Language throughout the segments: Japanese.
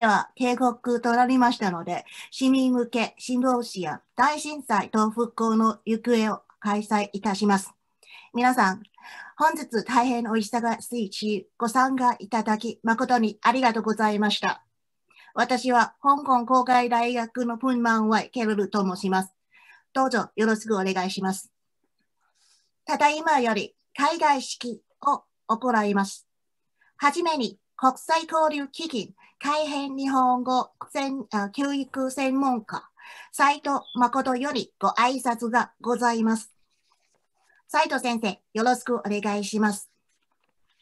では、警告となりましたので、市民向け新聞紙や大震災と復興の行方を開催いたします。皆さん、本日大変お忙しいし、ご参加いただき、誠にありがとうございました。私は香港公開大学のプンマンワイ・ケルルと申します。どうぞよろしくお願いします。ただいまより海外式を行います。はじめに国際交流基金、改編日本語教育専門家、斉藤誠よりご挨拶がございます。斉藤先生、よろしくお願いします。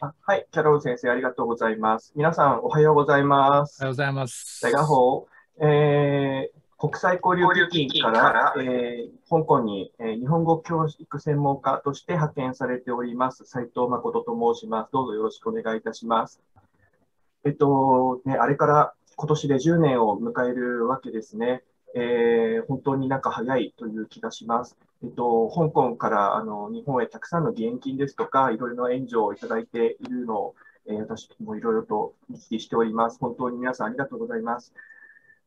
あはい、キャロル先生、ありがとうございます。皆さん、おはようございます。おはようございます。大えー、国際交流基金から、えー、香港に、えー、日本語教育専門家として派遣されております、斉藤誠と申します。どうぞよろしくお願いいたします。えっとね、あれから今年で10年を迎えるわけですね。えー、本当になんか早いという気がします。えっと、香港からあの日本へたくさんの義援金ですとか、いろいろな援助をいただいているのを、えー、私もいろいろと見識しております。本当に皆さんありがとうございます。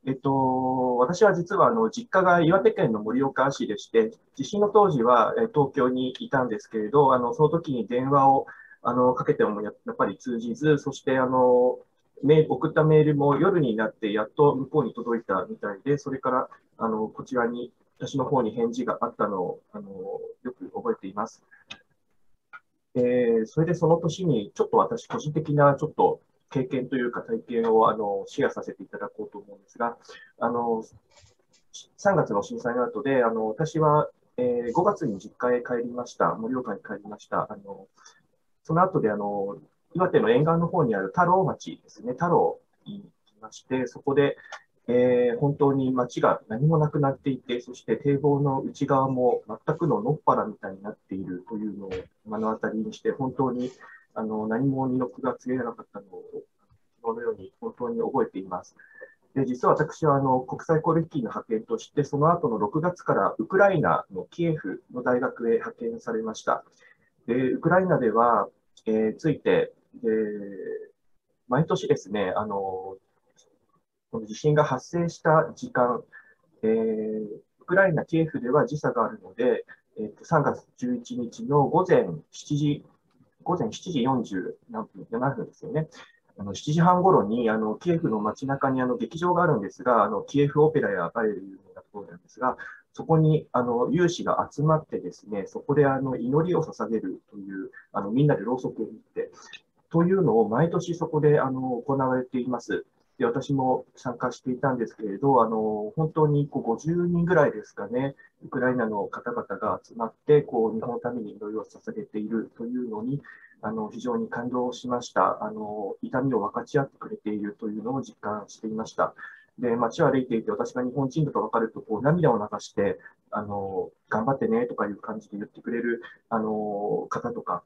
えっと、私は実はあの実家が岩手県の盛岡市でして、地震の当時は東京にいたんですけれど、あのその時に電話をあの、かけてもやっぱり通じず、そして、あの、送ったメールも夜になってやっと向こうに届いたみたいで、それからあのこちらに私の方に返事があったのをあのよく覚えています。えー、それでその年にちょっと私個人的なちょっと経験というか体験をあのシェアさせていただこうと思うんですが、あの3月の震災の後であの私は、えー、5月に実家へ帰りました、盛岡に帰りました。あのその後であの、岩手の沿岸の方にある太郎町ですね、太郎に行きまして、そこで、えー、本当に町が何もなくなっていて、そして堤防の内側も全くの野っらみたいになっているというのを目の当たりにして、本当にあの何も二の句が告げなかったのを、昨日のように本当に覚えています。で実は私はあの国際交流基金の派遣として、その後の6月からウクライナのキエフの大学へ派遣されました。で、ウクライナでは、えー、ついて、で、毎年ですね、あの、この地震が発生した時間、えー、ウクライナ、キエフでは時差があるので、えー、と3月11日の午前7時、午前7時40何分、7分ですよね。あの7時半ごろにあのキエフの街中にあに劇場があるんですが、あのキエフオペラやバレエで有名なところなんですが、そこにあの有志が集まってですね、そこであの祈りを捧げるという、あのみんなでろうそくを見て、というのを毎年そこであの行われています。で私も参加していたんですけれど、あの本当にこう50人ぐらいですかね、ウクライナの方々が集まってこう、日本のために祈りを捧げているというのに、あの非常に感動しましたあの。痛みを分かち合ってくれているというのを実感していました。で、街を歩いていて、私が日本人だと分かると、こう、涙を流して、あの、頑張ってね、とかいう感じで言ってくれる、あの、方とか、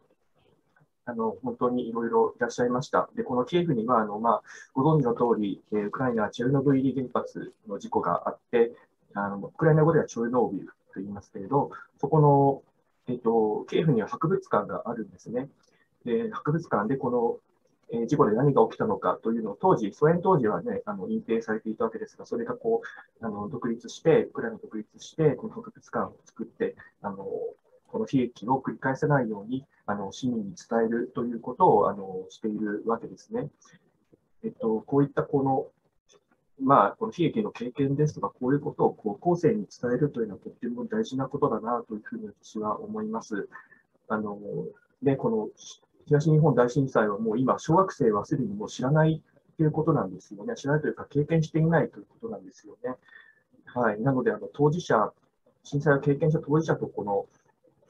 あの、本当にいろいろいらっしゃいました。で、このキエフには、あの、まあ、ご存知の通り、えー、ウクライナ、チェルノブイリ原発の事故があって、あの、ウクライナ語ではチョルノービルと言いますけれど、そこの、えっ、ー、と、キエフには博物館があるんですね。で、博物館でこのえ事故で何が起きたのかというのを当時、ソ連当時はね、あの、隠蔽されていたわけですが、それがこう、あの、独立して、ウクライナ独立して、この博物館を作って、あの、この悲劇を繰り返さないように、あの、市民に伝えるということを、あの、しているわけですね。えっと、こういったこの、まあ、この悲劇の経験ですとか、こういうことをこう後世に伝えるというのはとっても大事なことだなというふうに私は思います。あので、この東日本大震災はもう今、小学生はすでにもう知らないということなんですよね。知らないというか、経験していないということなんですよね。はい、なのであの、当事者、震災を経験した当事者とこの、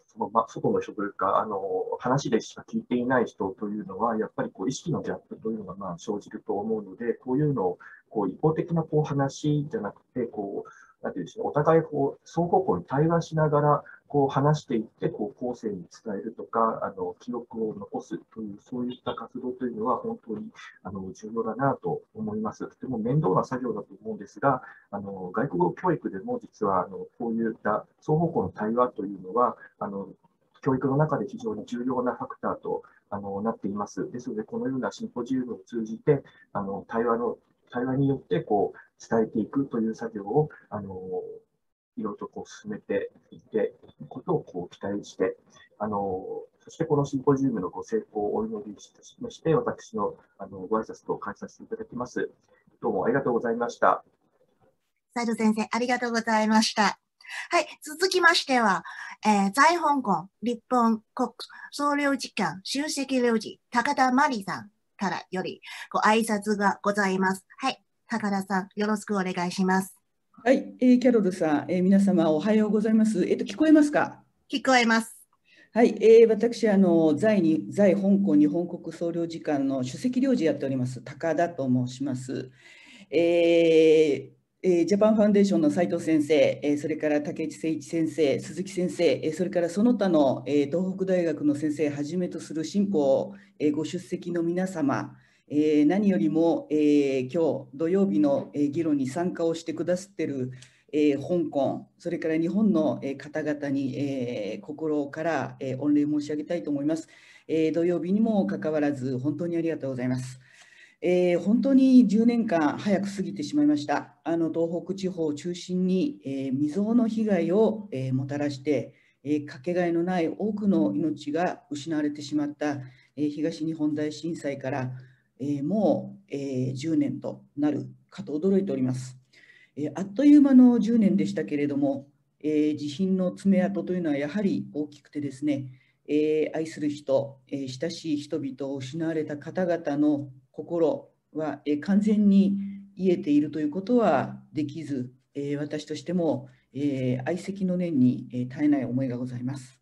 そのま、外の人というかあの、話でしか聞いていない人というのは、やっぱりこう意識のギャップというのがまあ生じると思うので、こういうのをこう一方的なこう話じゃなくてこう、なんていうんでしょう、お互いこう双方向に対話しながら、こう話していって、こう後世に伝えるとか、あの、記録を残すという、そういった活動というのは本当に、あの、重要だなと思います。とても面倒な作業だと思うんですが、あの、外国語教育でも実は、あの、こういった双方向の対話というのは、あの、教育の中で非常に重要なファクターとあのなっています。ですので、このようなシンポジウムを通じて、あの対話の対話によってこう伝えていくという作業をあのいろいろとこう進めていっていくことをこう期待して、あのそしてこのシンポジウムのご成功をお祈りしまして、私のあのご挨拶と感謝させていただきます。どうもありがとうございました。斉藤先生、ありがとうございました。はい、続きましては、えー、在香港日本国総領事館集積領事高田真理さんからよりご挨拶がございます。はい、高田さん、よろしくお願いします。はい、えー、キャロルさん、えー、皆様おはようございます。えっ、ー、と聞こえますか？聞こえます。はい、えー、私あの在に在香港日本国総領事館の首席領事やっております高田と申します。えーえー、ジャパンファンデーションの斉藤先生、えー、それから竹内誠一先生、鈴木先生、えー、それからその他の、えー、東北大学の先生はじめとする新法えー、ご出席の皆様、えー、何よりも、えー、今日土曜日の、えー、議論に参加をしてくださってる、えー、香港、それから日本の、えー、方々に、えー、心から、えー、御礼申し上げたいと思います、えー。土曜日にもかかわらず本当にありがとうございます。えー、本当に10年間早く過ぎてしまいました。あの東北地方を中心に、えー、未曾有の被害を、えー、もたらして、えー、かけがえのない多くの命が失われてしまった、えー、東日本大震災からえもう、え10年となるかと驚いております。えあっという間の10年でしたけれども、え地震の爪痕というのはやはり大きくてですね、え愛する人、え親しい人々を失われた方々の心は、え完全に癒えているということはできず、え私としても、えー、愛席の念に、え絶えない思いがございます。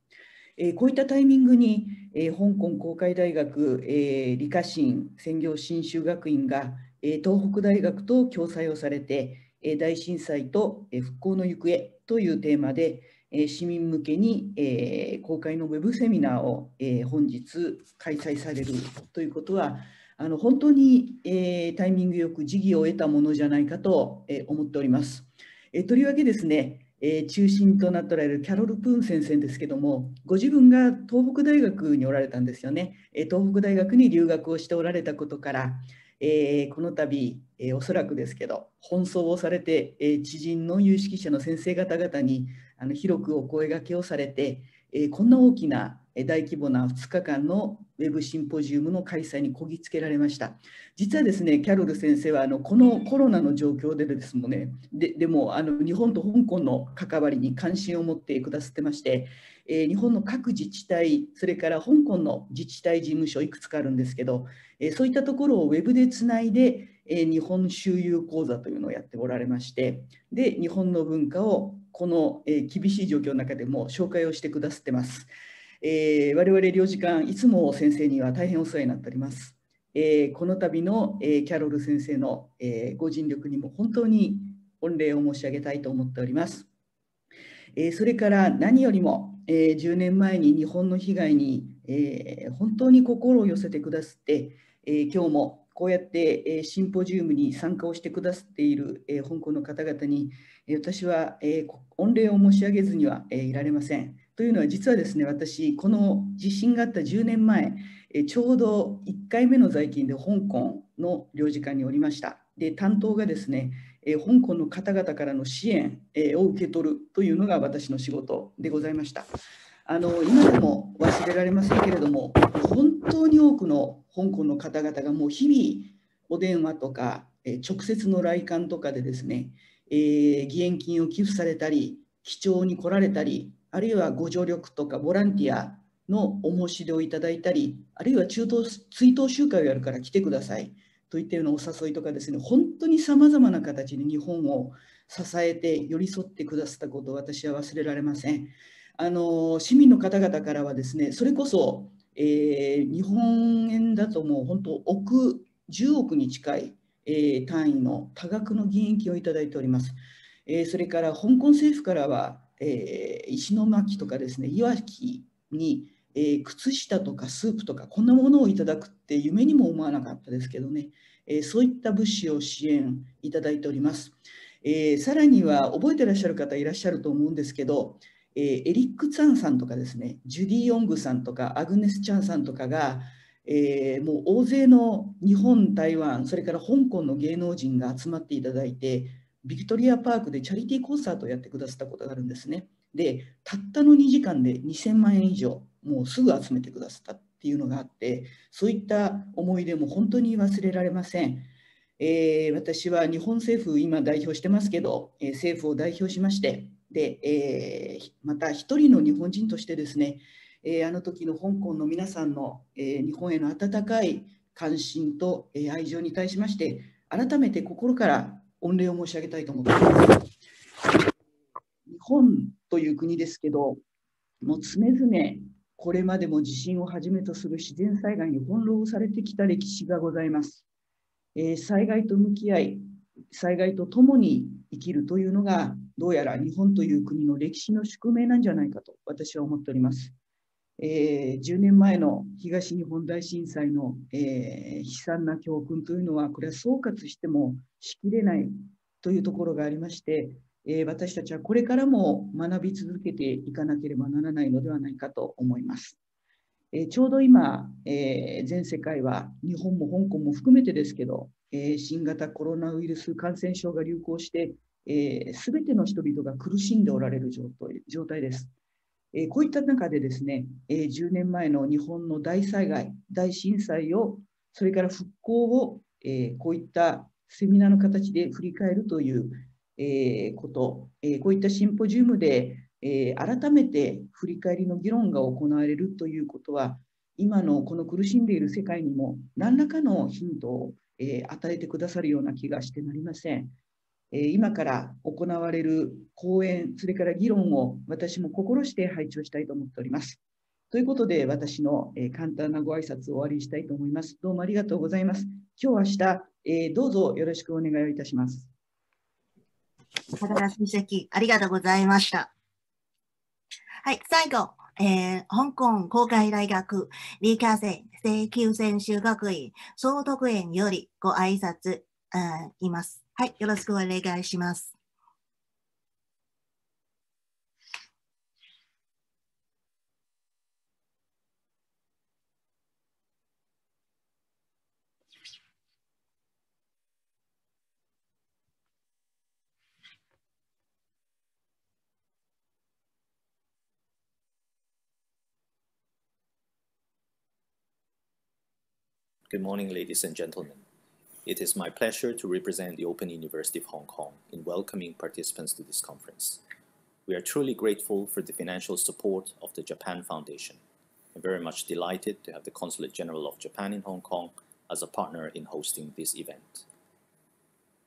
えこういったタイミングに、え香港公開大学、え理科新専業新修学院が、え東北大学と共催をされて、え大震災と、え復興の行方というテーマで、え市民向けに、え公開のウェブセミナーを、え本日開催されるということは、あの本当に、えー、タイミングよく時期を得たものじゃないかと、えー、思っております。えー、とりわけですね、えー、中心となっておられるキャロル・プーン先生ですけどもご自分が東北大学におられたんですよね、え東北大学に留学をしておられたことから、えー、この度、えー、おそらくですけど奔走をされて、え知人の有識者の先生方々にあの広くお声がけをされてえこんな大きな大規模な2日間のウェブシンポジウムの開催にこぎつけられました。実はですね、キャロル先生はあのこのコロナの状況でですもね、ででもあの日本と香港の関わりに関心を持ってくださってまして、えー、日本の各自治体、それから香港の自治体事務所いくつかあるんですけど、えー、そういったところをウェブでつないで、えー、日本周遊講座というのをやっておられまして、で日本の文化をこの、え厳しい状況の中でも紹介をしてくださってます。えー、我々領事館、いつも先生には大変お世話になっております。えー、この度の、えー、キャロル先生の、えご尽力にも本当に御礼を申し上げたいと思っております。えそれから何よりも、え10年前に日本の被害に、え本当に心を寄せてくださって、え今日もこうやってシンポジウムに参加をしてくださっている香港の方々に、私は御礼を申し上げずにはいられません。というのは、実はですね、私、この地震があった10年前、ちょうど1回目の在勤で香港の領事館におりました。で、担当がですね、香港の方々からの支援を受け取るというのが私の仕事でございました。あの今でも忘れられませんけれども本当に多くの香港の方々がもう日々お電話とか、え直接の来館とかでですね、えー、義援金を寄付されたり記帳に来られたりあるいはご助力とかボランティアのお申し出をいただいたりあるいは中東追悼集会をやるから来てくださいといったようなお誘いとかですね本当にさまざまな形で日本を支えて寄り添ってくださったことを私は忘れられません。あの市民の方々からはですねそれこそ、えー、日本円だともう本当億10億に近い、えー、単位の多額の義援金をいただいております。えー、それから香港政府からは、えー、石巻とかですねいわきに、えー、靴下とかスープとかこんなものをいただくって夢にも思わなかったですけどね、えー、そういった物資を支援いただいております。えー、さらには覚えてらっしゃる方いらっしゃると思うんですけど、えー、エリック・ツァンさんとかですね、ジュディ・ヨングさんとか、アグネス・チャンさんとかが、えー、もう大勢の日本、台湾、それから香港の芸能人が集まっていただいて、ビクトリア・パークでチャリティーコンサートをやってくださったことがあるんですね。で、たったの2時間で2000万円以上、もうすぐ集めてくださったっていうのがあって、そういった思い出も本当に忘れられません。えー、私は日本政府、今代表してますけど、えー、政府を代表しまして、で、えー、また一人の日本人としてですね、えー、あの時の香港の皆さんの、えー、日本への温かい関心と、え愛情に対しまして改めて心から御礼を申し上げたいと思っています。日本という国ですけどもう常々これまでも地震をはじめとする自然災害に翻弄されてきた歴史がございます。え災害と向き合い災害とともに生きるというのがどうやら日本という国の歴史の宿命なんじゃないかと私は思っております。えー、10年前の東日本大震災の、えー、悲惨な教訓というのは、これは総括してもしきれないというところがありまして、えー、私たちはこれからも学び続けていかなければならないのではないかと思います。えちょうど今、え全世界は日本も香港も含めてですけど、え新型コロナウイルス感染症が流行してえー、全ての人々が苦しんでおられる状態です。えー、こういった中でですね、えー、10年前の日本の大災害、大震災を、それから復興を、えー、こういったセミナーの形で振り返るという、えー、こと、えー、こういったシンポジウムで、えー、改めて振り返りの議論が行われるということは、今のこの苦しんでいる世界にも何らかのヒントを、えー、与えてくださるような気がしてなりません。今から行われる講演、それから議論を私も心して拝聴したいと思っております。ということで、私の簡単なご挨拶を終わりにしたいと思います。どうもありがとうございます。今日明日、どうぞよろしくお願いいたします。高田先生、ありがとうございました。はい、最後、えー、香港公開大学理科生請求選修学院総督院よりご挨拶、うん、います。はい、よろしくお願いします。Good morning, ladies and gentlemen. It is my pleasure to represent the Open University of Hong Kong in welcoming participants to this conference. We are truly grateful for the financial support of the Japan Foundation. I'm very much delighted to have the Consulate General of Japan in Hong Kong as a partner in hosting this event.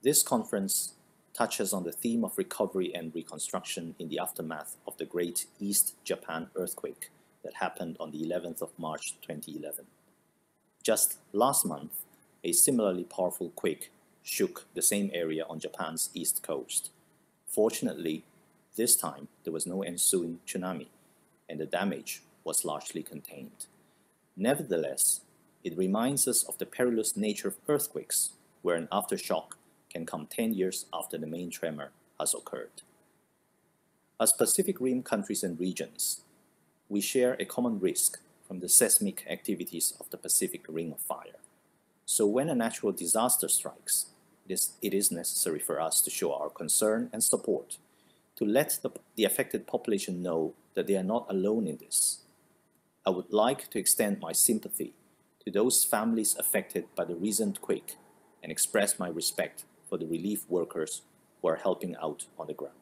This conference touches on the theme of recovery and reconstruction in the aftermath of the Great East Japan earthquake that happened on the 11th of March 2011. Just last month, a similarly powerful quake shook the same area on Japan's east coast. Fortunately, this time there was no ensuing tsunami, and the damage was largely contained. Nevertheless, it reminds us of the perilous nature of earthquakes, where an aftershock can come 10 years after the main tremor has occurred. As Pacific Rim countries and regions, we share a common risk from the seismic activities of the Pacific Ring of Fire. So when a natural disaster strikes, it is, it is necessary for us to show our concern and support, to let the, the affected population know that they are not alone in this. I would like to extend my sympathy to those families affected by the recent quake and express my respect for the relief workers who are helping out on the ground.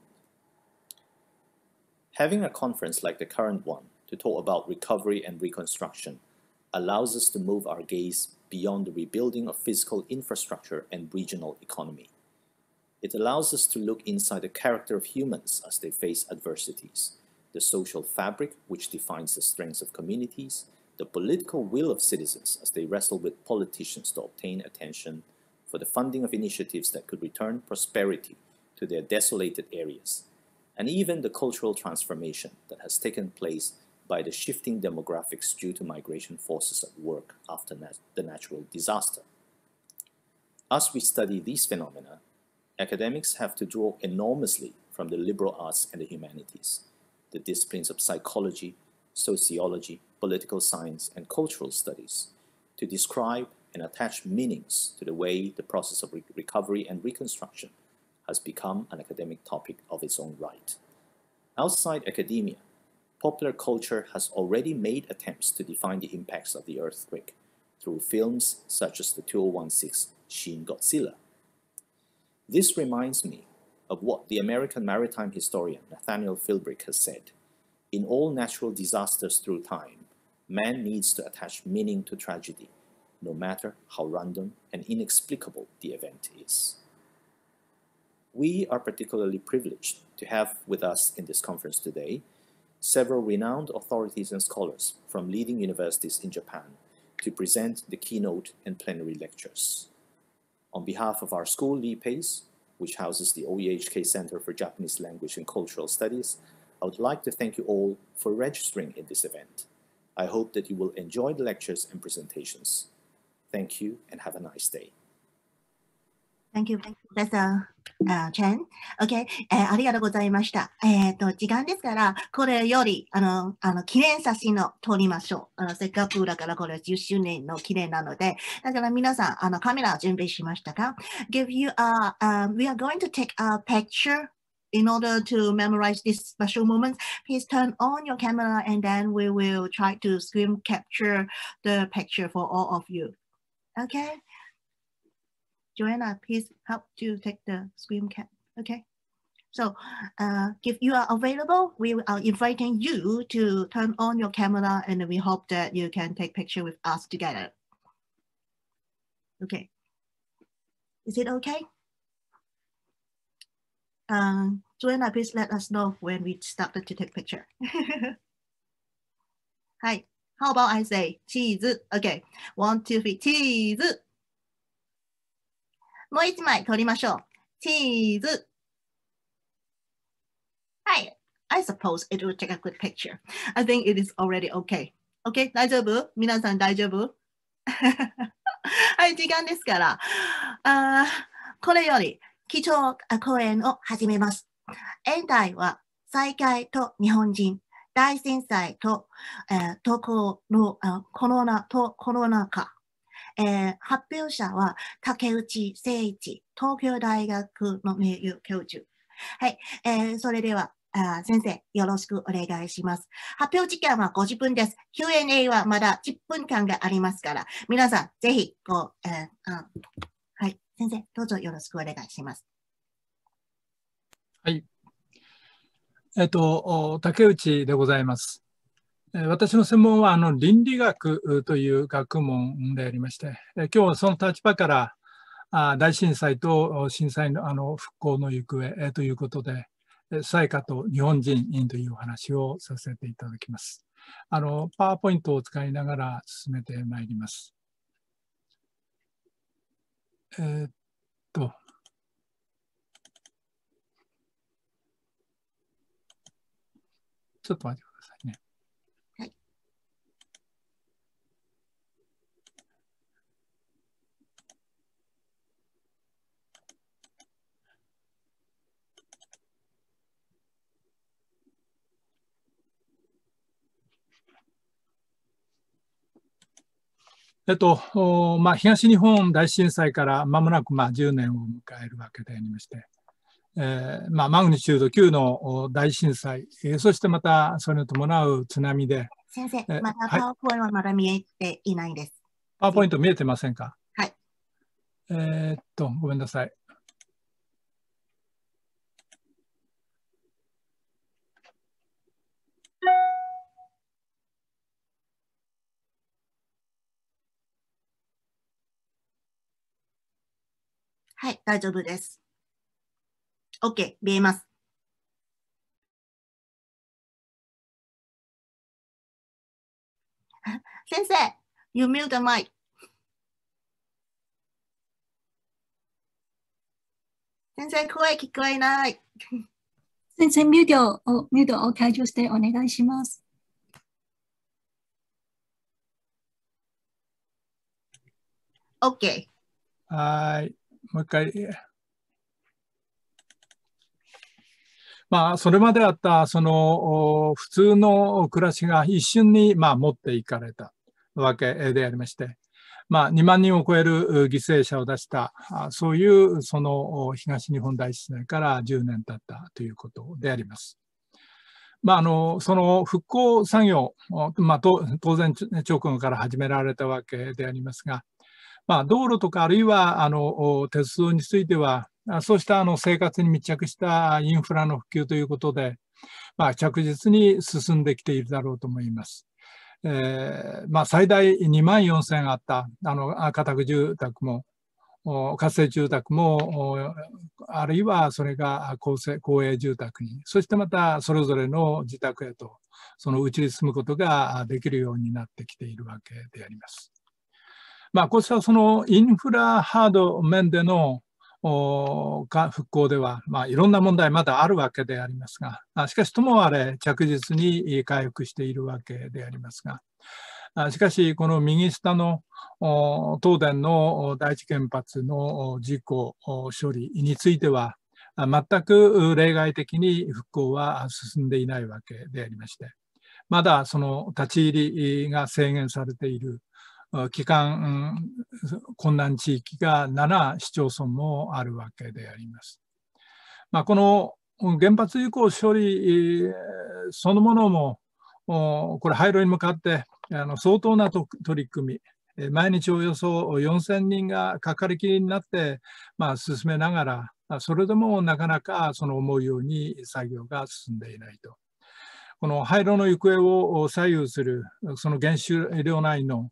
Having a conference like the current one to talk about recovery and reconstruction allows us to move our gaze beyond the rebuilding of physical infrastructure and regional economy. It allows us to look inside the character of humans as they face adversities, the social fabric which defines the strengths of communities, the political will of citizens as they wrestle with politicians to obtain attention for the funding of initiatives that could return prosperity to their desolated areas, and even the cultural transformation that has taken place by the shifting demographics due to migration forces at work after nat the natural disaster. As we study these phenomena, academics have to draw enormously from the liberal arts and the humanities, the disciplines of psychology, sociology, political science, and cultural studies, to describe and attach meanings to the way the process of re recovery and reconstruction has become an academic topic of its own right. Outside academia, popular culture has already made attempts to define the impacts of the earthquake through films such as the 2016 Shin Godzilla. This reminds me of what the American maritime historian Nathaniel Philbrick has said. In all natural disasters through time, man needs to attach meaning to tragedy, no matter how random and inexplicable the event is. We are particularly privileged to have with us in this conference today several renowned authorities and scholars from leading universities in Japan to present the keynote and plenary lectures. On behalf of our school, Lee Pace, which houses the OEHK Center for Japanese Language and Cultural Studies, I would like to thank you all for registering in this event. I hope that you will enjoy the lectures and presentations. Thank you and have a nice day. Thank you, thank you, Professor. あ、チェン。OK。えー、ありがとうございました。えっ、ー、と、時間ですから、これより、あの、あの、記念写真を撮りましょう。あの、せっかくだから、これ10周年の記念なので、だから皆さん、あの、カメラ準備しましたか uh, uh, ?Give you a,、uh, we are going to take a picture in order to memorize this special moment, please turn on your camera and then we will try to screen capture the picture for all of you. Okay? Joanna, please help to take the screen cap, okay? So uh, if you are available, we are inviting you to turn on your camera and we hope that you can take picture with us together. Okay. Is it okay? Um, Joanna, please let us know when we started to take picture. Hi, how about I say cheese? Okay, one, two, three, cheese. もう一枚取りましょう。チーズ。はい。I suppose it will take a good picture. I think it is already okay. o k 大丈夫皆さん大丈夫 はい、時間ですから。あこれより、基調講演を始めます。演題は、再開と日本人、大震災と、えー、ところ、コロナとコロナ禍えー、発表者は竹内誠一、東京大学の名誉教授。はい、えー、それでは、あ先生、よろしくお願いします。発表時間は50分です。Q&A はまだ10分間がありますから、皆さん、ぜひ、ご、えー、あはい、先生、どうぞよろしくお願いします。はい。えっ、ー、と、竹内でございます。私の専門はあの倫理学という学問でありまして、今日その立場から大震災と震災のあの復興の行方ということで、最下と日本人というお話をさせていただきます。あの、パワーポイントを使いながら進めてまいります。えー、っと。ちょっと待ってえっと、まあ、東日本大震災から間もなくまあ10年を迎えるわけでありまして、えー、まあ、マグニチュード9の大震災、えー、そしてまたそれに伴う津波で。先生、またパワーポイントはまだ見えていないです。はい、パワーポイント見えてませんかはい。えー、っと、ごめんなさい。はい、大丈夫です。OK、見えます。先生、You mute m 先生、声聞こえない。先生、ミュートを、ミュートを解除してお願いします。OK。はい。もう一回。まあ、それまであった、その、普通の暮らしが一瞬に、まあ、持っていかれたわけでありまして、まあ、2万人を超える犠牲者を出した、そういう、その、東日本大震災から10年経ったということであります。まあ、あのその復興作業、まあ、当然、直後から始められたわけでありますが、まあ、道路とかあるいはあの鉄道については、そうしたあの生活に密着したインフラの普及ということで、まあ、着実に進んできているだろうと思います。えーまあ、最大2万4000あったあの家宅住宅も、活性住宅も、あるいはそれが公公営住宅に、そしてまたそれぞれの自宅へと、そのうちに住むことができるようになってきているわけであります。まあ、こしたそのインフラハード面での復興では、まあ、いろんな問題まだあるわけでありますが、しかしともあれ着実に回復しているわけでありますが、しかしこの右下の東電の第一原発の事故処理については、全く例外的に復興は進んでいないわけでありまして、まだその立ち入りが制限されている帰還困難地域が7市町村もあるわけであります。まあ、この原発事故処理そのものもこれ廃炉に向かってあの相当な取り組み毎日およそ4000人がかかりきりになって、まあ、進めながらそれでもなかなかその思うように作業が進んでいないと。この廃炉の行方を左右するその原子量内の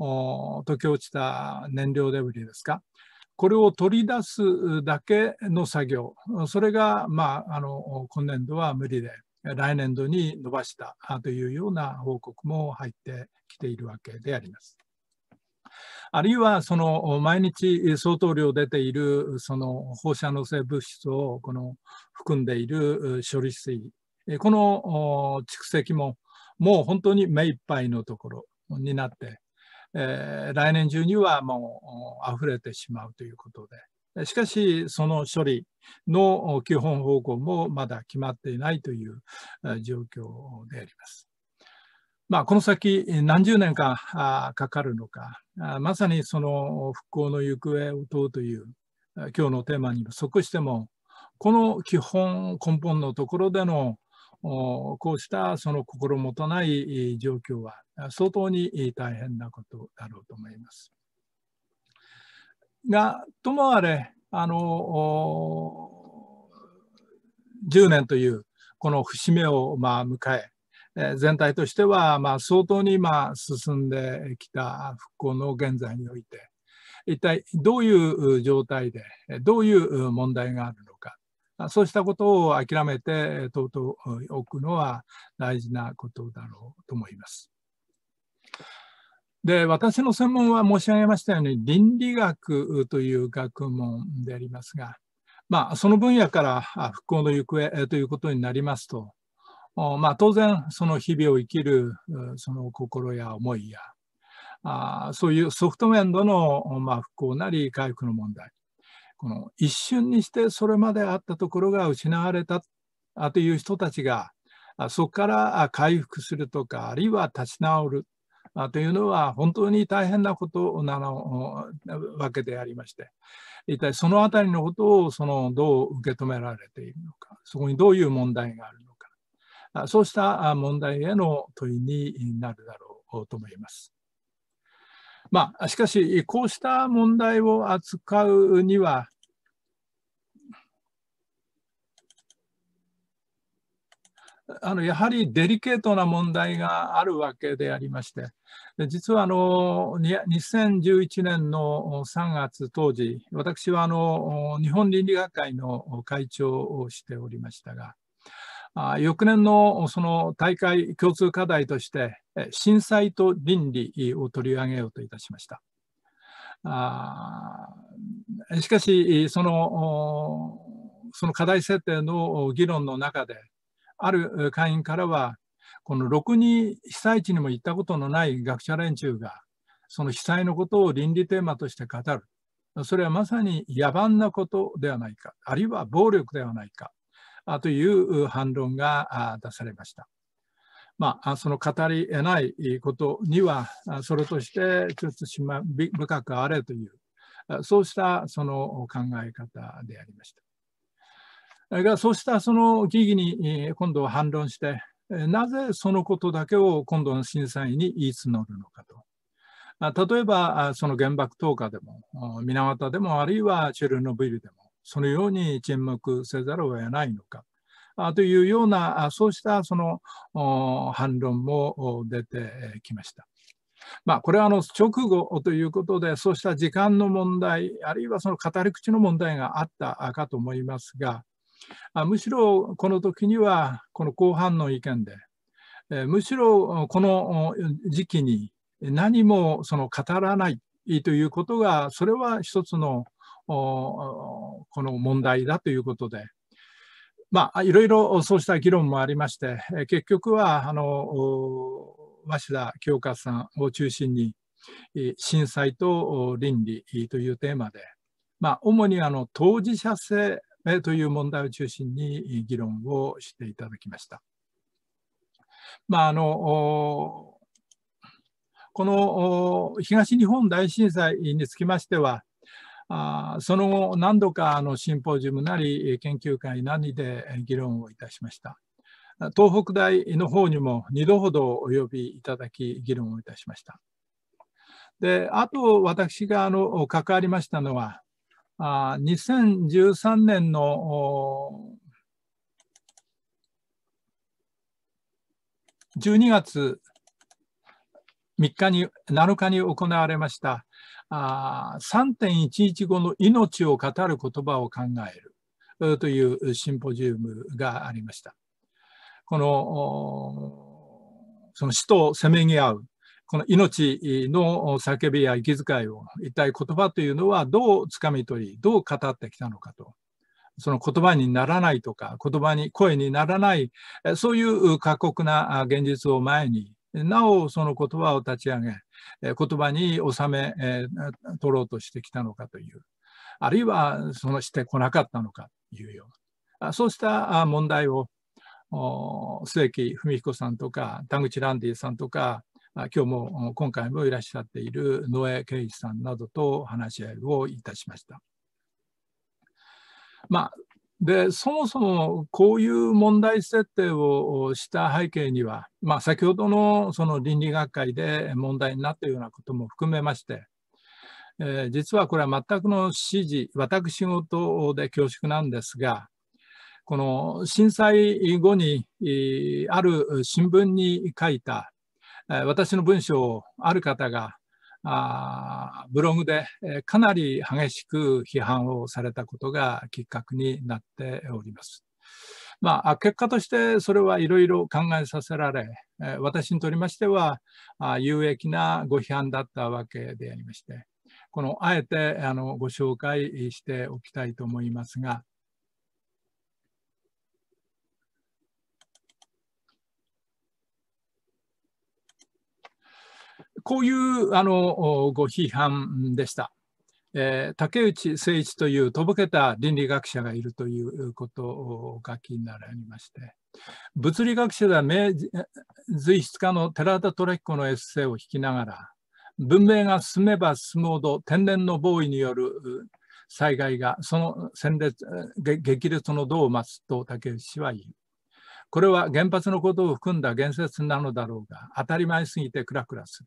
溶け落ちた燃料デブリですかこれを取り出すだけの作業それが、まあ、あの今年度は無理で来年度に伸ばしたというような報告も入ってきているわけであります。あるいはその毎日相当量出ているその放射能性物質をこの含んでいる処理水この蓄積ももう本当に目いっぱいのところになってえー、来年中にはもう溢れてしまうということで、しかし、その処理の基本方向もまだ決まっていないという状況であります。まあ、この先何十年かかかるのか、まさにその復興の行方を問うという今日のテーマにも即しても、この基本根本のところでのこうしたその心もとない状況は相当に大変なことだろうと思います。がともあれあの10年というこの節目をまあ迎え全体としてはまあ相当にまあ進んできた復興の現在において一体どういう状態でどういう問題があるのかそうしたことを諦めて尊い置くのは大事なことだろうと思います。で私の専門は申し上げましたように倫理学という学問でありますが、まあ、その分野から復興の行方ということになりますと、まあ、当然その日々を生きるその心や思いやあそういうソフト面での、まあ、復興なり回復の問題この一瞬にしてそれまであったところが失われたという人たちがそこから回復するとかあるいは立ち直るというのは本当に大変なことなのわけでありまして一体そのあたりのことをそのどう受け止められているのかそこにどういう問題があるのかそうした問題への問いになるだろうと思います。まあ、しかし、こうした問題を扱うには、あのやはりデリケートな問題があるわけでありまして、実はあの2011年の3月当時、私はあの日本倫理学会の会長をしておりましたが、あ翌年のその大会共通課題として震災と倫理を取り上げようといたしました。あしかしそのその課題設定の議論の中である会員からはこのろくに被災地にも行ったことのない学者連中がその被災のことを倫理テーマとして語るそれはまさに野蛮なことではないかあるいは暴力ではないかという反論が出されました。まあ、その語りえないことには、それとして慎ま深くあれという、そうしたその考え方でありました。が、そうしたその疑義に今度は反論して、なぜそのことだけを今度の審査員に言い募るのかと。例えば、その原爆投下でも、水俣でも、あるいはチェルノブイリでも、そのように沈黙せざるを得ないのかというようなそうしたその反論も出てきました。まあ、これはあの直後ということでそうした時間の問題あるいはその語り口の問題があったかと思いますがむしろこの時にはこの後半の意見でむしろこの時期に何もその語らないということがそれは一つのこの問題だということで、まあ、いろいろそうした議論もありまして、結局はあの鷲田清和さんを中心に、震災と倫理というテーマで、まあ、主にあの当事者性という問題を中心に議論をしていただきました。まあ、あのこの東日本大震災につきましては、あその後何度かあのシンポジウムなり研究会なりで議論をいたしました。東北大の方にも2度ほどお呼びいただき議論をいたしました。であと私があの関わりましたのはあ2013年の12月3日に7日に行われましたあ3.11後の命を語る言葉を考えるというシンポジウムがありました。この、その死とせめぎ合う、この命の叫びや息遣いを、一体言葉というのはどうつかみ取り、どう語ってきたのかと。その言葉にならないとか、言葉に、声にならない、そういう過酷な現実を前に、なおその言葉を立ち上げ、言葉に収め、取ろうとしてきたのかという、あるいはそのしてこなかったのかというような、そうした問題を末木文彦さんとか田口ランディさんとか、今日も今回もいらっしゃっている野江圭一さんなどと話し合いをいたしました。まあ、で、そもそもこういう問題設定をした背景には、まあ、先ほどのその倫理学会で問題になったようなことも含めまして、えー、実はこれは全くの指示、私事で恐縮なんですが、この震災後に、ある新聞に書いた、私の文章をある方があブログでかなり激しく批判をされたことがきっかけになっております。まあ、結果としてそれはいろいろ考えさせられ、私にとりましては有益なご批判だったわけでありまして、このあえてあのご紹介しておきたいと思いますが、こういうあのご批判でした。えー、竹内誠一というとぼけた倫理学者がいるということを書きになりまして物理学者では名随筆家の寺田虎彦のエッセイを引きながら文明が進めば進むほど天然の防衛による災害がその戦列激烈の度を待つと竹内氏は言う。これは原発のことを含んだ言説なのだろうが当たり前すぎてクラクラする。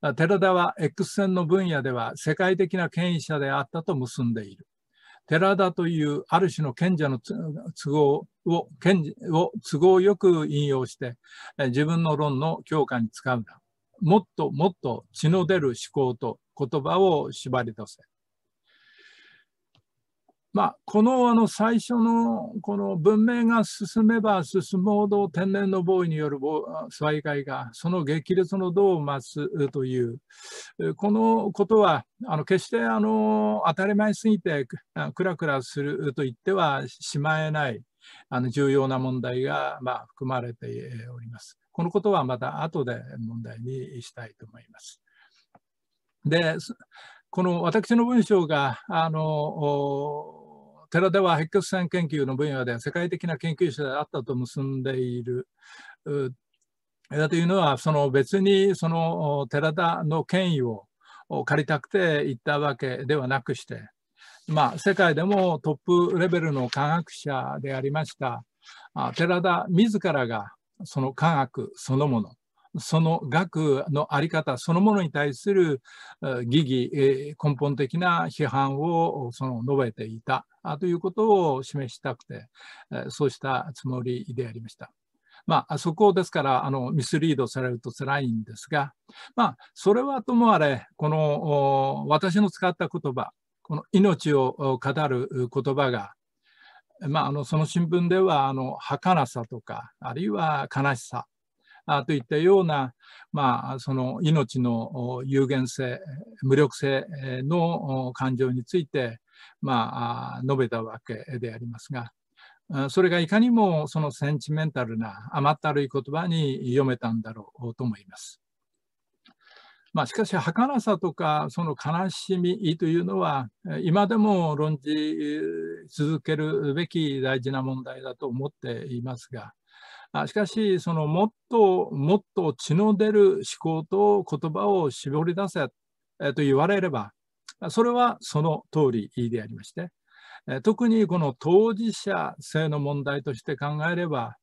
寺田は X 線の分野では世界的な権威者であったと結んでいる。寺田というある種の賢者の都合を賢を都合よく引用して自分の論の強化に使うな。もっともっと血の出る思考と言葉を縛り出せ。まあ、このあの最初のこの文明が進めば進むほど天然の防衛による災害がその激烈の度を増すというこのことはあの決してあの当たり前すぎてクラクラすると言ってはしまえないあの重要な問題がまあ含まれております。このことはまた後で問題にしたいと思います。でこの私の文章があの寺田は白血線研究の分野で世界的な研究者であったと結んでいる枝というのはその別にその寺田の権威を借りたくて行ったわけではなくして、まあ、世界でもトップレベルの科学者でありました寺田自らがその科学そのものその額の在り方そのものに対する疑義、根本的な批判をその述べていたということを示したくて、そうしたつもりでありました。まあ、そこをですからあのミスリードされると辛いんですが、まあ、それはともあれこの私の使った言葉この命を語る言葉が、まあ、あのその新聞ではあの儚さとかあるいは悲しさあといったような、まあ、その命の有限性、無力性の感情について、まあ、述べたわけでありますが、それがいかにもそのセンチメンタルな甘ったるい言葉に読めたんだろうと思います。まあ、しかし儚さとかその悲しみというのは今でも論じ続けるべき大事な問題だと思っていますがしかし、そのもっともっと血の出る思考と言葉を絞り出せと言われれば、それはその通りでありまして、特にこの当事者性の問題として考えれば、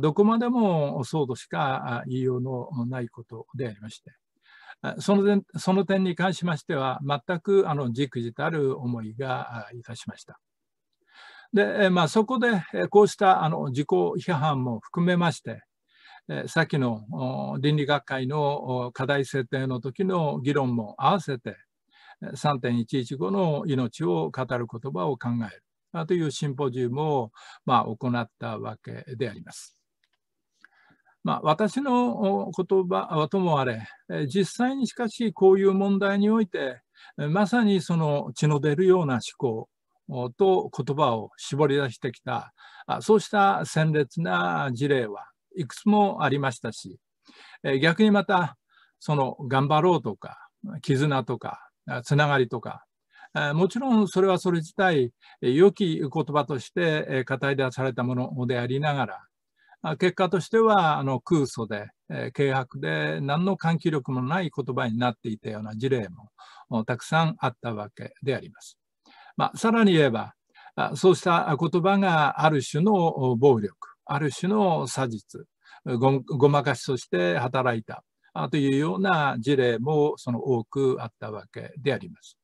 どこまでもそうとしか言いようのないことでありまして、その点その点に関しましては、全くあのじくじたる思いがいたしました。で、まあ、そこでこうしたあの自己批判も含めまして、さっきの倫理学会の課題設定の時の議論も合わせて、3.115の命を語る言葉を考える。というシンポジウムを、まあ、行ったわけであります。まあ、私の言葉はともあれ、実際にしかしこういう問題において、まさにその血の出るような思考と言葉を絞り出してきたそうした鮮烈な事例はいくつもありましたし逆にまたその頑張ろうとか絆とかつながりとかもちろんそれはそれ自体良き言葉として語り出されたものでありながら結果としてはあの空想で軽薄で何の喚起力もない言葉になっていたような事例もたくさんあったわけであります。まあ、さらに言えばそうした言葉がある種の暴力ある種の詐実ごごまかしとして働いたというような事例もその多くあったわけであります。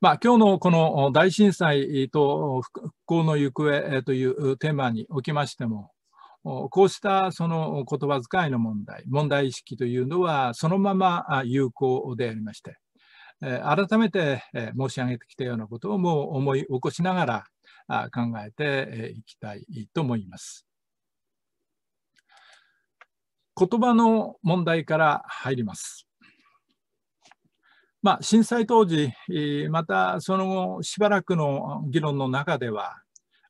まあ、今日のこの大震災と復興の行方というテーマにおきましてもこうしたその言葉遣いの問題問題意識というのはそのまま有効でありまして改めて申し上げてきたようなことをもう思い起こしながら考えていきたいと思います。言葉の問題から入ります。まあ、震災当時、またその後しばらくの議論の中では、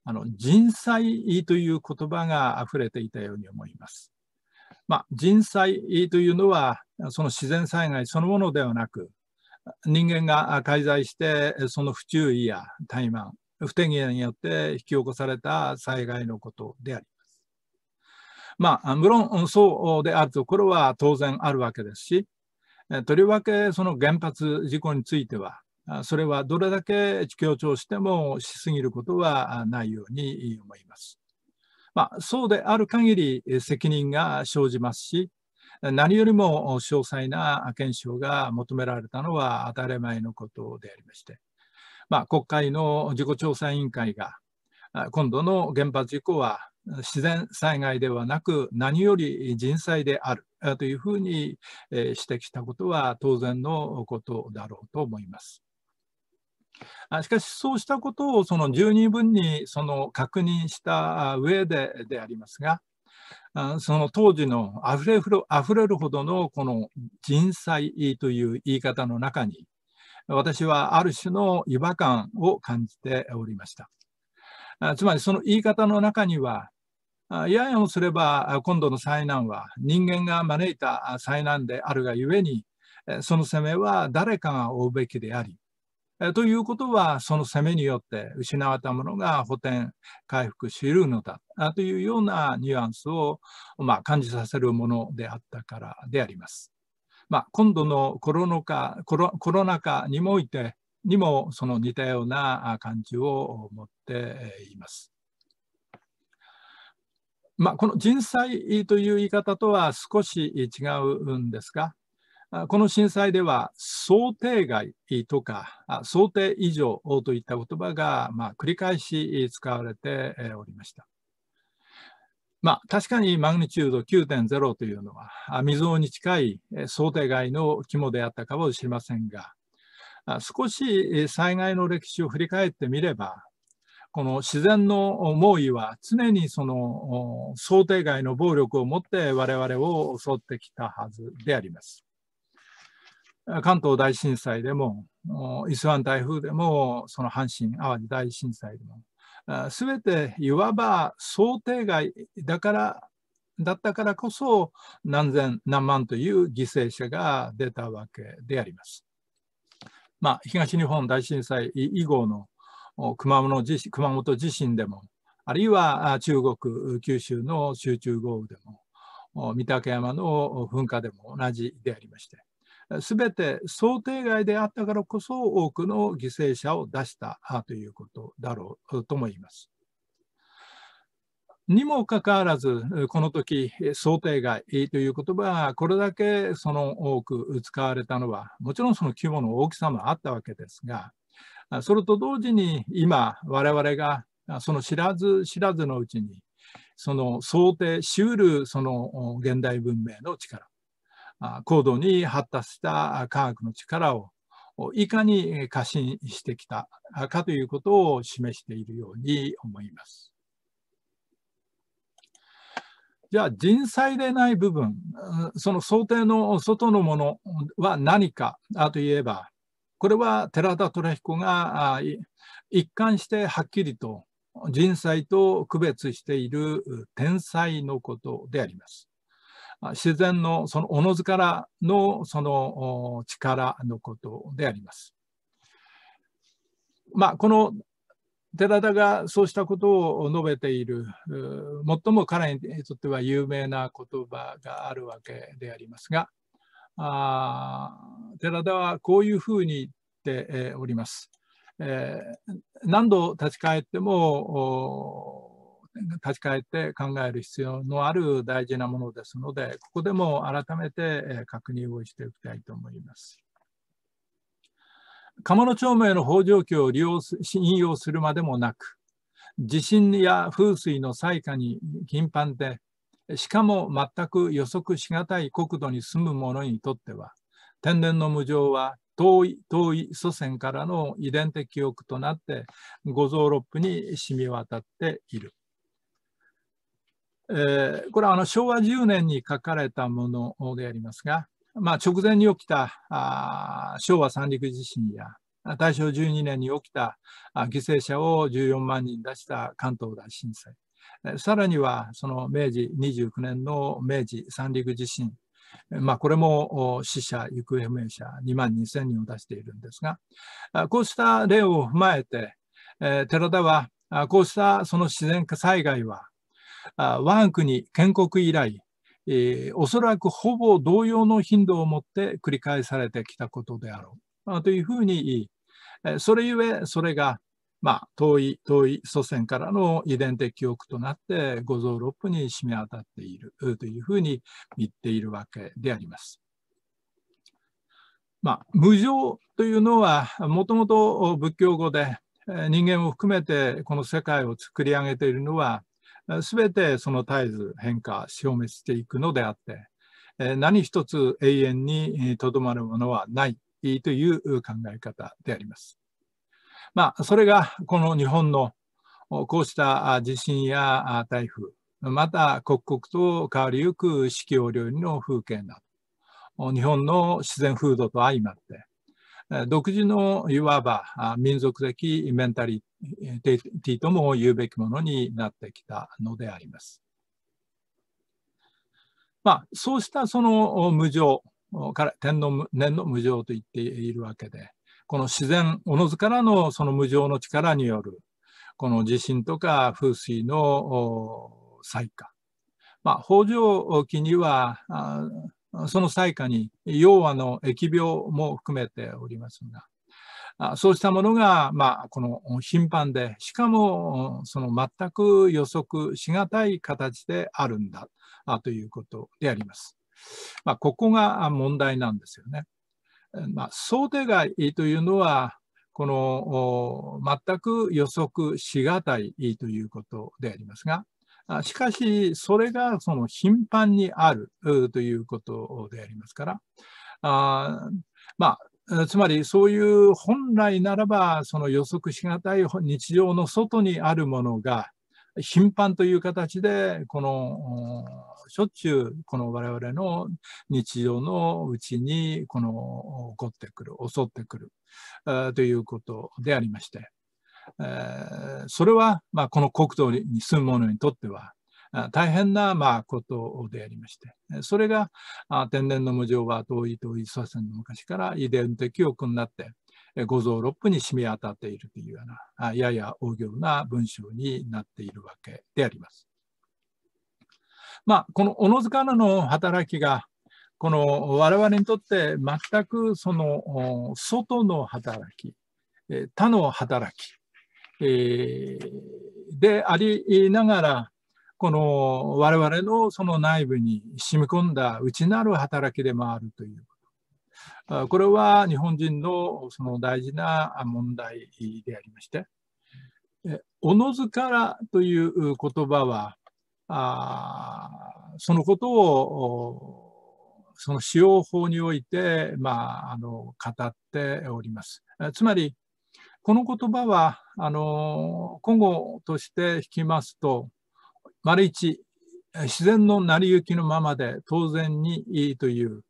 あの人災という言葉が溢れていたように思います。まあ、人災というのは、その自然災害そのものではなく、人間が介在してその不注意や怠慢不手際によって引き起こされた災害のことであります。まあ無論そうであるところは当然あるわけですしとりわけその原発事故についてはそれはどれだけ強調してもしすぎることはないように思います。まあ、そうである限り責任が生じますし何よりも詳細な検証が求められたのは当たり前のことでありまして、まあ、国会の事故調査委員会が今度の原発事故は自然災害ではなく何より人災であるというふうに指摘したことは当然のことだろうと思います。しかしそうしたことをその十二分にその確認した上ででありますがあその当時のあふれふあふれるほどのこの人災という言い方の中に、私はある種の違和感を感じておりました。あつまりその言い方の中には、いややもすれば今度の災難は人間が招いた災難であるがゆえに、その責めは誰かが負うべきであり、ということは、その攻めによって失われたものが補填、回復し得るのだというようなニュアンスを、まあ、感じさせるものであったからであります。まあ、今度のコロナ禍コロコロナ禍において、にもその似たような感じを持っています。まあ、この人災という言い方とは少し違うんですが、この震災では想定外とか想定以上といった言葉がまあ繰り返し使われておりました。まあ、確かにマグニチュード9.0というのは未曾有に近い想定外の規模であったかもしれませんが少し災害の歴史を振り返ってみればこの自然の猛威は常にその想定外の暴力を持って我々を襲ってきたはずであります。関東大震災でも、伊豆湾台風でも、その阪神・淡路大震災でも、すべていわば想定外だからだったからこそ何千何万という犠牲者が出たわけであります。まあ、東日本大震災以後の熊本地震熊本地震でもあるいは中国九州の集中豪雨でも御嶽山の噴火でも同じでありまして全て想定外であったからこそ多くの犠牲者を出したということだろうと思います。にもかかわらず、この時、想定外という言葉がこれだけその多く使われたのは、もちろんその規模の大きさもあったわけですが、それと同時に今、我々がその知らず知らずのうちに、その想定しうるその現代文明の力、高度に発達した科学の力をいかに過信してきたかということを示しているように思います。じゃあ人災でない部分、その想定の外のものは何かといえば、これは寺田虎彦が一貫してはっきりと人災と区別している天災のことであります。自然のそのおのずからのその力のことであります。まあ、この寺田がそうしたことを述べている最も彼にとっては有名な言葉があるわけでありますがあ寺田はこういうふうに言っております。えー、何度立ち返っても立ち返って考える必要のある大事なものですので、ここでも改めて確認をしておきたいと思います。鴨の町名の北条記を利用す引用するまでもなく、地震や風水の災禍に頻繁で、しかも全く予測しがたい国土に住む者にとっては、天然の無常は遠い遠い祖先からの遺伝的記憶となって、五臓六腑に染み渡っている。えー、これはあの昭和10年に書かれたものでありますが、まあ、直前に起きたあ昭和三陸地震や大正12年に起きた犠牲者を14万人出した関東大震災、さらにはその明治29年の明治三陸地震、まあ、これも死者、行方不明者2万2000人を出しているんですが、こうした例を踏まえて、寺田はこうしたその自然災害はあ我が国建国以来、えー、おそらくほぼ同様の頻度を持って繰り返されてきたことであろうあというふうに、えそれゆえそれが、まあ、遠い遠い祖先からの遺伝的記憶となって五臓六腑に染み渡っているというふうに言っているわけであります。まあ、無常というのはもともと仏教語で人間を含めてこの世界を作り上げているのはすべてその絶えず変化、消滅していくのであって、え何一つ永遠にとどまるものはないという考え方であります。まあ、それがこの日本のこうした地震や台風、また刻々と変わりゆく四季折々の風景など、日本の自然風土と相まって、独自のいわば民族的メンタリティとも言うべきものになってきたのであります。まあ、そうしたその無常から天の念の無常と言っているわけでこの自然おのずからのその無常の力によるこの地震とか風水の災禍まあ、北条記にはその最下に、要はの疫病も含めておりますが、そうしたものが、まあ、この頻繁で、しかも、その全く予測しがたい形であるんだということであります。まあ、ここが問題なんですよね。まあ、想定外というのは、この全く予測しがたいということでありますが、しかし、それがその頻繁にあるということでありますから、あまあ、つまりそういう本来ならば、その予測しがたい日常の外にあるものが、頻繁という形で、この、しょっちゅう、この我々の日常のうちに、この、起こってくる、襲ってくる、ということでありまして。えー、それは、まあ、この国土に住む者にとっては大変な、まあ、ことでありまして、それが天然の無常は遠い遠い祖先の昔から遺伝的欲になって、五臓六腑に染み渡っているというような、やや大行な文章になっているわけであります。まあ、この小野塚のの働きが、この我々にとって全くその外の働き、他の働き、えでありながら、この我々のその内部に染み込んだ内なる働きでもあるということ。これは日本人のその大事な問題でありまして、おのずからという言葉は、あそのことをその使用法において、まあ、あの語っております。つまり、この言葉は、あの、今後として引きますと、丸一、自然の成り行きのままで当然にいいという、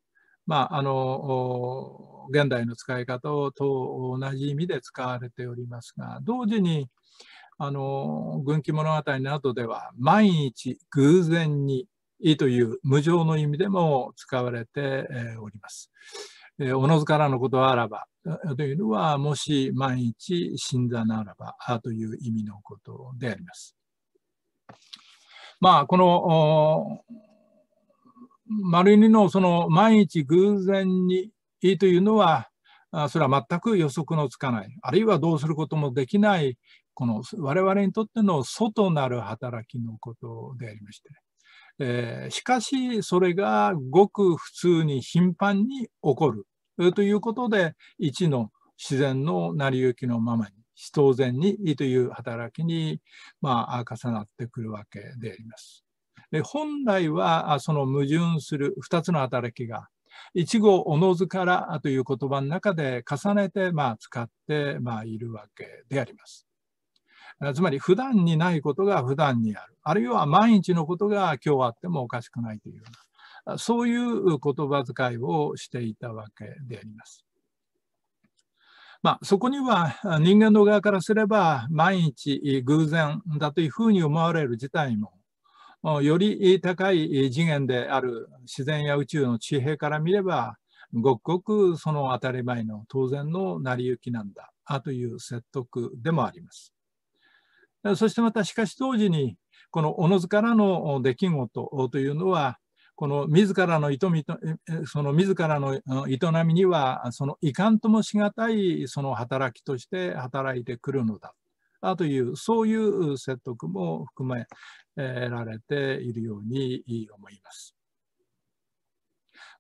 まあ、あの、現代の使い方と同じ意味で使われておりますが、同時に、あの、軍記物語などでは、万一偶然にいいという無常の意味でも使われております。えおのずからのことあらばというのは、もし万一死んだならばという意味のことであります。まあ、この、丸二のその万一偶然にというのは、それは全く予測のつかない、あるいはどうすることもできない、この我々にとっての外なる働きのことでありまして、ね、えー、しかし、それがごく普通に頻繁に起こる、ということで、一の自然の成り行きのままに、当然にという働きに、まあ、重なってくるわけであります。で本来は、その矛盾する2つの働きが、一語おのずからという言葉の中で重ねて、まあ、使って、まあ、いるわけであります。つまり普段にないことが普段にある。あるいは毎日のことが今日あってもおかしくないというような、そういう言葉遣いをしていたわけであります。まあ、そこには人間の側からすれば毎日偶然だというふうに思われる事態もより高い次元である自然や宇宙の地平から見ればごくごくその当たり前の当然の成り行きなんだという説得でもあります。そしてまたしかし当時にこのおのずからの出来事というのはこの自らの営みとその自らの営みにはその遺憾ともしがたいその働きとして働いてくるのだというそういう説得も含められているように思います。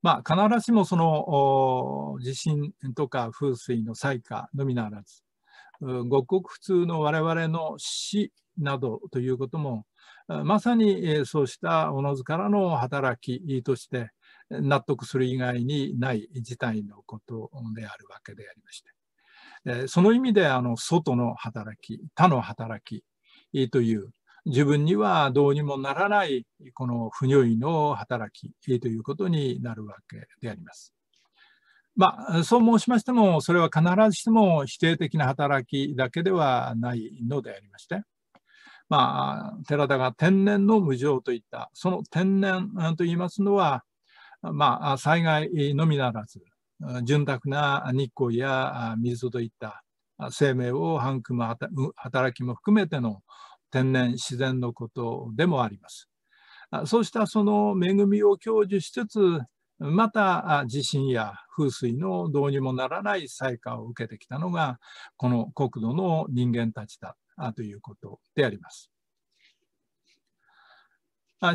まあ、必ずしもその地震とか風水の災禍のみならずごくごく普通の我々の死などということもまさにそうしたおのずからの働きとして納得する以外にない事態のことであるわけでありましてその意味であの外の働き他の働きという自分にはどうにもならないこの不如意の働きということになるわけであります。まあ、そう申しましても、それは必ずしも否定的な働きだけではないのでありまして、まあ、寺田が天然の無常といった、その天然と言いますのは、まあ、災害のみならず、潤沢な日光や水といった生命を育む働きも含めての天然自然のことでもあります。そうしたその恵みを享受しつつ、また地震や風水のどうにもならない災禍を受けてきたのがこの国土の人間たちだということであります。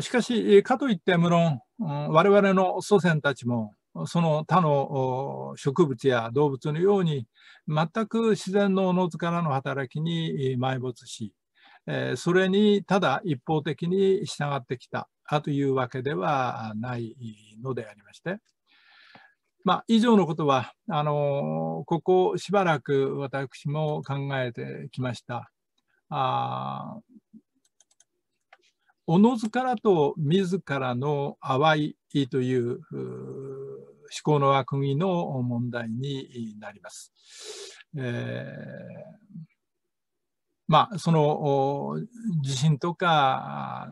しかしかといって無論我々の祖先たちもその他の植物や動物のように全く自然のおのずからの働きに埋没しそれにただ一方的に従ってきたというわけではないのでありまして、まあ、以上のことはあのここしばらく私も考えてきました。あおのずからと自らの淡いという思考の枠組みの問題になります。えーまあ、その地震とか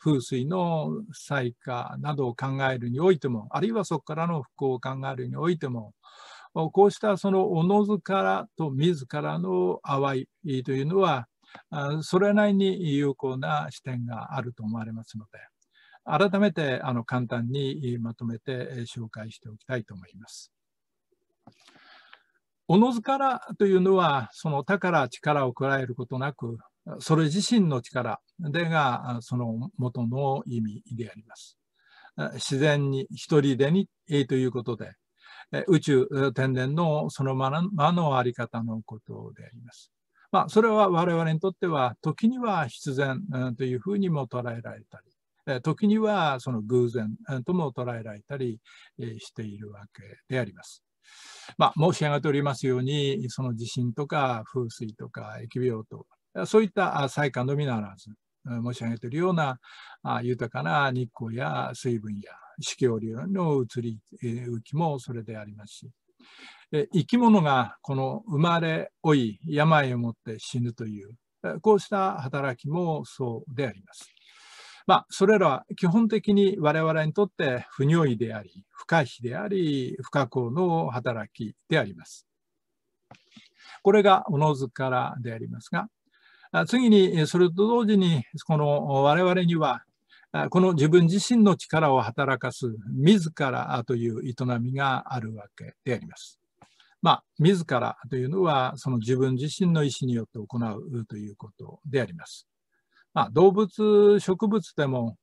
風水の災禍などを考えるにおいても、あるいはそこからの復興を考えるにおいても、こうしたそのおのずからと自らの淡いというのは、それなりに有効な視点があると思われますので、改めてあの簡単にまとめて紹介しておきたいと思います。おのずからというのは、その他から力を加えることなく、それ自身の力でがその元の意味であります。自然に一人でにということで、宇宙天然のそのまのあり方のことであります。まあ、それは我々にとっては、時には必然というふうにも捉えられたり、時にはその偶然とも捉えられたりしているわけであります。まあ、申し上げておりますように、その地震とか風水とか疫病と、そういった災禍のみならず、申し上げているような豊かな日光や水分や四季折々の移り行きもそれでありますし、生き物がこの生まれ老い病をもって死ぬというこうした働きもそうであります。まあ、それらは基本的に我々にとって不如意であり不可避であり不可抗の働きであります。これがおのずからでありますが次にそれと同時にこの我々にはこの自分自身の力を働かす自らという営みがあるわけであります。まあ、自らというのはその自分自身の意思によって行うということであります。まあ、動物植物でも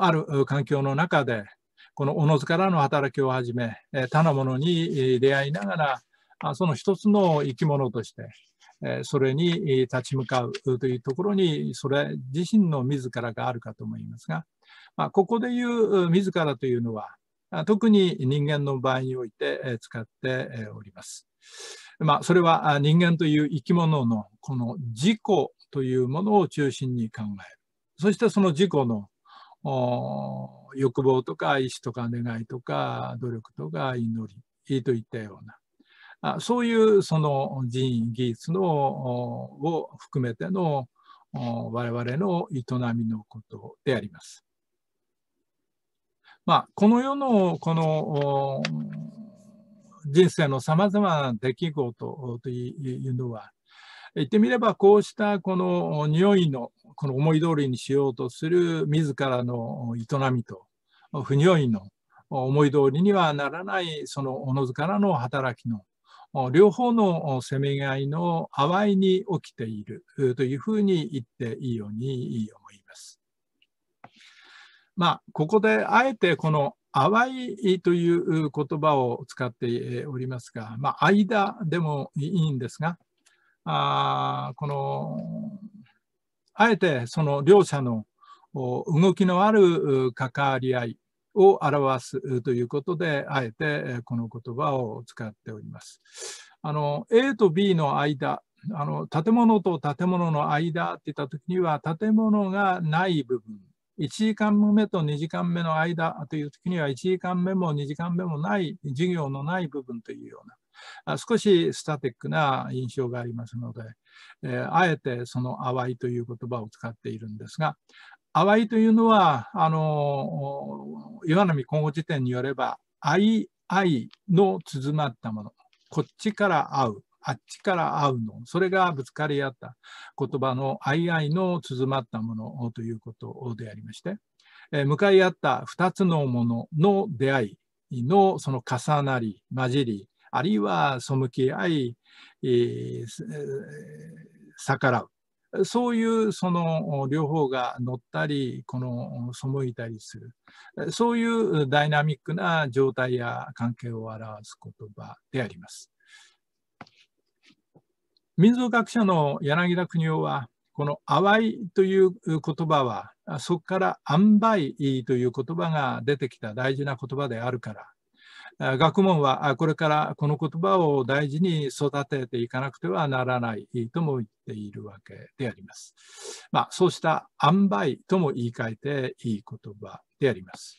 ある環境の中でこのおのずからの働きをはじめ、他のものに出会いながら、その一つの生き物として、それに立ち向かうというところに、それ自身の自らがあるかと思いますが、まあ、ここでいう自らというのは、特に人間の場合において使っております。まあ、それは人間という生き物のこの自己というものを中心に考える。そしてその自己の欲望とか意志とか願いとか努力とか祈りといったようなあそういうその人員技術のを含めての我々の営みのことであります。まあ、この世のこの人生のさまざまな出来事というのは言ってみればこうしたこの匂いのこの思い通りにしようとする自らの営みと不如意の思い通りにはならないそのおのずからの働きの両方のせめぎ合いの淡いに起きているというふうに言っていいように思います。まあ、ここであえてこの淡いという言葉を使っておりますが、まあ、間でもいいんですが、あこのあえてその両者の動きのある関わり合いを表すということで、あえてこの言葉を使っております。あの、A と B の間、あの、建物と建物の間って言った時には、建物がない部分、1時間目と2時間目の間という時には、1時間目も2時間目もない、授業のない部分というような、少しスタティックな印象がありますので、えー、あえてその淡いという言葉を使っているんですが、淡いというのは、あの、岩波今後辞典によれば、愛、愛のづまったもの、こっちから会う、あっちから会うの、それがぶつかり合った言葉の愛愛のづまったものということでありまして、えー、向かい合った2つのものの出会いのその重なり、混じり、あるいは背き合い、えー、逆らう。そういうその両方が乗ったり、この背いたりする、そういうダイナミックな状態や関係を表す言葉であります。民族学者の柳田邦夫は、この淡いという言葉は、そこから塩梅という言葉が出てきた大事な言葉であるから、学問はこれからこの言葉を大事に育てていかなくてはならないとも言っているわけであります。まあ、そうした塩梅とも言い換えていい言葉であります。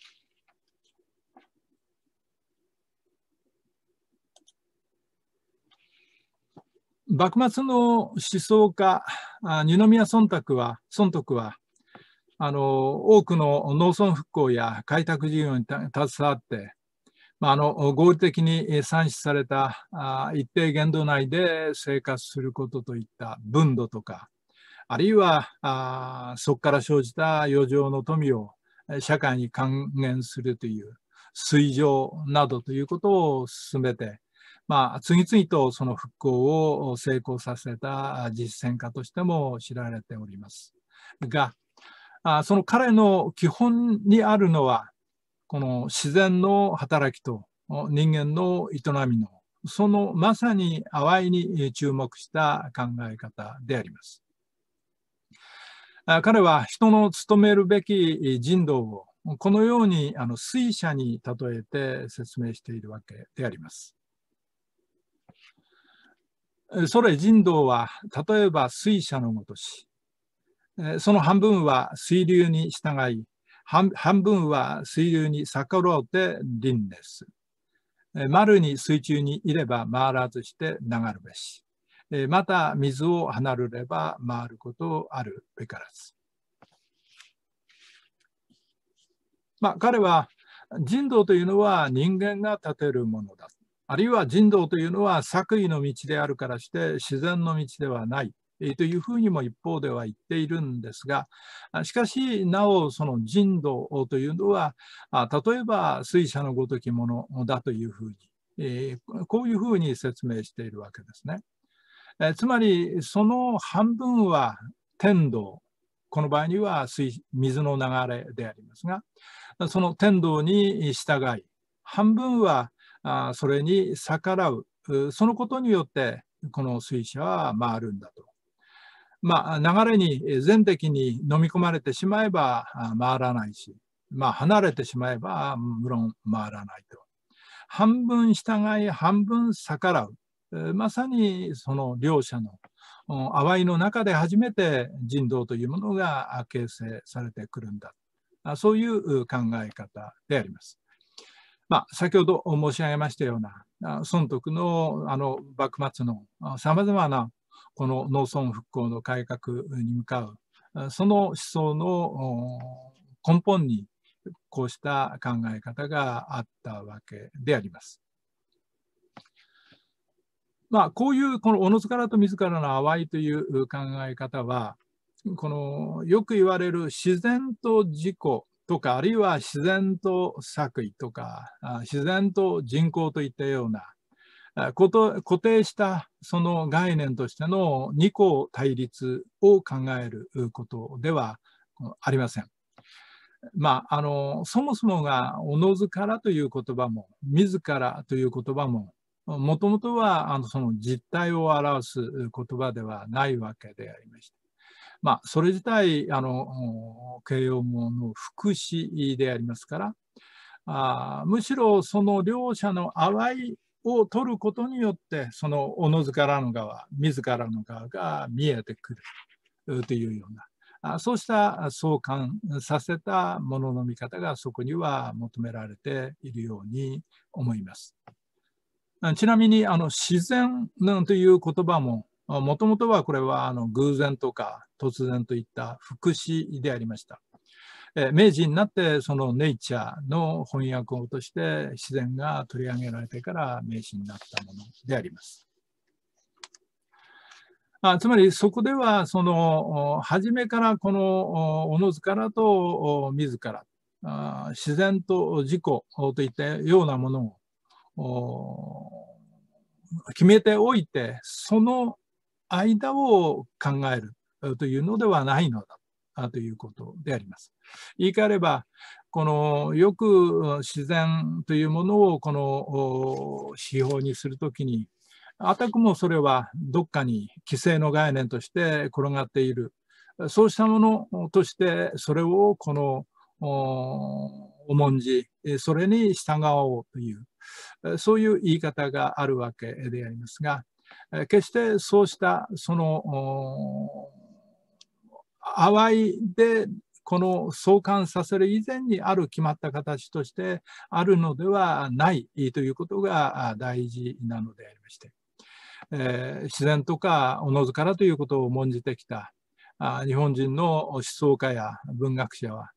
幕末の思想家、二宮尊徳は、尊徳は、あの、多くの農村復興や開拓事業に携わって、まあ、あの合理的に算出されたあ一定限度内で生活することといった分度とかあるいはあそこから生じた余剰の富を社会に還元するという水上などということを進めて、まあ、次々とその復興を成功させた実践家としても知られております。が、あその彼の基本にあるのは、この自然の働きと人間の営みのそのまさに淡いに注目した考え方であります。彼は人の務めるべき人道をこのようにあの水車に例えて説明しているわけであります。それ人道は例えば水車のごとし、その半分は水流に従い、半分は水流に逆ろうて輪廻する。丸に水中にいれば回らずして流るべし。また水を離れれば回ることあるべからず。まあ、彼は人道というのは人間が立てるものだ。あるいは人道というのは作為の道であるからして自然の道ではないえというふうにも一方では言っているんですが、しかし、なおその人道というのは、例えば水車のごときものだというふうに、えこういうふうに説明しているわけですね。えつまり、その半分は天道、この場合には水水の流れでありますが、その天道に従い、半分はあそれに逆らう、そのことによって、この水車は回るんだとまあ、流れに全的に飲み込まれてしまえば回らないし、まあ、離れてしまえば無論回らないと。半分従い半分逆らうまさにその両者の淡いの中で初めて人道というものが形成されてくるんだそういう考え方であります。まあ、先ほど申し上げましたような、孫徳のあの幕末のさまざまなこの農村復興の改革に向かう、その思想の根本にこうした考え方があったわけであります。まあ、こういうこのおのずからと自らの淡いという考え方はこのよく言われる自然と自己とかあるいは自然と作為とか自然と人口といったような固定したその概念としての二項対立を考えることではありません。まあ、あのそもそもが「おのずから」という言葉も「自ら」という言葉ももともとはあのその実態を表す言葉ではないわけでありまして、まあ、それ自体あの形容語の副詞でありますからあむしろその両者の淡いを取ることによってそのおのずからの側自らの側が見えてくるというようなそうした相関させたものの見方がそこには求められているように思います。ちなみにあの自然なんていう言葉ももともとはこれはあの偶然とか突然といった副詞でありました。え明治になってそのネイチャーの翻訳語として自然が取り上げられてから明治になったものであります。あつまりそこではその初めからこのおのずからと自らあ自然と自己といったようなものを決めておいてその間を考えるというのではないのだということであります。言い換えれば、このよく自然というものをこの指標にするときに、あたくもそれはどっかに規制の概念として転がっている。そうしたものとして、それをこの重んじ、それに従おうという、そういう言い方があるわけでありますが、決してそうしたその淡いでこの相関させる以前にある決まった形としてあるのではないということが大事なのでありまして、えー、自然とかおのずからということを重んじてきた日本人の思想家や文学者は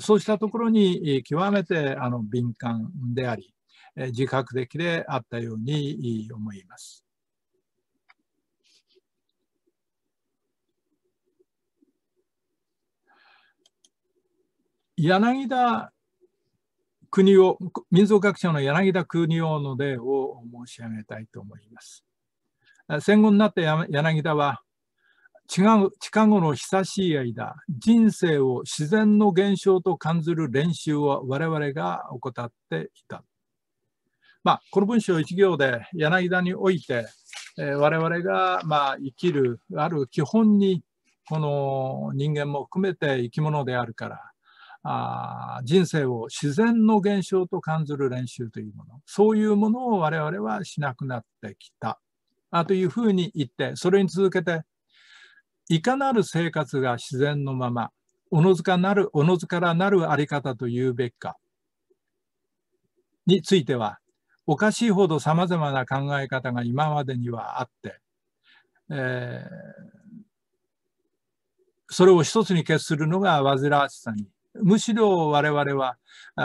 そうしたところに極めてあの敏感であり自覚的であったように思います。柳田国を民族学者の柳田国夫の例を申し上げたいと思います。戦後になって柳田は地下後の久しい間人生を自然の現象と感ずる練習を我々が怠っていた。まあ、この文章1行で柳田において、えー、我々がまあ生きるある基本にこの人間も含めて生き物であるからあ人生を自然の現象と感ずる練習というもの、そういうものを我々はしなくなってきたあというふうに言って、それに続けて、いかなる生活が自然のまま、おのずかなる、おのずからなるあり方というべきか、については、おかしいほどさまざまな考え方が今までにはあって、えー、それを一つに決するのが煩わしさにむしろ我々は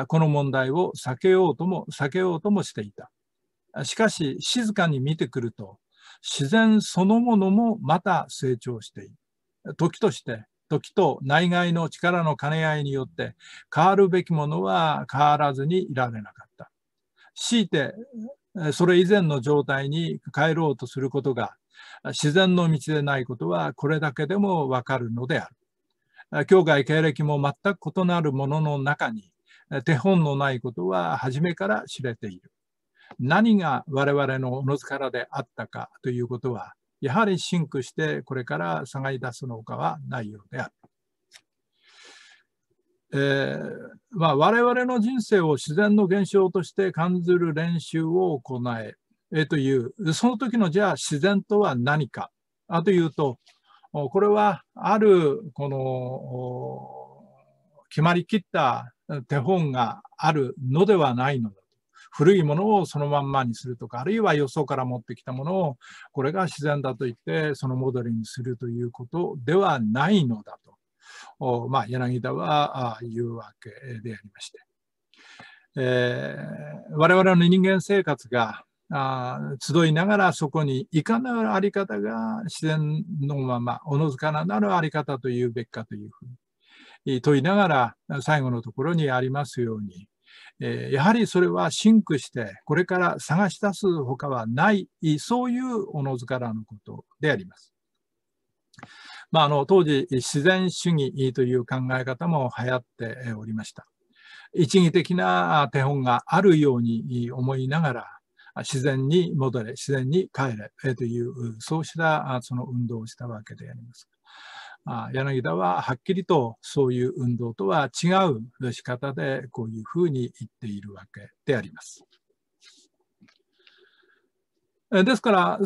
この問題を避けようとも避けようともしていた。しかし静かに見てくると自然そのものもまた成長している。時として時と内外の力の兼ね合いによって変わるべきものは変わらずにいられなかった。強いてそれ以前の状態に帰ろうとすることが自然の道でないことはこれだけでもわかるのである。教外経歴も全く異なるものの中に、手本のないことは初めから知れている。何が我々のおのずからであったかということは、やはりシクしてこれから下がり出すのかはないようである。えー、まあ、我々の人生を自然の現象として感ずる練習を行ええー、というその時のじゃあ自然とは何かあというとこれはあるこの決まりきった手本があるのではないのだと。古いものをそのまんまにするとか、あるいはよそから持ってきたものをこれが自然だと言ってそのモデルにするということではないのだと、まあ、柳田は言うわけでありまして。えー、我々の人間生活があ集いながらそこにいかなるあり方が自然のままおのずからなるあり方というべきかというふうに問いながら最後のところにありますように、えー、やはりそれはシンクしてこれから探し出すほかはないそういうおのずからのことであります。まあ、あの当時自然主義という考え方も流行っておりました。一義的な手本があるように思いながら自然に戻れ、自然に帰れという、そうしたその運動をしたわけであります。柳田ははっきりとそういう運動とは違う仕方でこういうふうに言っているわけであります。ですから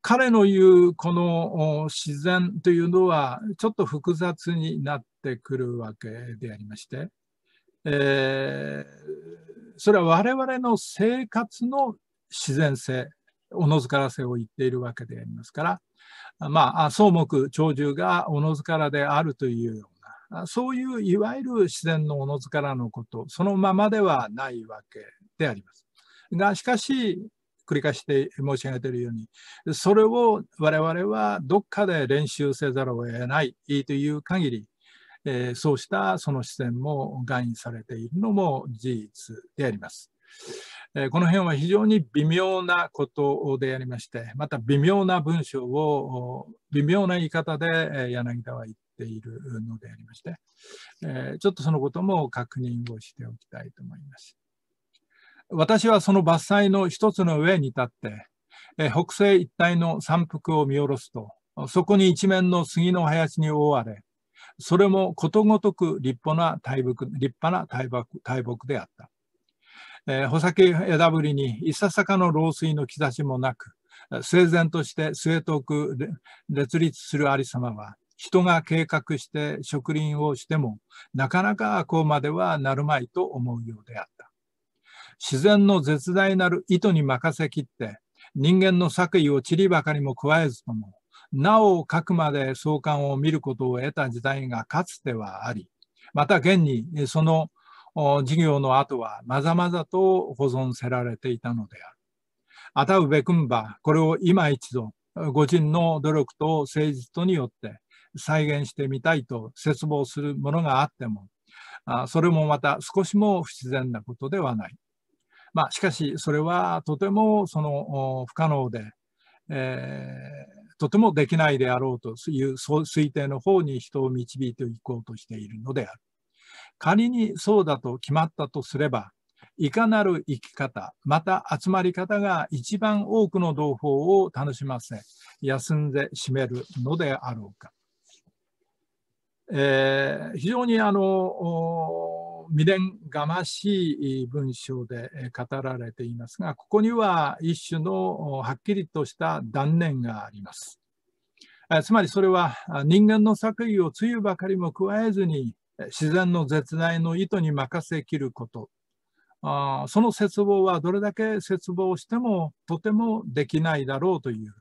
彼の言うこの自然というのはちょっと複雑になってくるわけでありまして、えー、それは我々の生活の自然性おのずから性を言っているわけでありますからまあ草木鳥獣がおのずからであるというようなそういういわゆる自然のおのずからのことそのままではないわけであります。がしかし繰り返して申し上げているようにそれを我々はどっかで練習せざるを得ないという限りえー、そうしたその視線も含意されているのも事実であります。えこの辺は非常に微妙なことでありましてまた微妙な文章を微妙な言い方で柳田は言っているのでありまして、えちょっとそのことも確認をしておきたいと思います。私はその伐採の一つの上に立って、え北西一帯の山腹を見下ろすとそこに一面の杉の林に覆われそれもことごとく立派な大木立派な大木大木であった。えー、穂先枝ぶりにいささかの老衰の兆しもなく、整然として据え遠く列立する有様は、人が計画して植林をしても、なかなかこうまではなるまいと思うようであった。自然の絶大なる意図に任せきって、人間の作為をちりばかりも加えずとも、なお書くまで相関を見ることを得た時代がかつてはあり、また現にその事業の後はまざまざと保存せられていたのである。あたうべくんば、これを今一度、ご人の努力と誠実とによって再現してみたいと絶望するものがあっても、それもまた少しも不自然なことではない。まあ、しかし、それはとてもその不可能で、えー、とてもできないであろうという推定の方に人を導いていこうとしているのである。仮にそうだと決まったとすれば、いかなる生き方、また集まり方が一番多くの同胞を楽しませ、休んで締めるのであろうか。えー、非常にあの未練がましい文章で語られていますが、ここには一種のはっきりとした断念があります。つまりそれは人間の作為をつゆばかりも加えずに、自然の絶大の意図に任せきることあその絶望はどれだけ絶望してもとてもできないだろうという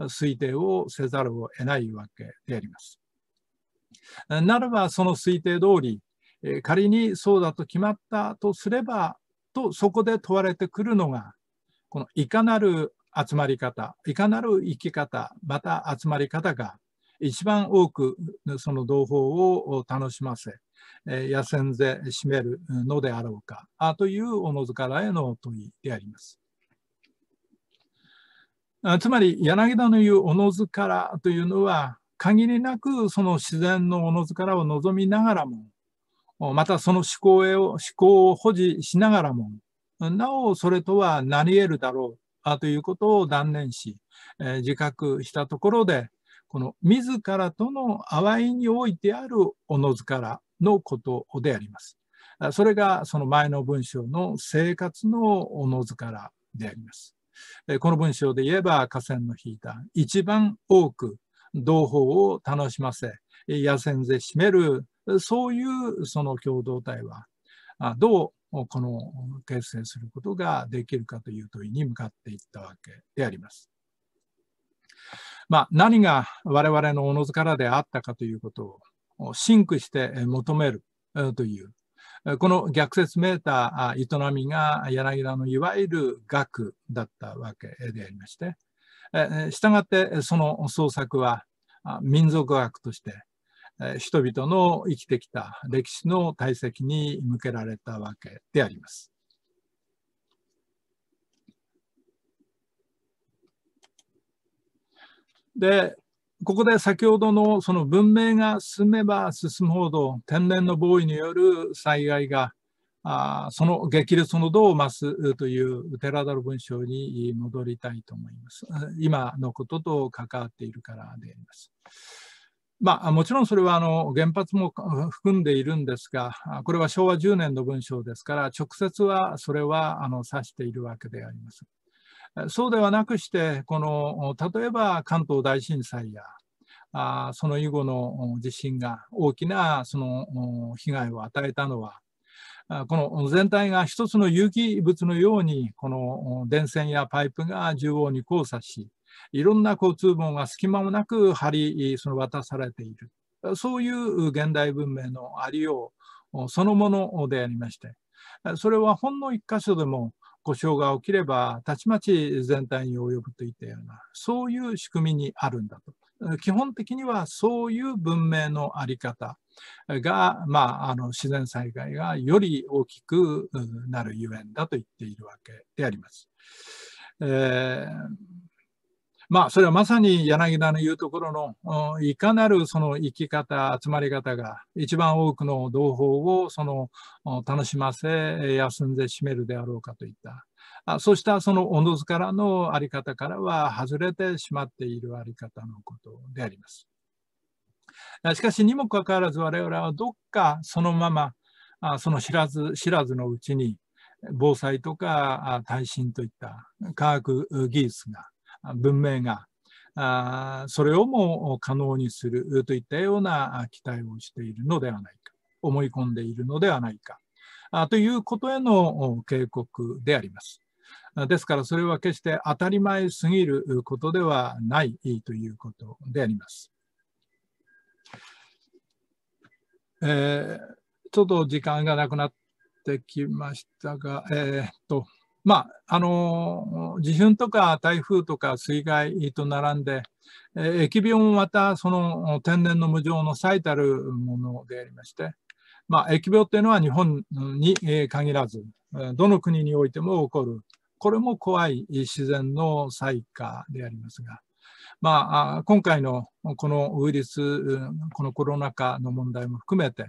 推定をせざるを得ないわけであります。ならばその推定通り仮にそうだと決まったとすればとそこで問われてくるのがこのいかなる集まり方いかなる生き方また集まり方が一番多くその同胞を楽しませ、野戦で占めるのであろうかというおのずからへの問いであります。つまり柳田の言うおのずからというのは限りなくその自然のおのずからを望みながらもまたその思考へを思考を保持しながらもなおそれとはなり得るだろうということを断念し自覚したところでこの自らとの淡いにおいてあるおのずからのことであります。それがその前の文章の生活のおのずからであります。この文章で言えば河川の引いた一番多く同胞を楽しませ野戦で占めるそういうその共同体はどうこの形成することができるかという問いに向かっていったわけであります。まあ、何が我々のおのずからであったかということをシンクして求めるという、この逆説めいた営みが柳田のいわゆる学だったわけでありまして、したがってその創作は民族学として、人々の生きてきた歴史の体積に向けられたわけであります。で、ここで先ほどのその文明が進めば進むほど天然の防衛による災害があその激烈の度を増すという寺田の文章に戻りたいと思います。今のことと関わっているからであります。まあ、もちろんそれはあの原発も含んでいるんですが、これは昭和10年の文章ですから、直接はそれはあの指しているわけであります。そうではなくして、この例えば関東大震災やあその以後の地震が大きなその被害を与えたのは、この全体が一つの有機物のように、この電線やパイプが縦横に交差し、いろんな交通網が隙間もなく張り、その渡されている。そういう現代文明のありようそのものでありまして、それはほんの一箇所でも故障が起きれば、たちまち全体に及ぶといったような、そういう仕組みにあるんだと。基本的にはそういう文明のあり方が、まあ、あの自然災害がより大きくなるゆえんだと言っているわけであります。えーまあ、それはまさに柳田の言うところの、いかなるその生き方、集まり方が一番多くの同胞をその楽しませ、休んでしめるであろうかといった。あそうしたそのおのずからのあり方からは外れてしまっているあり方のことであります。しかしにもかかわらず我々はどっかそのままあその知らず知らずのうちに防災とか耐震といった科学技術が文明があそれをも可能にするといったような期待をしているのではないか思い込んでいるのではないかあということへの警告であります。ですからそれは決して当たり前すぎることではないということであります。えー、ちょっと時間がなくなってきましたが、えー、っと、まあ、あの、地震とか台風とか水害と並んで、えー、疫病もまたその天然の無常の最たるものでありまして、まあ、疫病っていうのは日本に限らず、どの国においても起こる、これも怖い自然の災禍でありますが、まあ、今回のこのウイルス、このコロナ禍の問題も含めて、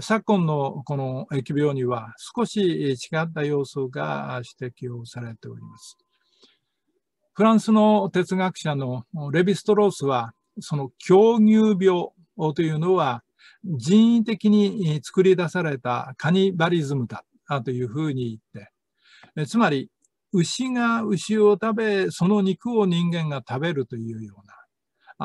昨今のこの疫病には少し違った要素が指摘をされております。フランスの哲学者のレヴィ・ストロースは、その狂牛病というのは人為的に作り出されたカニバリズムだというふうに言って、つまり牛が牛を食べ、その肉を人間が食べるというような、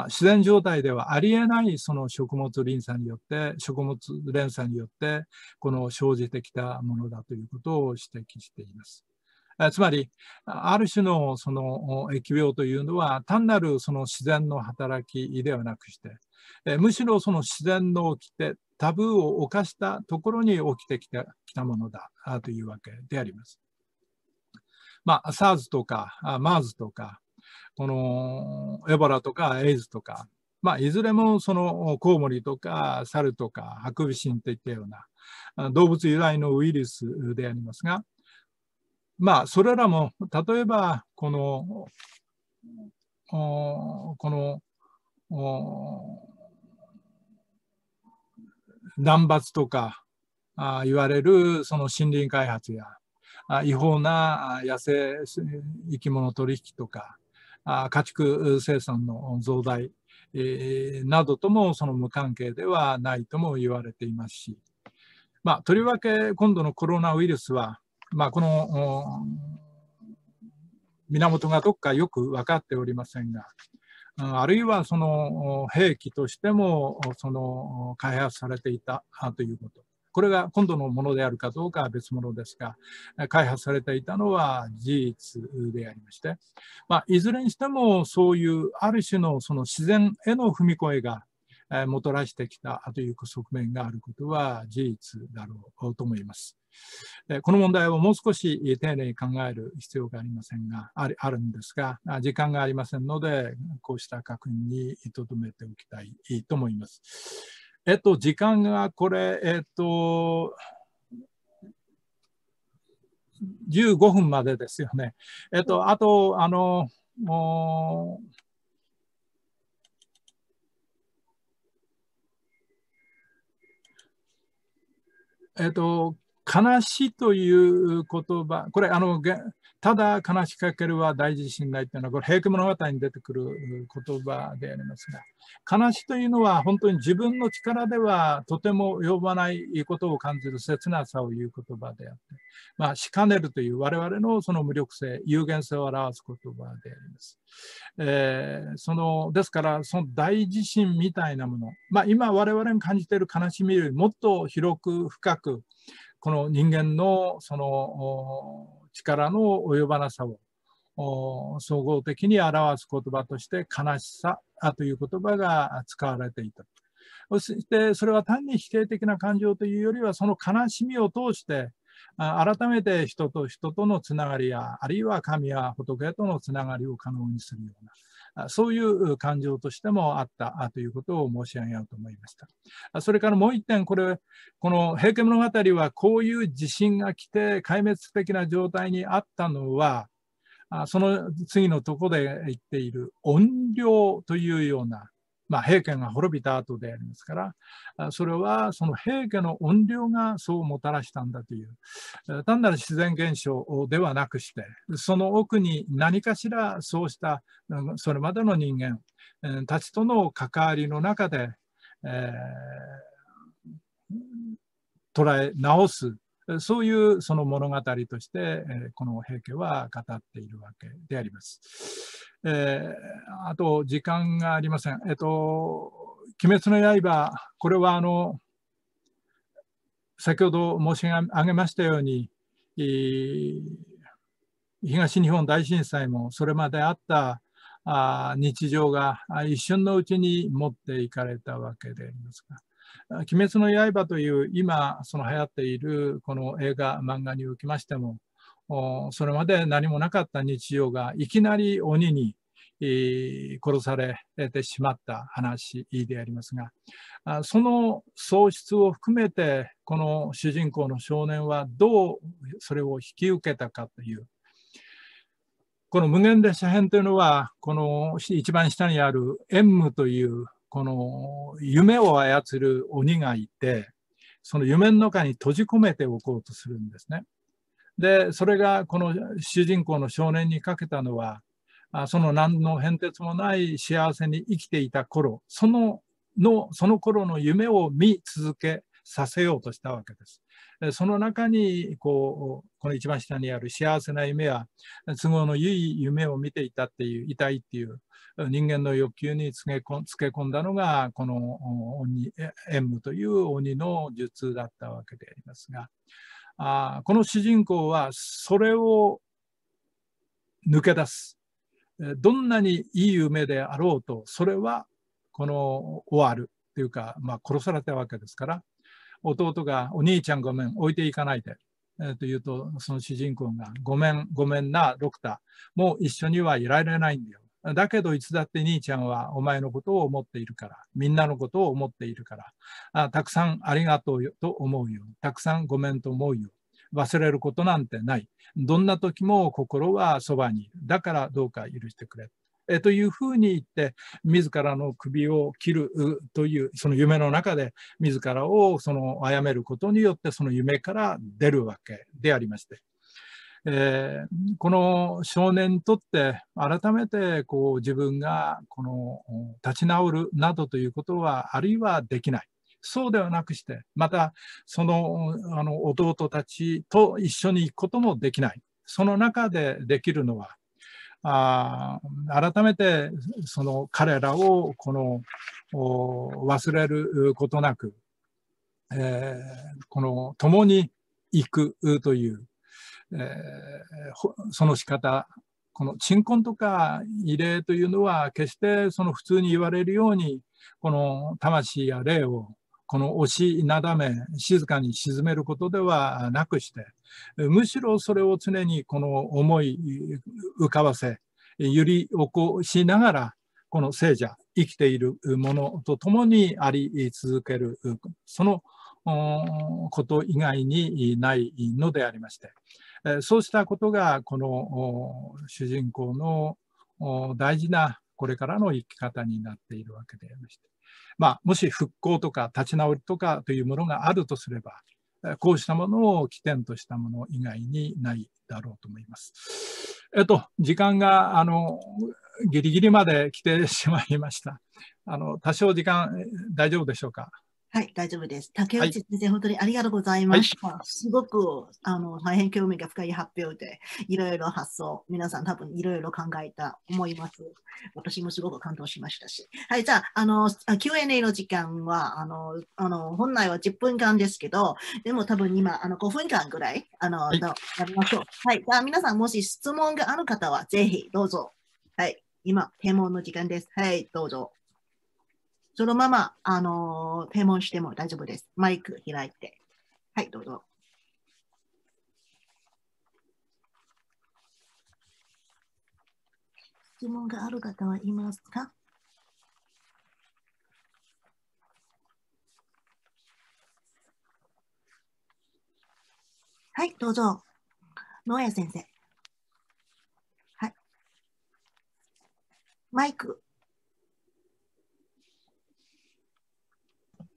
自然状態ではありえないその食物連鎖によって食物連鎖によってこの生じてきたものだということを指摘しています。つまりある種のその疫病というのは単なるその自然の働きではなくしてむしろその自然の起きてタブーを犯したところに起きてきたきたものだというわけであります。まあ、SARS とか MERS とかこのエボラとかエイズとか、まあ、いずれもそのコウモリとかサルとかハクビシンといったような動物由来のウイルスでありますが、まあ、それらも例えばこのこの断伐とかあ言われるその森林開発や違法な野生生き物取引とか家畜生産の増大、えなどともその無関係ではないとも言われていますし、まあ、とりわけ今度のコロナウイルスは、まあ、この源がどっかよく分かっておりませんが、あるいはその兵器としてもその開発されていたということ。これが今度のものであるかどうかは別物ですが、開発されていたのは事実でありまして、まあ、いずれにしてもそういうある種のその自然への踏み越えがもたらしてきたという側面があることは事実だろうと思います。この問題をもう少し丁寧に考える必要がありませんが、あるんですが、時間がありませんので、こうした確認に留めておきたいと思います。えっと、時間がこれ、えっと、15分までですよね。えっと、あと、あの、もう、えっと、悲しいという言葉、これ、あの、ただ悲しかけるは大事ないというのは、これ、平家物語に出てくる言葉でありますが、悲しというのは本当に自分の力ではとても及ばないことを感じる切なさを言う言葉であって、まあ、しかねるという我々のその無力性、有限性を表す言葉であります。えー、そのですから、その大地震みたいなもの、まあ、今我々が感じている悲しみよりもっと広く深く、この人間のその力の及ばなさを総合的に表す言葉として悲しさという言葉が使われていた。そしてそれは単に否定的な感情というよりはその悲しみを通して改めて人と人とのつながりやあるいは神や仏とのつながりを可能にするような。そういう感情としてもあったということを申し上げようと思いました。それからもう一点、これ、この平家物語はこういう地震が来て壊滅的な状態にあったのは、その次のとこで言っている怨霊というようなまあ、平家が滅びた後でありますから、それはその平家の怨霊がそうもたらしたんだという、単なる自然現象ではなくして、その奥に何かしらそうした、それまでの人間たちとの関わりの中で、えー、捉え直すそういうその物語として、この平家は語っているわけであります。えー、あと、時間がありません。えっ、と、鬼滅の刃、これはあの、先ほど申し上げましたように、東日本大震災もそれまであったあ日常が一瞬のうちに持っていかれたわけでありますが、「鬼滅の刃」という今その流行っているこの映画漫画におきましてもそれまで何もなかった日常がいきなり鬼に殺されてしまった話でありますがその喪失を含めてこの主人公の少年はどうそれを引き受けたかというこの無限列車編というのはこの一番下にある「縁夢」というこの夢を操る鬼がいて、その夢の中に閉じ込めておこうとするんですね。で、それがこの主人公の少年にかけたのは、その何の変哲もない幸せに生きていた頃、そののその頃の夢を見続けさせようとしたわけです。その中にこうこの一番下にある幸せな夢は都合のいい夢を見ていたっていう痛いっていう人間の欲求につけ込んだのがこの鬼縁武という鬼の術だったわけでありますがあこの主人公はそれを抜け出すどんなにいい夢であろうとそれはこの終わるというか、まあ、殺されたわけですから弟が「お兄ちゃんごめん置いていかないで」えー、と言うとその主人公が「ごめんごめんなドクターもう一緒にはいられないんだよ」だけどいつだって兄ちゃんはお前のことを思っているから、みんなのことを思っているから、あたくさんありがとうよと思うよ、たくさんごめんと思うよ、忘れることなんてない。どんな時も心はそばにいる。だからどうか許してくれ。えというふうに言って自らの首を切るというその夢の中で自らをその殺めることによってその夢から出るわけでありましてえー、この少年にとって改めてこう自分がこの立ち直るなどということはあるいはできない。そうではなくして、またそのあの弟たちと一緒に行くこともできない。その中でできるのは、あ改めてその彼らをこの忘れることなく、えー、この共に行くというえー、その仕方この鎮魂とか異霊というのは決してその普通に言われるようにこの魂や霊をこの押しなだめ静かに沈めることではなくしてむしろそれを常にこの思い浮かばせ揺り起こしながらこの聖者生きているものと共にあり続けるそのこと以外にないのでありましてえそうしたことがこの主人公の大事なこれからの生き方になっているわけでありまして、まあ、もし復興とか立ち直りとかというものがあるとすればこうしたものを起点としたもの以外にないだろうと思います。えっと、時間があのギリギリまで来てしまいました。あの多少時間大丈夫でしょうか。はい、大丈夫です。竹内先生、はい、本当にありがとうございました。はい、すごくあの大変興味が深い発表で、いろいろ発想、皆さん多分いろいろ考えた思います。私もすごく感動しましたし。はい、じゃあ、あの、Q&A の時間は、あの、あの本来は10分間ですけど、でも多分今、あの5分間ぐらい、あの、はい、やりましょう。はい、じゃあ皆さん、もし質問がある方は、ぜひどうぞ。はい、今、天文の時間です。はい、どうぞ。そのまま、あの、提問しても大丈夫です。マイク開いて。はい、どうぞ。質問がある方はいますかはい、どうぞ。野谷先生。はい。マイク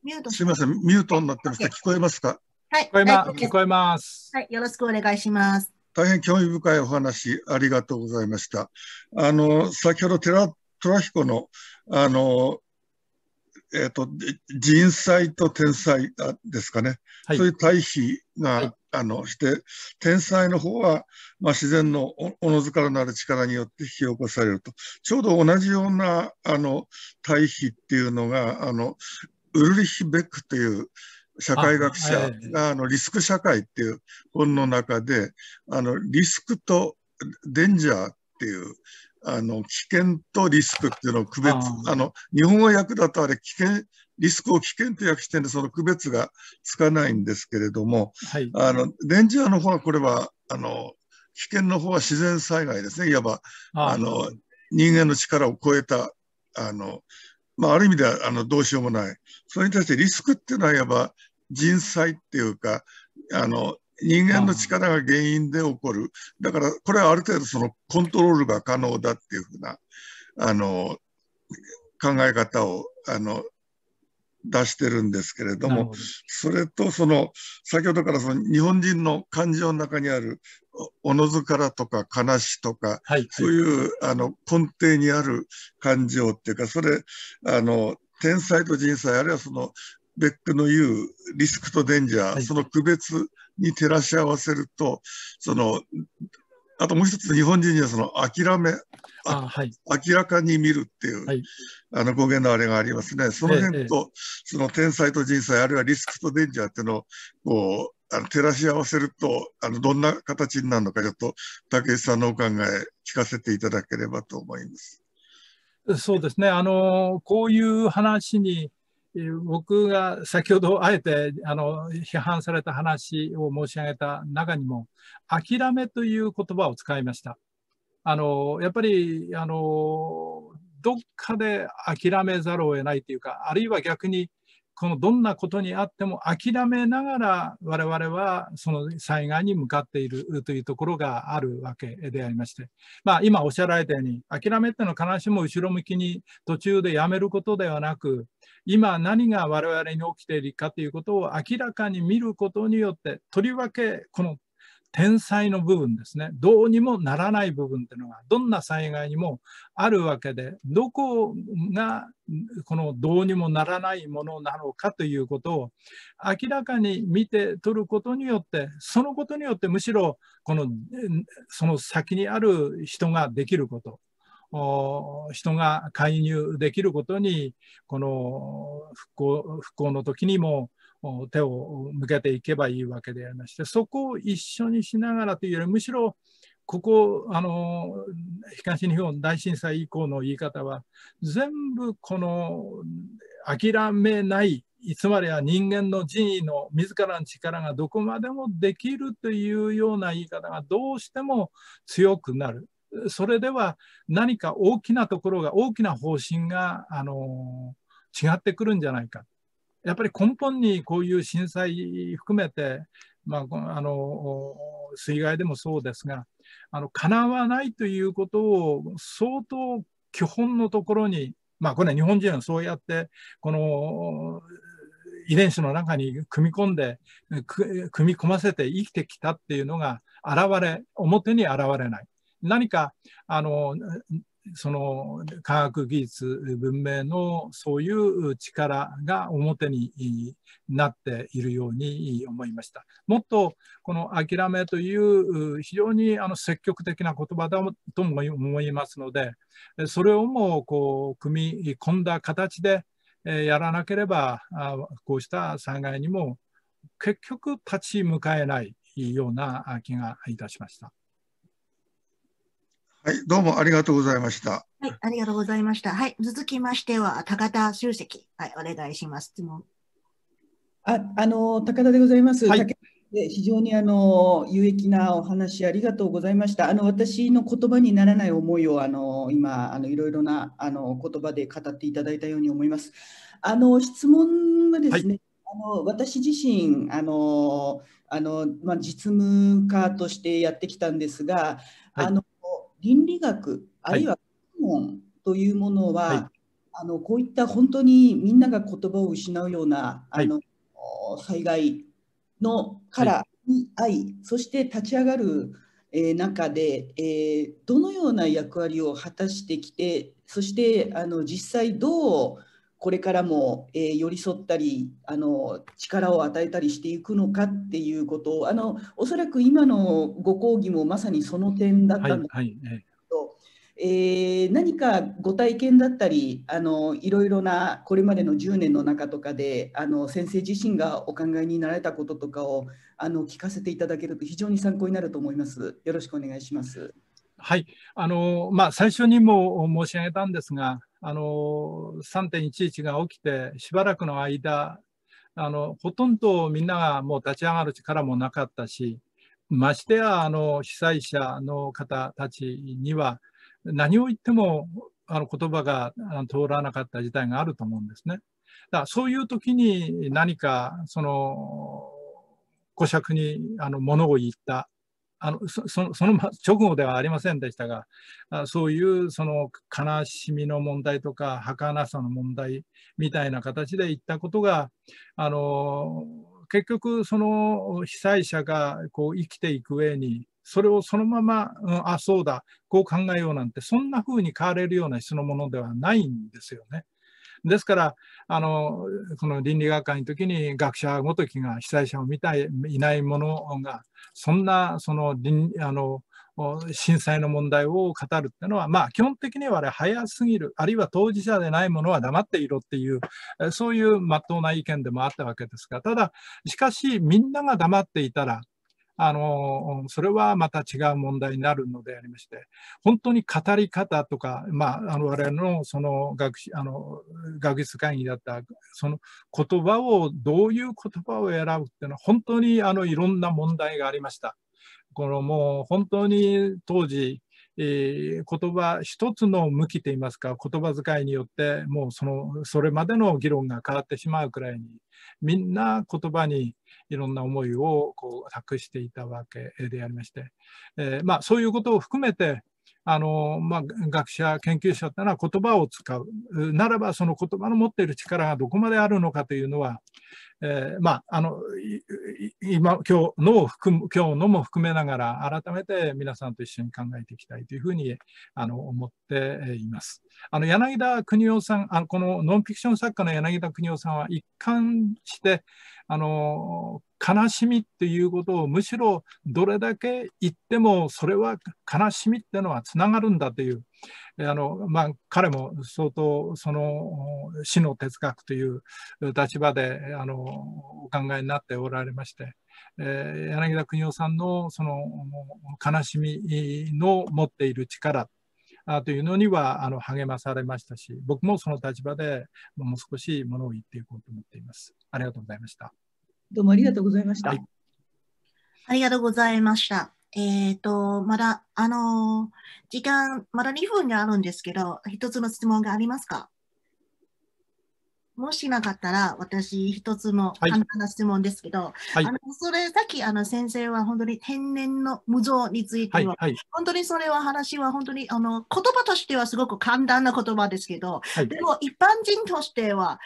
ミュートすみません、ミュートになってまし聞こえますかはい、ま、聞こえます。はい、よろしくお願いします。大変興味深いお話、ありがとうございました。あの、先ほど寺ヒコの、あの、えっ、ー、と、人災と天災ですかね。はい、そういう対比が、はい、あの、して、天災の方は、まあ、自然のおのずからなる力によって引き起こされると。ちょうど同じような、あの、対比っていうのが、あの、ウルリヒ・ベックという社会学者があのリスク社会っていう本の中であのリスクとデンジャーっていうあの危険とリスクっていうのを区別あの日本語訳だとあれ危険リスクを危険と訳してるんでその区別がつかないんですけれども、はい、あのデンジャーの方はこれはあの危険の方は自然災害ですねいわばあの人間の力を超えたあのまあ、ある意味ではあのどうしようもない。それに対してリスクっていうのは、いわば人災っていうか、あの人間の力が原因で起こる。だから、これはある程度そのコントロールが可能だっていうふうな、あの、考え方を、あの、出してるんですけれどもそれとその先ほどからその日本人の感情の中にあるおのずからとか悲しとか、はい、そういうあの根底にある感情っていうかそれあの天才と人才あるいはそのベックの言うリスクとデンジャー、はい、その区別に照らし合わせるとそのあともう一つ、日本人にはその諦め、あはい、明らかに見るっていう、はい、あの語源のあれがありますね。その辺と、ええ、その天才と人才、あるいはリスクとデンジャーっていうのを、こう、あの照らし合わせると、あのどんな形になるのか、ちょっと竹内さんのお考え、聞かせていただければと思います。そうですね。あの、こういう話に、僕が先ほどあえてあの批判された話を申し上げた中にも諦めという言葉を使いました。あのやっぱりあのどっかで諦めざるを得ないというかあるいは逆にこのどんなことにあっても諦めながら我々はその災害に向かっているというところがあるわけでありまして、まあ、今おっしゃられたように諦めっていうのは必ずしも後ろ向きに途中でやめることではなく今何が我々に起きているかということを明らかに見ることによってとりわけこの天才の部分ですねどうにもならない部分っていうのがどんな災害にもあるわけでどこがこのどうにもならないものなのかということを明らかに見て取ることによってそのことによってむしろこのその先にある人ができること人が介入できることにこの復興復興の時にも手を向けていけばいいわけでありまして、そこを一緒にしながらというより、むしろここあの東日本大震災以降の言い方は全部この諦めないつまりは人間の人為の自らの力がどこまでもできるというような言い方がどうしても強くなるそれでは何か大きなところが大きな方針があの違ってくるんじゃないかやっぱり根本にこういう震災含めて、まあ、あの水害でもそうですが、あの叶わないということを相当基本のところに、まあ、これは日本人はそうやって、この遺伝子の中に組み込んで、組み込ませて生きてきたっていうのが現れ、表に現れない。何か、あの、その科学技術文明のそういう力が表になっているように思いました。もっとこの諦めという非常にあの積極的な言葉だとも思いますので、それをもこう組み込んだ形でやらなければ、こうした災害にも結局立ち向かえないような気がいたしました。はい、どうもありがとうございました。はい、ありがとうございました。はい、続きましては、高田修石、はい、お願いします。質問。あ、あの、高田でございます。はい、で非常にあの有益なお話ありがとうございました。あの私の言葉にならない思いをあの今あのいろいろなあの言葉で語っていただいたように思います。あの質問はですね、はいあの私自身あのあの、まあ、実務家としてやってきたんですが、はい、あの倫理学あるいは学問というものは、はい、あのこういった本当にみんなが言葉を失うようなあの、災害のからに会、い、そして立ち上がる、えー、中で、えー、どのような役割を果たしてきてそしてあの実際どうこれからも、えー、寄り添ったりあの力を与えたりしていくのかっていうことをあのおそらく今のご講義もまさにその点だったんだけど、はいえ何かご体験だったりあのいろいろなこれまでの10年の中とかであの先生自身がお考えになられたこととかをあの聞かせていただけると非常に参考になると思います。よろしくお願いします。はい、あのまあ、最初にも申し上げたんですが、あの3.11が起きてしばらくの間あのほとんどみんながもう立ち上がる力もなかったしましてやあの被災者の方たちには何を言ってもあの言葉が通らなかった事態があると思うんですね。だからそういう時に何かその誤釈にあの物を言ったあのその 直後ではありませんでしたがそういうその悲しみの問題とか儚さの問題みたいな形で言ったことがあの結局その被災者がこう生きていく上にそれをそのまま、うん、あそうだこう考えようなんてそんな風に変われるような質のものではないんですよね。ですからあのこの倫理学会の時に学者ごときが被災者を見たいいないものがそんなそのあの震災の問題を語るっていうのは、まあ、基本的にはあれ早すぎるあるいは当事者でないものは黙っていろっていうそういうまっとうな意見でもあったわけですがただしかしみんなが黙っていたらあのそれはまた違う問題になるのでありまして本当に語り方とか、まあ、あの我々のその学あの学術会議だったその言葉をどういう言葉を選ぶっていうのは本当にあのいろんな問題がありました。このもう本当に当時えー、言葉一つの向きといいますか言葉遣いによってもうそのそれまでの議論が変わってしまうくらいにみんな言葉にいろんな思いをこう託していたわけでありまして、えー、まあ、そういうことを含めてあのまあ、学者研究者というのは言葉を使うならばその言葉の持っている力がどこまであるのかというのはえー、まあ、あの、今、今日のを含む、今日のも含めながら、改めて皆さんと一緒に考えていきたいというふうに、あの、思っています。あの、柳田邦夫さん、あのこのノンフィクション作家の柳田邦夫さんは、一貫して、あの悲しみっていうことをむしろどれだけ言ってもそれは悲しみってのはつながるんだというあの、まあ、彼も相当その死の哲学という立場であのお考えになっておられまして。えー、柳田邦夫さんのその悲しみの持っている力あというのにはあの励まされましたし、僕もその立場でもう少しものを言っていこうと思っています。ありがとうございました。どうもありがとうございました。はい、ありがとうございました。えっ、ー、と、まだ、あのー、時間、まだ2分があるんですけど、一つの質問がありますかもしなかったら、私、一つの簡単なの質問ですけど、はい、あのそれ、さっきあの先生は本当に天然の無常については、はいはい、本当にそれは話は本当にあの言葉としてはすごく簡単な言葉ですけど、でも一般人としては、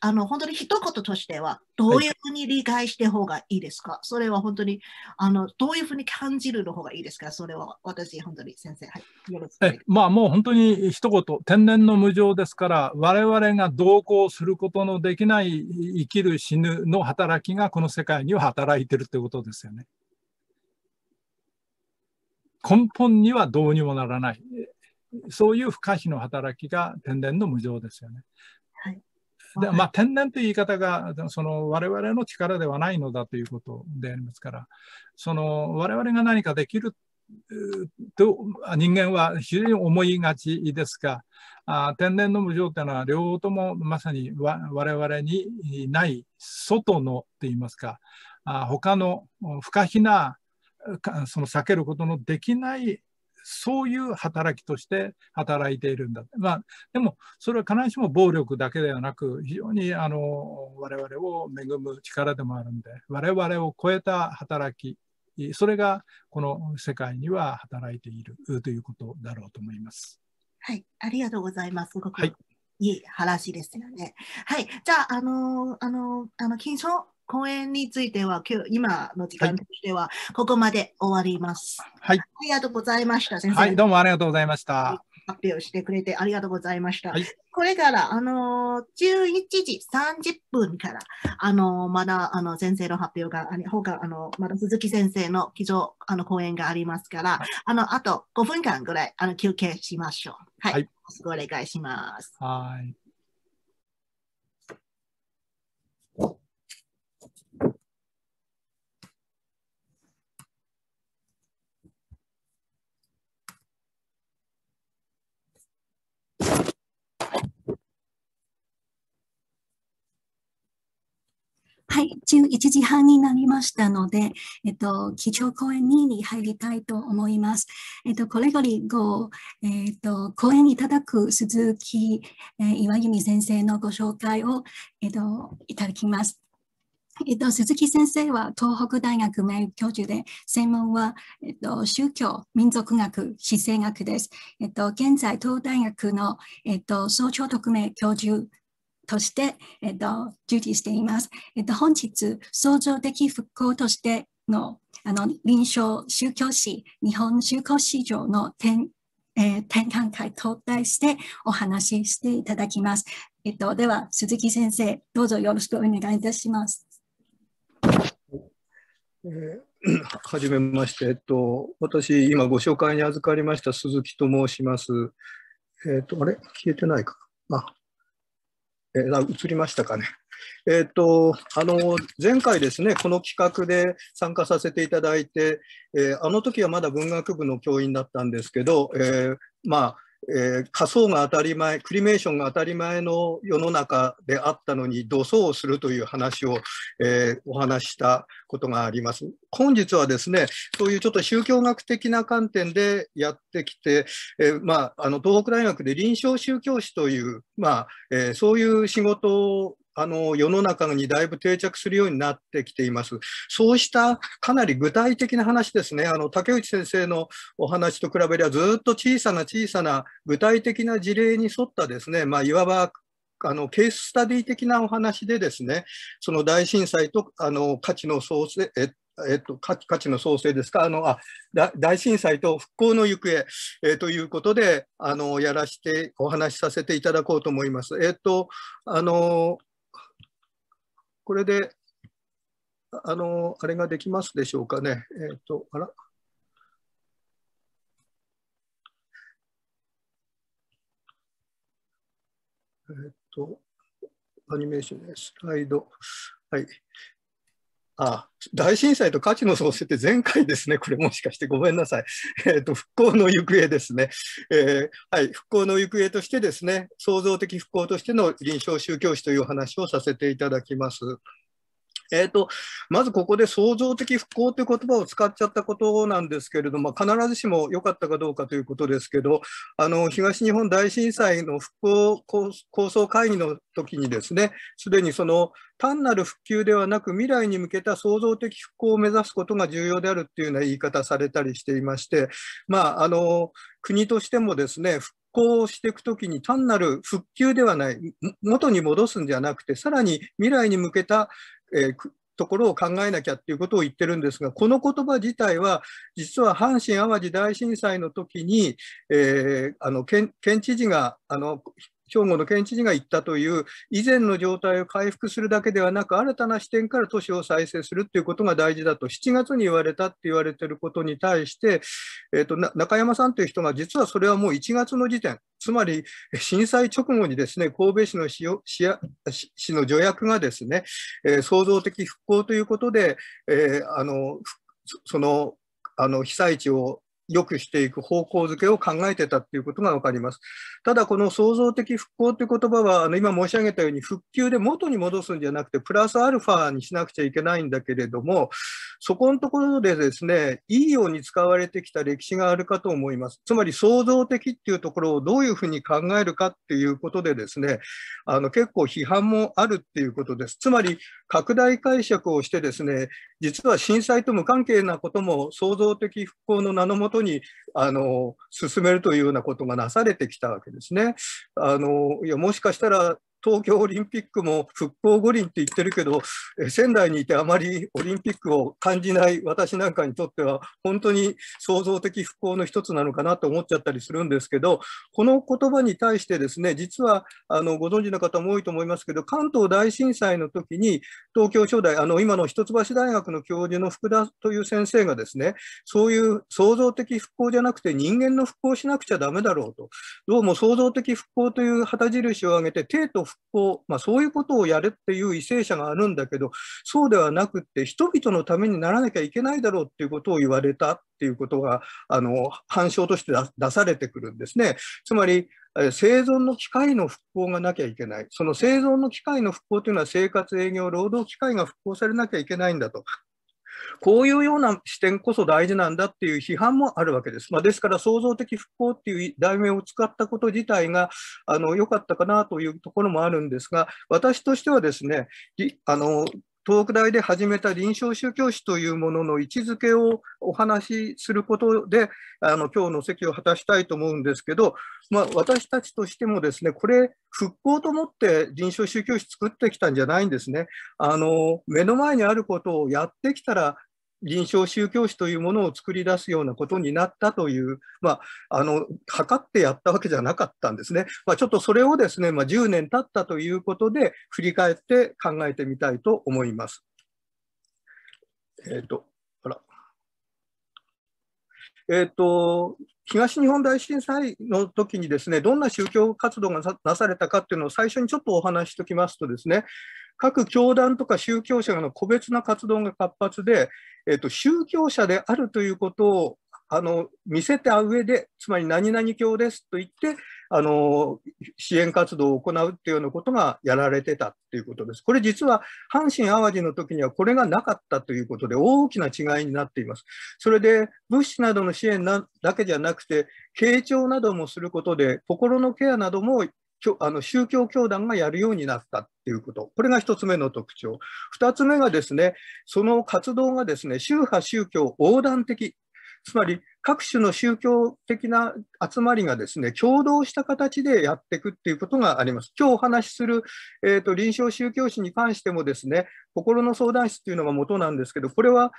あの本当に一言としては、どういうふうに理解して方がいいですか、それは本当にあのどういうふうに感じるの方がいいですかそれは私、本当に先生、はい、よろしくお願いします。まあ、もう本当に一言、天然の無常ですから、我々が同行するることのできない生きる死ぬの働きがこの世界には働いてるってことですよね。根本にはどうにもならない。そういう不可避の働きが天然の無常ですよね。はい、でまあ、天然という言い方がその我々の力ではないのだということでありますからその我々が何かできると人間は非常に思いがちですがあ天然の無常というのは両方ともまさに我々にない外のっていいますかあ他の不可避なその避けることのできないそういう働きとして働いているんだ。まあ、でも、それは必ずしも暴力だけではなく、非常にあの我々を恵む力でもあるんで、我々を超えた働きそれがこの世界には働いているということだろうと思います。はい、ありがとうございます。すごくいい話ですよね。はい、じゃあ、あの、あの、あの、金賞講演については、今日、今の時間としては、ここまで終わります。はい。ありがとうございました、先生。はい、どうもありがとうございました。はい発表してくれてありがとうございました。はい、これから、あのー、11時30分から、あのー、まだ、あの、先生の発表が、あほか、あの、まだ鈴木先生の基上、あの、講演がありますから、はい、あの、あと5分間ぐらい、あの、休憩しましょう。はい。はい、お願いします。はい。はい、11時半になりましたので、えっと、基調講演2に入りたいと思います。えっと、これより5、えっと、講演いただく鈴木、えー、岩弓先生のご紹介を、えっと、いただきます。えっと、鈴木先生は東北大学名誉教授で、専門は、えっと、宗教、民族学、非政学です。えっと、現在、東大学の、えっと、総長特命教授として、えっと、受理しています。えっと、本日、創造的復興としてのあの臨床宗教史、日本宗教史上の展、えー、転会と題してお話ししていただきます。えっと、では、鈴木先生、どうぞよろしくお願いいたします。え はじめまして、えっと、私、今ご紹介に預かりました鈴木と申します。えっと、あれ消えてないか。あ、えー、映りましたかね。えっと、あの、前回ですね、この企画で参加させていただいて、えー、あの時はまだ文学部の教員だったんですけど、えー、まあ、えー、仮想が当たり前、クリメーションが当たり前の世の中であったのに、土葬をするという話を、えー、お話したことがあります。本日はですね、そういうちょっと宗教学的な観点でやってきて、えー、まあ、あの東北大学で臨床宗教士という、まあえそういう仕事をあの世の中にだいぶ定着するようになってきています。そうしたかなり具体的な話ですね、あの竹内先生のお話と比べれば、ずっと小さな小さな具体的な事例に沿ったですね、まあ、いわばあのケーススタディ的なお話でですね、その大震災とあの価値の創生、ええっと、価値の創生ですかあのあ大震災と復興の行方、えー、ということであのやらしてお話しさせていただこうと思います。えっとあのこれで、あの、あれができますでしょうかね。えっ、ー、と、あら。えっ、ー、と、アニメーションです。スライド。はい。あ大震災と価値の創生って前回ですね、これもしかしてごめんなさい。えっ、ー、と、復興の行方ですね、えー、はい、復興の行方としてですね、創造的復興としての臨床宗教史という話をさせていただきます。えーと、まずここで創造的復興という言葉を使っちゃったことなんですけれども、必ずしも良かったかどうかということですけど、あの東日本大震災の復興構想会議の時にですね、すでにその単なる復旧ではなく、未来に向けた創造的復興を目指すことが重要であるというような言い方されたりしていまして、まあ、あの国としてもですね、興していくときに単なる復旧ではない、元に戻すんじゃなくて、さらに未来に向けたえー、ところを考えなきゃっていうことを言ってるんですが、この言葉自体は、実は阪神・淡路大震災の時に、えー、あの県県知事があの兵庫の県知事が言ったという、以前の状態を回復するだけではなく、新たな視点から都市を再生するということが大事だと、7月に言われたって言われてることに対して、えーと、中山さんという人が、実はそれはもう1月の時点、つまり震災直後にですね神戸市の市市の助役がですね、えー、創造的復興ということで、えー、あのそのあの被災地を良くしていく方向づけを考えてたっていうことがわかります。ただ、この創造的復興という言葉は、あの今申し上げたように、復旧で元に戻すんじゃなくて、プラスアルファにしなくちゃいけないんだけれども、そこのところでですね、いいように使われてきた歴史があるかと思います。つまり、創造的っていうところをどういうふうに考えるかっていうことでですね、あの結構批判もあるっていうことです。つまり、拡大解釈をしてですね、実は震災と無関係なことも創造的復興の名のもとこにあの進めるというようなことがなされてきたわけですね。あのいやもしかしたら東京オリンピックも復興五輪って言ってるけど、仙台にいてあまりオリンピックを感じない私なんかにとっては、本当に創造的復興の一つなのかなと思っちゃったりするんですけど、この言葉に対してですね、実はあのご存知の方も多いと思いますけど、関東大震災の時に、東京初代、あの今の一橋大学の教授の福田という先生がですね、そういう創造的復興じゃなくて、人間の復興しなくちゃだめだろうと、どうも創造的復興という旗印を挙げて、帝都復を、まあ、そういうことをやれっていう為政者があるんだけど、そうではなくって、人々のためにならなきゃいけないだろうっていうことを言われたっていうことが、あの反証として出されてくるんですね。つまり、生存の機会の復興がなきゃいけない、その生存の機会の復興というのは、生活、営業、労働機会が復興されなきゃいけないんだと、こういうような視点こそ大事なんだっていう批判もあるわけです。まあ、ですから、創造的復興っていう題名を使ったこと自体があの良かったかなというところもあるんですが、私としてはですね、あの東北大で始めた臨床宗教史というものの位置づけをお話しすることで、あの今日の席を果たしたいと思うんですけど、まあ、私たちとしてもですね、これ、復興と思って臨床宗教史作ってきたんじゃないんですね。あの目の前にあることをやってきたら、臨床宗教史というものを作り出すようなことになったという、まあ、あの、測ってやったわけじゃなかったんですね。まあ、ちょっとそれをですね、まあ、10年経ったということで、振り返って考えてみたいと思います。えっ、ー、と、えーと、東日本大震災の時にですねどんな宗教活動がなされたかっていうのを最初にちょっとお話ししきますとですね各教団とか宗教者の個別な活動が活発で、えーと、と宗教者であるということをあの見せた上で、つまり何々教ですと言って、あの支援活動を行うっていうようなことがやられてたっていうことです。これ実は阪神・淡路の時にはこれがなかったということで大きな違いになっています。それで物資などの支援なだけじゃなくて、傾聴などもすることで、心のケアなどもあの宗教教団がやるようになったっていうこと、これが1つ目の特徴。2つ目がですね、その活動がですね、宗派宗教横断的つまり各種の宗教的な集まりがですね、共同した形でやっていくっていうことがあります。今日お話しする、えーと、臨床宗教史に関してもですね、心の相談室というのが元なんですけど、これは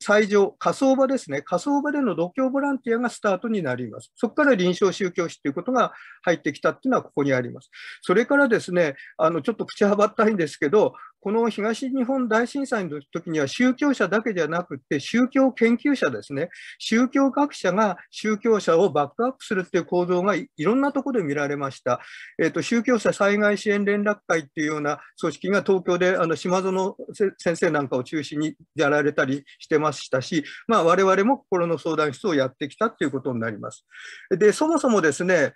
最上、火葬場ですね、火葬場での度胸ボランティアがスタートになります。そこから臨床宗教史ということが入ってきたっていうのはここにあります。それからですね、あのちょっと口はばったいんですけど、この東日本大震災の時には宗教者だけじゃなくて宗教研究者ですね宗教学者が宗教者をバックアップするっていう構造がいろんなところで見られました、えーと、と宗教者災害支援連絡会っていうような組織が東京であの島園先生なんかを中心にやられたりしてましたし、まあ、我々も心の相談室をやってきたっていうことになりますでそもそもですね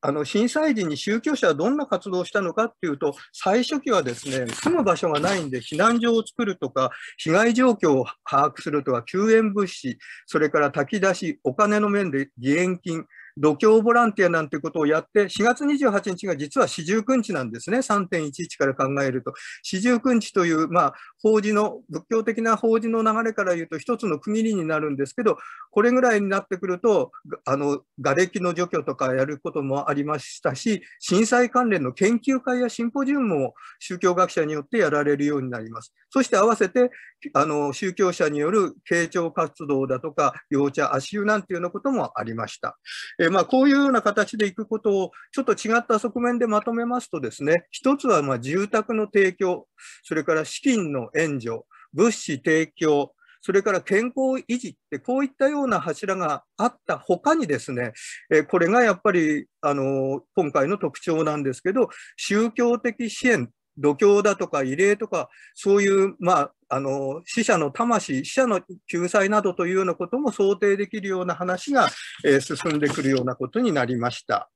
あの震災時に宗教者はどんな活動をしたのかっていうと最初期はですね場所がないんで、避難所を作るとか、被害状況を把握するとか、救援物資、それから炊き出し、お金の面で義援金、度胸ボランティアなんてことをやって、4月28日が実は四十九日なんですね、3.11から考えると。四十九日という、まあ、法事の、仏教的な法事の流れから言うと、一つの区切りになるんですけど、これぐらいになってくると、あの、瓦礫の除去とかやることもありましたし、震災関連の研究会やシンポジウムも宗教学者によってやられるようになります。そして合わせて、あの、宗教者による傾聴活動だとか、幼茶、足湯なんていうようなこともありました。えまあ、こういうような形でいくことを、ちょっと違った側面でまとめますとですね、一つはま住宅の提供、それから資金の援助、物資提供、それから健康維持って、こういったような柱があったほかにですね、えこれがやっぱりあの今回の特徴なんですけど、宗教的支援、度胸だとか慰霊とか、そういう、まあ、あの死者の魂、死者の救済などというようなことも想定できるような話が、え進んでくるようなことになりました。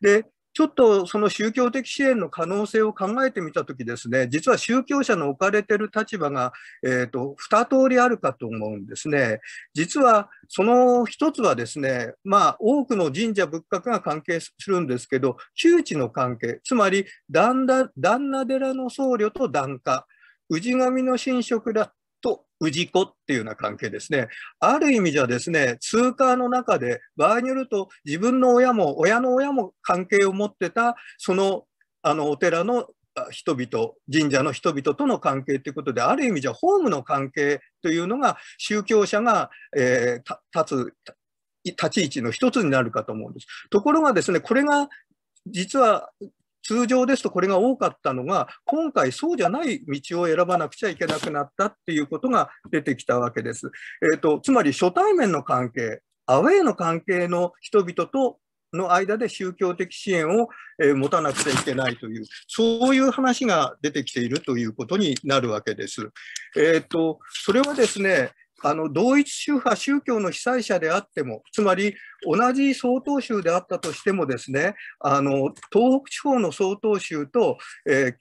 でちょっとその宗教的支援の可能性を考えてみたときですね、実は宗教者の置かれている立場が、えーと、二通りあるかと思うんですね。実はその一つはですね、まあ、多くの神社仏閣が関係するんですけど、旧知の関係、つまり旦那旦那寺の僧侶と檀家、氏神の神職だと氏子っていうような関係ですね。ある意味じゃですね、通貨の中で、場合によると自分の親も親の親も関係を持ってた、そのあのお寺の人々、神社の人々との関係ということで、ある意味じゃホームの関係というのが宗教者が、えー、立つ立ち位置の一つになるかと思うんです。ところがですね、これが実は通常ですとこれが多かったのが、今回そうじゃない道を選ばなくちゃいけなくなったっていうことが出てきたわけです。えーと、つまり初対面の関係、アウェイの関係の人々との間で宗教的支援を、えー、持たなくちゃいけないという、そういう話が出てきているということになるわけです。えーとそれはですね、あの同一宗派、宗教の被災者であっても、つまり同じ曹洞宗であったとしても、ですねあの東北地方の曹洞宗と、え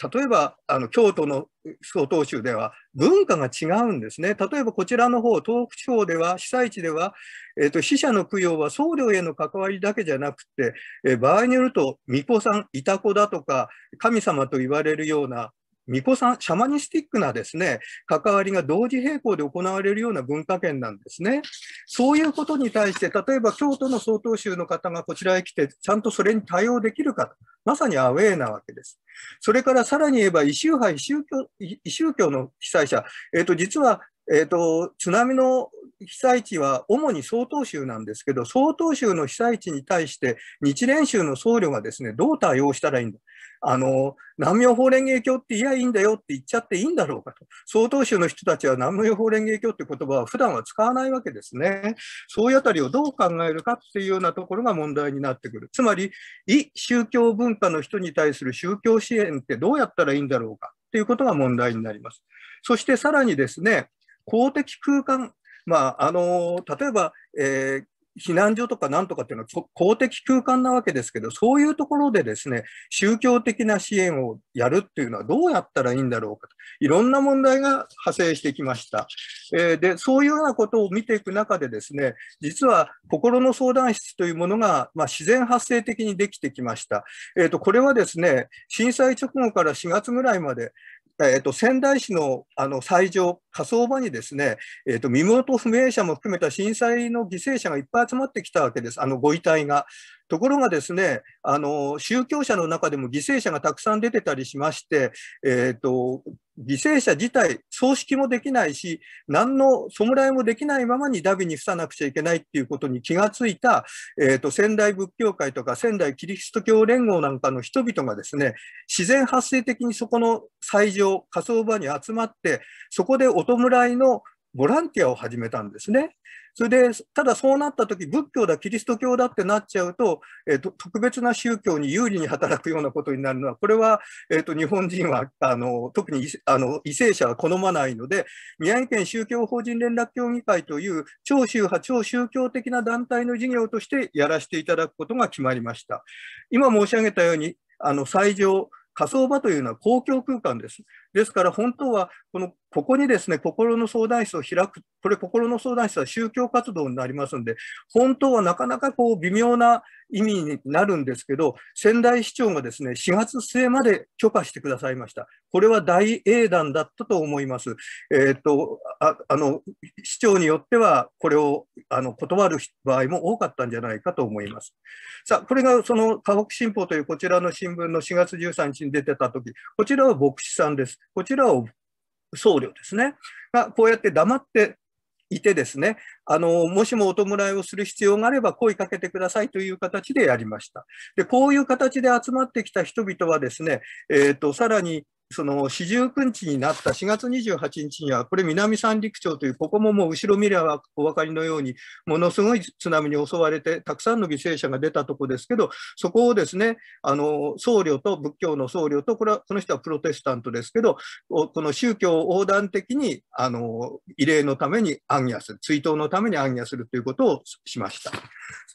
ー、例えばあの京都の曹洞宗では文化が違うんですね。例えばこちらの方、東北地方では、被災地では、えーと、と死者の供養は僧侶への関わりだけじゃなくて、えー、場合によると、巫女さん、いた子だとか、神様と言われるような巫女さん、シャマニスティックなですね、関わりが同時並行で行われるような文化圏なんですね。そういうことに対して、例えば京都の曹洞宗の方がこちらへ来て、ちゃんとそれに対応できるかと。まさにアウェーなわけです。それからさらに言えば、異宗派、異宗教、異宗教の被災者、えっ、ー、と、実は、えっ、ー、と、津波の被災地は主に曹洞宗なんですけど、曹洞宗の被災地に対して日蓮宗の僧侶がですね、どう対応したらいいんだ。あの、南明法蓮華経っていやいいんだよって言っちゃっていいんだろうかと。曹洞宗の人たちは南明法蓮華経って言葉は普段は使わないわけですね。そういうあたりをどう考えるかっていうようなところが問題になってくる。つまり、異宗教文化の人に対する宗教支援ってどうやったらいいんだろうかっていうことが問題になります。そしてさらにですね、公的空間、まあ、あの例えば、えー、避難所とかなんとかっていうのは公的空間なわけですけど、そういうところでですね、宗教的な支援をやるっていうのはどうやったらいいんだろうかと、いろんな問題が派生してきました。えー、で、そういうようなことを見ていく中でですね、実は心の相談室というものが、まあ、自然発生的にできてきました。えっ、ー、と、これはですね、震災直後から4月ぐらいまで、えっと、仙台市のあの斎場、火葬場にですね、えっと身元不明者も含めた震災の犠牲者がいっぱい集まってきたわけです、あのご遺体が。ところがですね、あの、宗教者の中でも犠牲者がたくさん出てたりしまして、えっ、ー、と、犠牲者自体、葬式もできないし、何の弔いもできないままにダビに付さなくちゃいけないっていうことに気がついた、えーと、と仙台仏教会とか仙台キリスト教連合なんかの人々がですね、自然発生的にそこの斎場、火葬場に集まって、そこでお弔いのボランティアを始めたんですね。それで、ただそうなったとき、仏教だ、キリスト教だってなっちゃうと、えーと、特別な宗教に有利に働くようなことになるのは、これは、えーと、日本人はあの特にあの為政者は好まないので、宮城県宗教法人連絡協議会という超宗派、超宗教的な団体の事業としてやらせていただくことが決まりました。今申し上げたように、あの最上、火葬場というのは公共空間です。ですから本当はこのここにですね心の相談室を開く、これ、心の相談室は宗教活動になりますので、本当はなかなかこう微妙な意味になるんですけど、仙台市長がですね4月末まで許可してくださいました。これは大英断だったと思います。えー、っとああの市長によっては、これをあの断る場合も多かったんじゃないかと思います。さあ、これがその河北新報というこちらの新聞の4月13日に出てた時こちらは牧師さんです。。こちらを僧侶ですね、がこうやって黙っていてですね、あの、もしもお弔いをする必要があれば声かけてくださいという形でやりました。で、こういう形で集まってきた人々はですね、えっ、ー、と、さらに、その四十九日になった4月28日には、これ南三陸町という、ここももう後ろ見ればお分かりのように、ものすごい津波に襲われて、たくさんの犠牲者が出たとこですけど、そこをですね、あの僧侶と仏教の僧侶と、これはこの人はプロテスタントですけど、この宗教横断的にあの慰霊のために暗夜する、追悼のために暗夜するということをしました。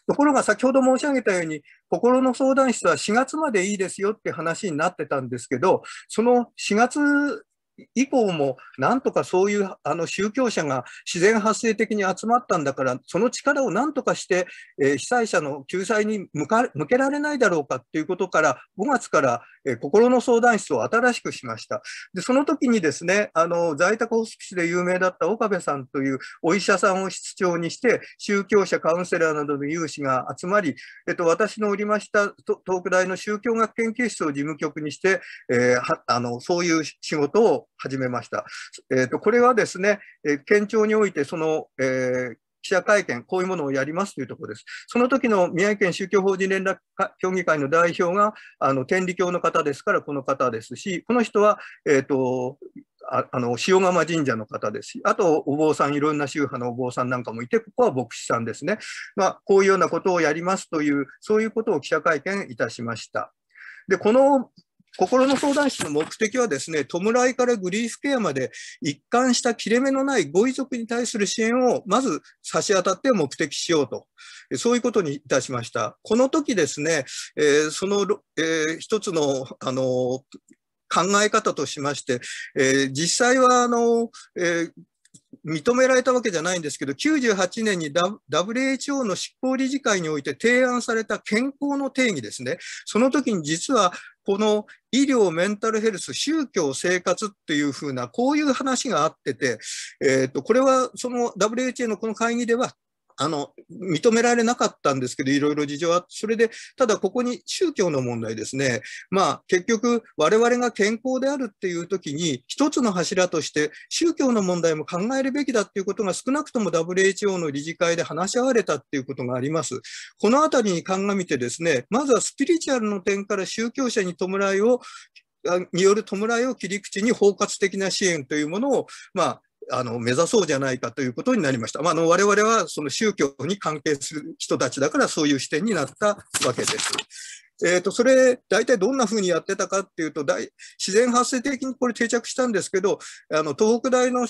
ところが先ほど申し上げたように、心の相談室は4月までいいですよって話になってたんですけど、その4月以降も、なんとかそういうあの宗教者が自然発生的に集まったんだから、その力をなんとかして、えー、被災者の救済に向けられないだろうかっていうことから、5月からえ心の相談室を新しくしました。で、その時にですね、あの、在宅ホスピスで有名だった岡部さんというお医者さんを室長にして、宗教者、カウンセラーなどの有志が集まり、えっと、私のおりました東北大の宗教学研究室を事務局にして、えー、あの、そういう仕事を始めました。えっと、これはですね、え県庁において、その、えー記者会見、こういうものをやりますというところです。その時の宮城県宗教法人連絡協議会の代表が、あの天理教の方ですから、この方ですし、この人は、えっ、ー、と、ああの塩釜神社の方ですし、あとお坊さん、いろんな宗派のお坊さんなんかもいて、ここは牧師さんですね、まあ、こういうようなことをやりますという、そういうことを記者会見いたしました。で、この心の相談室の目的はですね、弔いからグリーフケアまで一貫した切れ目のないご遺族に対する支援をまず差し当たって目的しようと、そういうことにいたしました。この時ですね、えー、その、えー、一つの、あのー、考え方としまして、えー、実際はあの、えー、認められたわけじゃないんですけど、98年に WHO の執行理事会において提案された健康の定義ですね。その時に実は、この医療、メンタルヘルス、宗教、生活っていうふうな、こういう話があってて、えっ、ー、と、これはその WHO のこの会議ではあの認められなかったんですけど、いろいろ事情は、それで、ただここに宗教の問題ですね、まあ、結局、我々が健康であるっていう時に、一つの柱として、宗教の問題も考えるべきだっていうことが、少なくとも WHO の理事会で話し合われたっていうことがあります。このあたりに鑑みて、ですねまずはスピリチュアルの点から宗教者に弔いをによる弔いを切り口に包括的な支援というものを、まあ、あの目指そうじゃないかということになりました。まあ、あの我々はその宗教に関係する人たちだからそういう視点になったわけです。えーと、とそれ大体どんなふうにやってたかっていうと大自然発生的にこれ定着したんですけどあの東北大の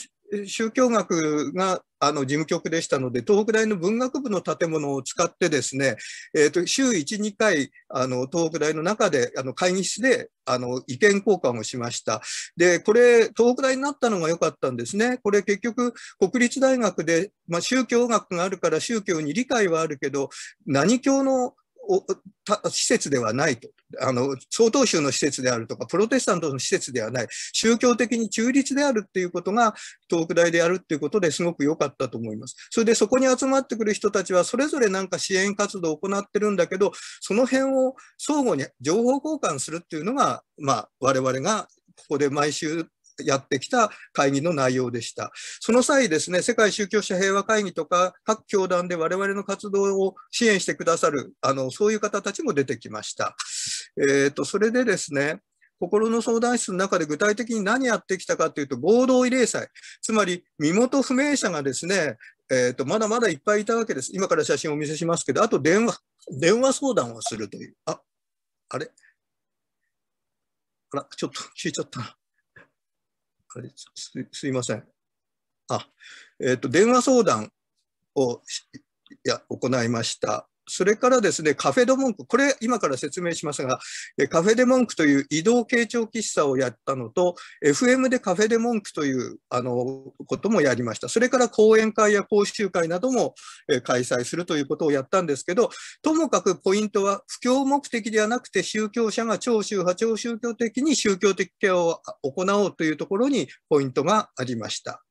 宗教学があの事務局でしたので、東北大の文学部の建物を使ってですね、えー、と週1、2回、あの東北大の中で、あの会議室であの意見交換をしました。で、これ、東北大になったのが良かったんですね。これ結局、国立大学で、まあ、宗教学があるから宗教に理解はあるけど、何教のおた施設ではないと。あの、総統州の施設であるとか、プロテスタントの施設ではない、宗教的に中立であるっていうことが、東北大であるっていうことですごく良かったと思います。それでそこに集まってくる人たちは、それぞれなんか支援活動を行ってるんだけど、その辺を相互に情報交換するっていうのが、まあ、我々がここで毎週やってきた会議の内容でした。その際ですね、世界宗教者平和会議とか、各教団で我々の活動を支援してくださる、あの、そういう方たちも出てきました。えっ、ー、と、それでですね、心の相談室の中で具体的に何やってきたかというと、合同慰霊祭、つまり身元不明者がですね、えーと、とまだまだいっぱいいたわけです。今から写真をお見せしますけど、あと電話、電話相談をするという。あ、あれあら、ちょっと消えちゃったな。あれすすいません。あ、えっ、ー、と、電話相談をいや行いました。それからですね、カフェドモンク、これ今から説明しますが、カフェデモンクという移動傾聴喫茶をやったのと、FM でカフェデモンクというあのこともやりました。それから講演会や講習会なども開催するということをやったんですけど、ともかくポイントは、布教目的ではなくて宗教者が超宗派、超宗教的に宗教的ケアを行おうというところにポイントがありました。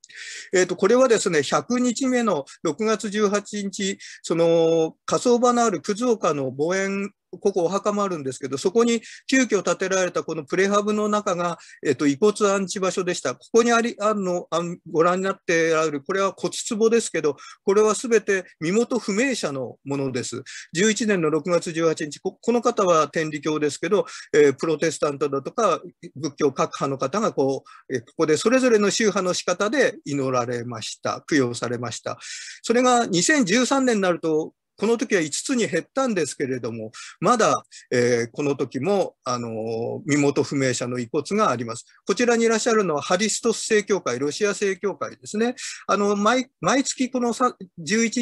えっ、ー、と、これはですね、100日目の6月18日、その、火葬場のある葛岡の望遠ここお墓もあるんですけど、そこに急遽建てられたこのプレハブの中が、えっと、遺骨安置場所でした。ここにあり、あの、あご覧になってある、これは骨壺ですけど、これはすべて身元不明者のものです。11年の6月18日、この方は天理教ですけど、えー、プロテスタントだとか、仏教各派の方がこう、えー、ここでそれぞれの宗派の仕方で祈られました。供養されました。それが2013年になると、この時は5つに減ったんですけれども、まだ、えー、この時も、あの、身元不明者の遺骨があります。こちらにいらっしゃるのはハリストス正教会、ロシア正教会ですね。あの、毎毎月この11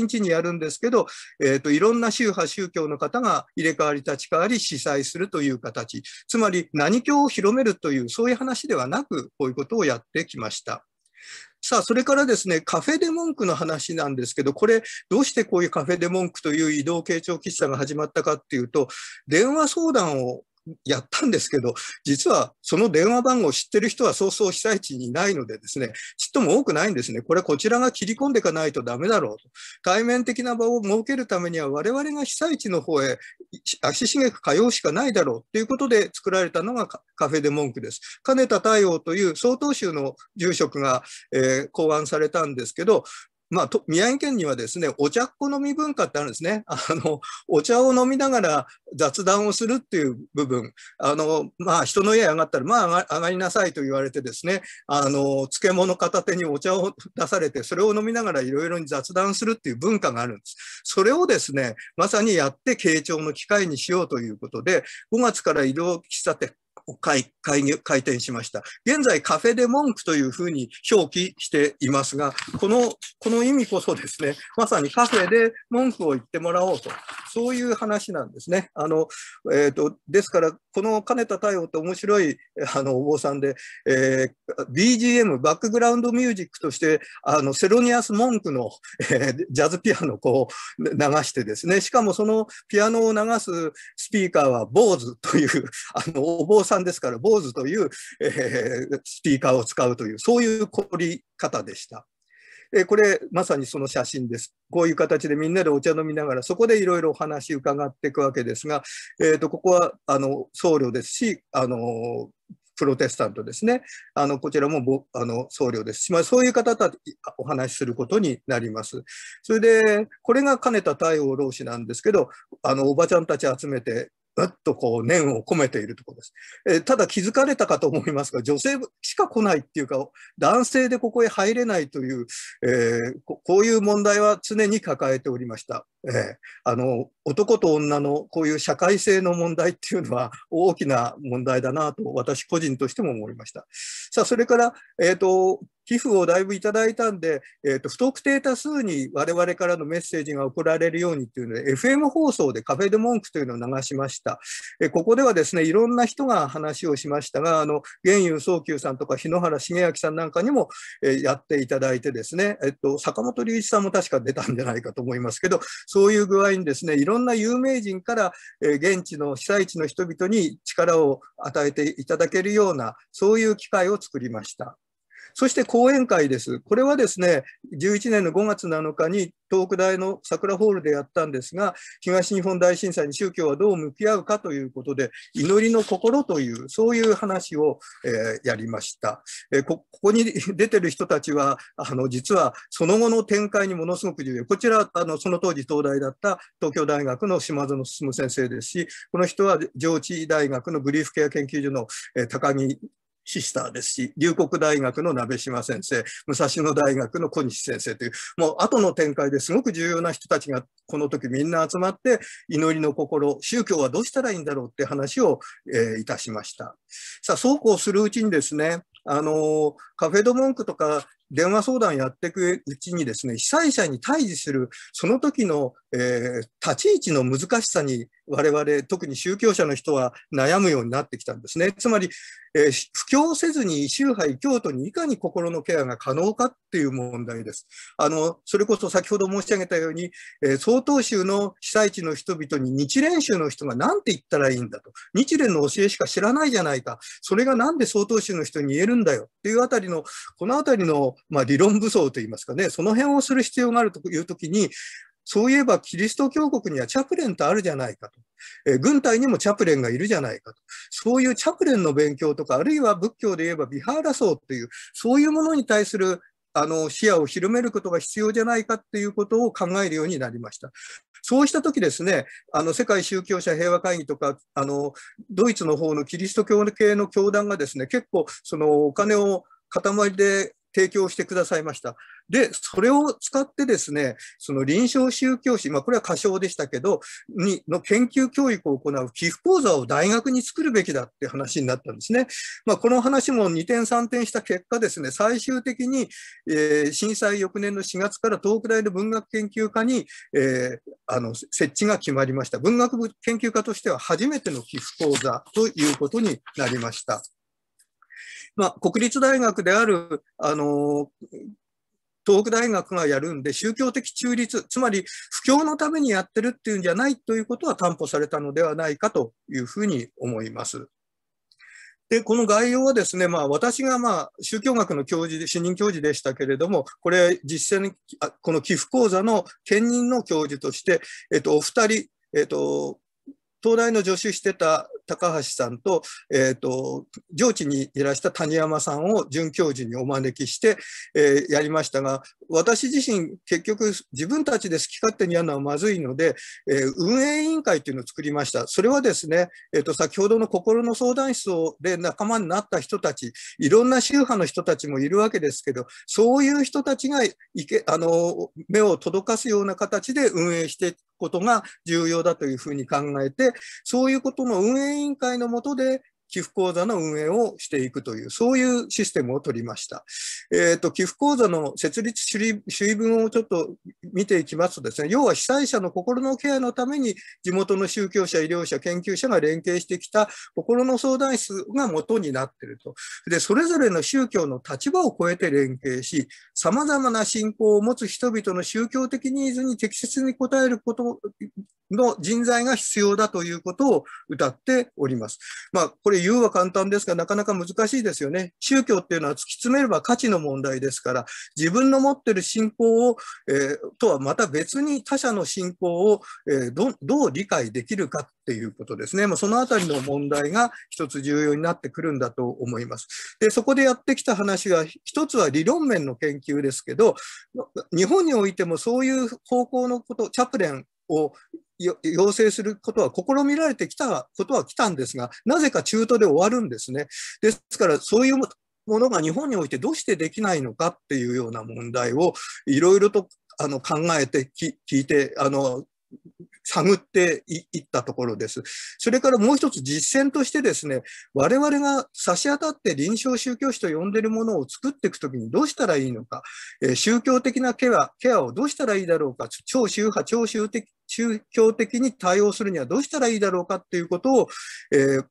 日にやるんですけど、えっ、ー、と、いろんな宗派、宗教の方が入れ替わり立ち代わり主催するという形。つまり、何教を広めるという、そういう話ではなく、こういうことをやってきました。さあ、それからですね、カフェデ文句の話なんですけど、これ、どうしてこういうカフェデ文句という移動傾聴喫茶が始まったかっていうと、電話相談をやったんですけど、実はその電話番号を知ってる人はそうそう被災地にいないのでですね、ちっとも多くないんですね。これこちらが切り込んでいかないとダメだろうと。対面的な場を設けるためには我々が被災地の方へ足しげく通うしかないだろうということで作られたのがカフェで文句です。金田太陽という曹洞宗の住職が、えー、考案されたんですけど、まあ、宮城県にはですね、お茶っ子飲み文化ってあるんですね。あの、お茶を飲みながら雑談をするっていう部分。あの、まあ、人の家上がったら、まあ、上がりなさいと言われてですね、あの、漬物片手にお茶を出されて、それを飲みながらいろいろに雑談するっていう文化があるんです。それをですね、まさにやって、傾聴の機会にしようということで、5月から移動喫茶店、開開店しました。現在、カフェで文句というふうに表記していますが、この、この意味こそですね、まさにカフェで文句を言ってもらおうと、そういう話なんですね。あの、えっ、ー、と、ですから、この金田太陽って面白い、あの、お坊さんで、えー、BGM、バックグラウンドミュージックとして、あの、セロニアス文句の、えー、ジャズピアノをこう流してですね、しかもそのピアノを流すスピーカーは坊主という、あの、お坊坊さんですから坊主という、えー、スピーカーを使うというそういう凝り方でした。えこれまさにその写真です。こういう形でみんなでお茶飲みながらそこでいろいろお話伺っていくわけですが、えーと、ここはあの僧侶ですしあのプロテスタントですねあのこちらもぼあの僧侶ですし、まあ、そういう方とお話しすることになります。それでこれが兼ねた太陽老師なんですけどあのおばちゃんたち集めてうっとこう念を込めているところです、えー、ただ気づかれたかと思いますが、女性しか来ないっていうか、男性でここへ入れないという、えー、こういう問題は常に抱えておりました、えー、あの。男と女のこういう社会性の問題っていうのは大きな問題だなと私個人としても思いました。さあ、それから、えっ、ー、と、寄付をだいぶいただいたんで、えーと、不特定多数に我々からのメッセージが送られるようにというので、FM 放送でカフェで文句というのを流しました。えここではですね、いろんな人が話をしましたが、あの、源遊早久さんとか日野原茂明さんなんかにも、えやっていただいてですね、えっと、坂本龍一さんも確か出たんじゃないかと思いますけど、そういう具合にですね、いろんな有名人から、え現地の被災地の人々に力を与えていただけるような、そういう機会を作りました。そして講演会です。これはですね、11年の5月7日に東北大の桜ホールでやったんですが、東日本大震災に宗教はどう向き合うかということで、祈りの心という、そういう話を、えー、やりました、えー、こ。ここに出てる人たちは、あの、実はその後の展開にものすごく重要。こちら、あの、その当時東大だった東京大学の島園進先生ですし、この人は上智大学のグリーフケア研究所の、えー、高木シスターですし、龍谷大学の鍋島先生、武蔵野大学の小西先生という、もう後の展開ですごく重要な人たちがこの時みんな集まって、祈りの心、宗教はどうしたらいいんだろうって話を、えー、いたしました。さあ、そうこうするうちにですね、あのカフェドモンクとか電話相談やっていくうちにですね、被災者に対峙する、その時の、えー、立ち位置の難しさに、我々、特に宗教者の人は悩むようになってきたんですね。つまり、えー、布教せずに宗派、京都にいかに心のケアが可能かっていう問題です。あの、それこそ先ほど申し上げたように、えー、曹洞宗の被災地の人々に日蓮宗の人が何て言ったらいいんだと。日蓮の教えしか知らないじゃないか。それがなんで曹洞宗の人に言えるんだよっていうあたりの、このあたりのまあ、理論武装といいますかね、その辺をする必要があるというときに、そういえばキリスト教国にはチャプレンとあるじゃないかと、え軍隊にもチャプレンがいるじゃないかと、そういうチャプレンの勉強とか、あるいは仏教で言えばビハーラ僧という、そういうものに対するあの視野を広めることが必要じゃないかっていうことを考えるようになりました。そうした時ですね、あの世界宗教者平和会議とか、あのドイツの方のキリスト教系の教団がですね、結構そのお金を塊で提供してくださいました。で、それを使ってですね、その臨床宗教師、まあこれは過小でしたけど、に、の研究教育を行う寄付講座を大学に作るべきだって話になったんですね。まあこの話も2点3点した結果ですね、最終的に、えー、震災翌年の4月から東北大の文学研究科に、えー、あの、設置が決まりました。文学部研究家としては初めての寄付講座ということになりました。まあ、国立大学である、あの東北大学がやるんで、宗教的中立、つまり布教のためにやってるっていうんじゃないということは担保されたのではないかというふうに思います。で、この概要はですね、まあ私がまあ宗教学の教授で、主任教授でしたけれども、これ実際に、この寄付講座の兼任の教授として、えっと、お二人、えっと、東大の助手してた高橋さんと、えっ、ー、と、上智にいらした谷山さんを准教授にお招きして、えー、やりましたが、私自身、結局、自分たちで好き勝手にやるのはまずいので、えー、運営委員会というのを作りました。それはですね、えっ、と、先ほどの心の相談室をで仲間になった人たち、いろんな宗派の人たちもいるわけですけど、そういう人たちがいけ、あの、目を届かすような形で運営していくことが重要だというふうに考えて、そういうことの運営委員会のもとで、寄付口座の運営をしていくという、そういうシステムを取りました。えっ、ー、と、寄付口座の設立主意文をちょっと見ていきますとですね、要は被災者の心のケアのために地元の宗教者、医療者、研究者が連携してきた心の相談室が元になっていると。で、それぞれの宗教の立場を超えて連携し、様々な信仰を持つ人々の宗教的ニーズに適切に応えることの人材が必要だということを謳っております。まあ、これ言うは簡単ですが、なかなか難しいですよね。宗教っていうのは突き詰めれば価値の問題ですから、自分の持ってる信仰を、えー、とはまた別に他者の信仰を、えー、どう理解できるかっていうことですね。まあ、そのあたりの問題が一つ重要になってくるんだと思います。で、そこでやってきた話が、一つは理論面の研究ですけど、日本においてもそういう方向のこと、チャプレンを要請することは試みられてきたことは来たんですが、なぜか中途で終わるんですね。ですから、そういうものが日本においてどうしてできないのかっていうような問題をいろいろとあの考えて聞いてあの探っていったところです。それからもう一つ実践としてですね、我々が差し当たって臨床宗教史と呼んでいるものを作っていくときにどうしたらいいのか、え宗教的なケアケアをどうしたらいいだろうか、超宗派、超宗的宗教的に対応するにはどうしたらいいだろうかということを、えー、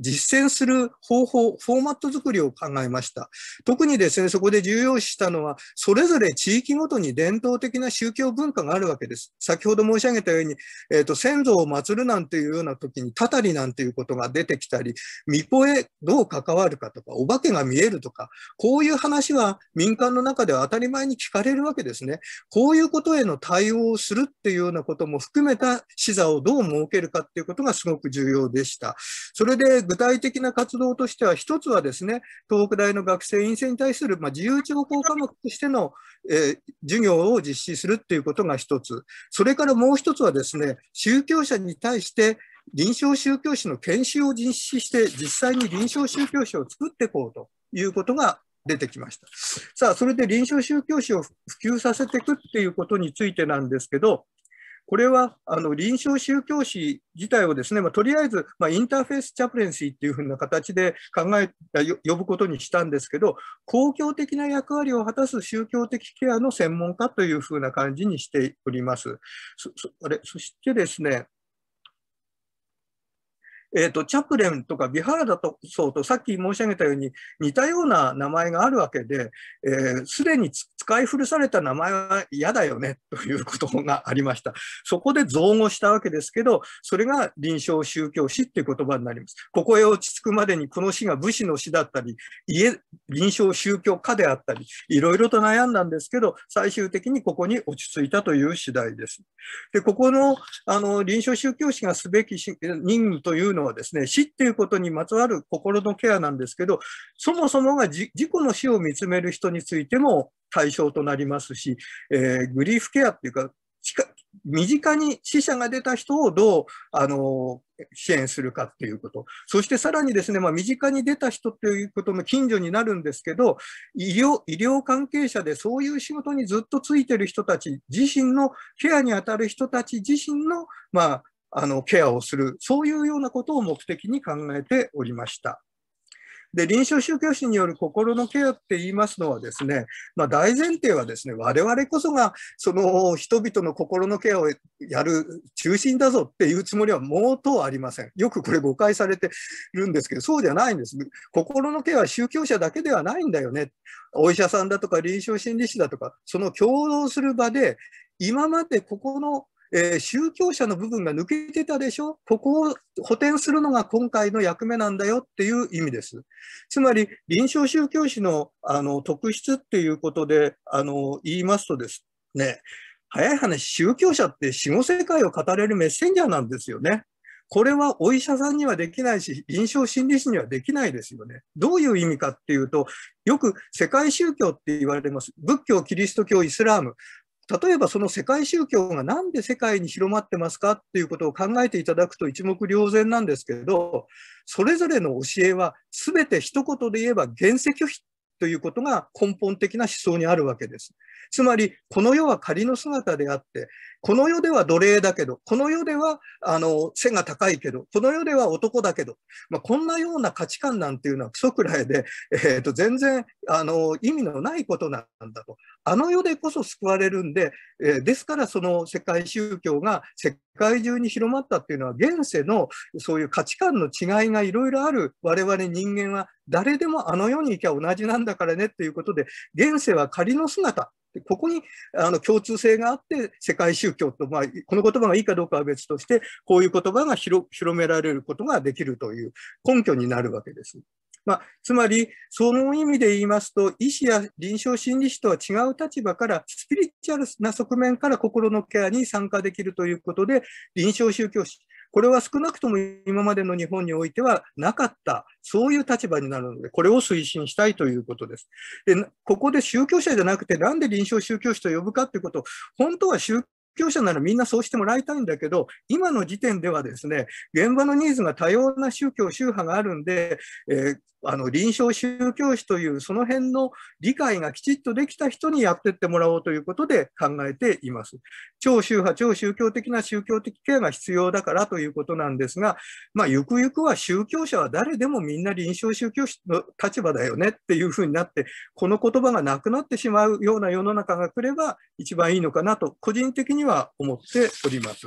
実践する方法、フォーマット作りを考えました。特にですね、そこで重要視したのは、それぞれ地域ごとに伝統的な宗教文化があるわけです。先ほど申し上げたように、えっ、ー、と、先祖を祀るなんていうような時に、たたりなんていうことが出てきたり、巫女へどう関わるかとか、お化けが見えるとか、こういう話は民間の中では当たり前に聞かれるわけですね。こういうことへの対応をするっていうようなことも含めた視座をどう設けるかっていうことがすごく重要でした。それで具体的な活動としては、一つはですね、東北大の学生院生に対する、まあ、自由聴講科目としての、えー、授業を実施するということが一つ。それからもう一つはですね、宗教者に対して、臨床宗教師の研修を実施して、実際に臨床宗教師を作っていこうということが出てきました。さあ、それで臨床宗教師を普及させていくっていうことについてなんですけど、これはあの臨床宗教史自体をですね、まあ、とりあえず、まあ、インターフェースチャプレンシーっていうふうな形で考え呼ぶことにしたんですけど、公共的な役割を果たす宗教的ケアの専門家というふうな感じにしております。そあれそしてですね、えーと、チャプレンとかビハラダとそうとさっき申し上げたように似たような名前があるわけで、す、えー、で、に使い古された名前は嫌だよねということがありました。そこで造語したわけですけど、それが臨床宗教史っていう言葉になります。ここへ落ち着くまでにこの詩が武士の詩だったり、家、臨床宗教家であったり、いろいろと悩んだんですけど、最終的にここに落ち着いたという次第です。で、ここの、あの、臨床宗教史がすべき任務というのはですね、死っていうことにまつわる心のケアなんですけど、そもそもが事故の死を見つめる人についても対象となりますし、えー、グリーフケアっていうか、身近に死者が出た人をどう、あの、支援するかっていうこと。そしてさらにですね、まあ、身近に出た人っていうことも近所になるんですけど、医療、医療関係者でそういう仕事にずっとついてる人たち自身のケアに当たる人たち自身の、まあ、あの、ケアをする、そういうようなことを目的に考えておりました。で、臨床宗教師による心のケアって言いますのはですね、まあ、大前提はですね、我々こそがその人々の心のケアをやる中心だぞっていうつもりはもうとありません。よくこれ誤解されてるんですけど、そうじゃないんです。心のケアは宗教者だけではないんだよね。お医者さんだとか臨床心理士だとか、その共同する場で、今までここのえー、宗教者の部分が抜けてたでしょここを補填するのが今回の役目なんだよっていう意味です。つまり、臨床宗教師のあの特質っていうことであの言いますとですね、早い話、宗教者って死後世界を語れるメッセンジャーなんですよね。これはお医者さんにはできないし、臨床心理士にはできないですよね。どういう意味かっていうと、よく世界宗教って言われます。仏教、キリスト教、イスラーム。例えばその世界宗教が何で世界に広まってますかっていうことを考えていただくと一目瞭然なんですけどそれぞれの教えは全て一言で言えば原石ということが根本的な思想にあるわけです。つまり、この世は仮の姿であって、この世では奴隷だけど、この世ではあの背が高いけど、この世では男だけど、まあ、こんなような価値観なんていうのはクソくらいで、えー、と全然あの意味のないことなんだと。あの世でこそ救われるんで、えー、ですからその世界宗教が世界中に広まったっていうのは現世のそういう価値観の違いがいろいろある我々人間は誰でもあの世に行きゃ同じなんだからねっていうことで現世は仮の姿ここにあの共通性があって世界宗教と、まあ、この言葉がいいかどうかは別としてこういう言葉が広められることができるという根拠になるわけです。まあ、つまり、その意味で言いますと、医師や臨床心理士とは違う立場から、スピリチュアルな側面から心のケアに参加できるということで、臨床宗教師、これは少なくとも今までの日本においてはなかった、そういう立場になるので、これを推進したいということです。で、ここで宗教者じゃなくて、なんで臨床宗教師と呼ぶかということ本当は宗教者ならみんなそうしてもらいたいんだけど、今の時点ではですね、現場のニーズが多様な宗教、宗派があるんで、えー、あの臨床宗教師というその辺の理解がきちっとできた人にやってってもらおうということで考えています。超宗派、超宗教的な宗教的ケアが必要だからということなんですが、まあ、ゆくゆくは宗教者は誰でもみんな臨床宗教師の立場だよねっていうふうになって、この言葉がなくなってしまうような世の中が来れば一番いいのかなと、個人的にには思っております。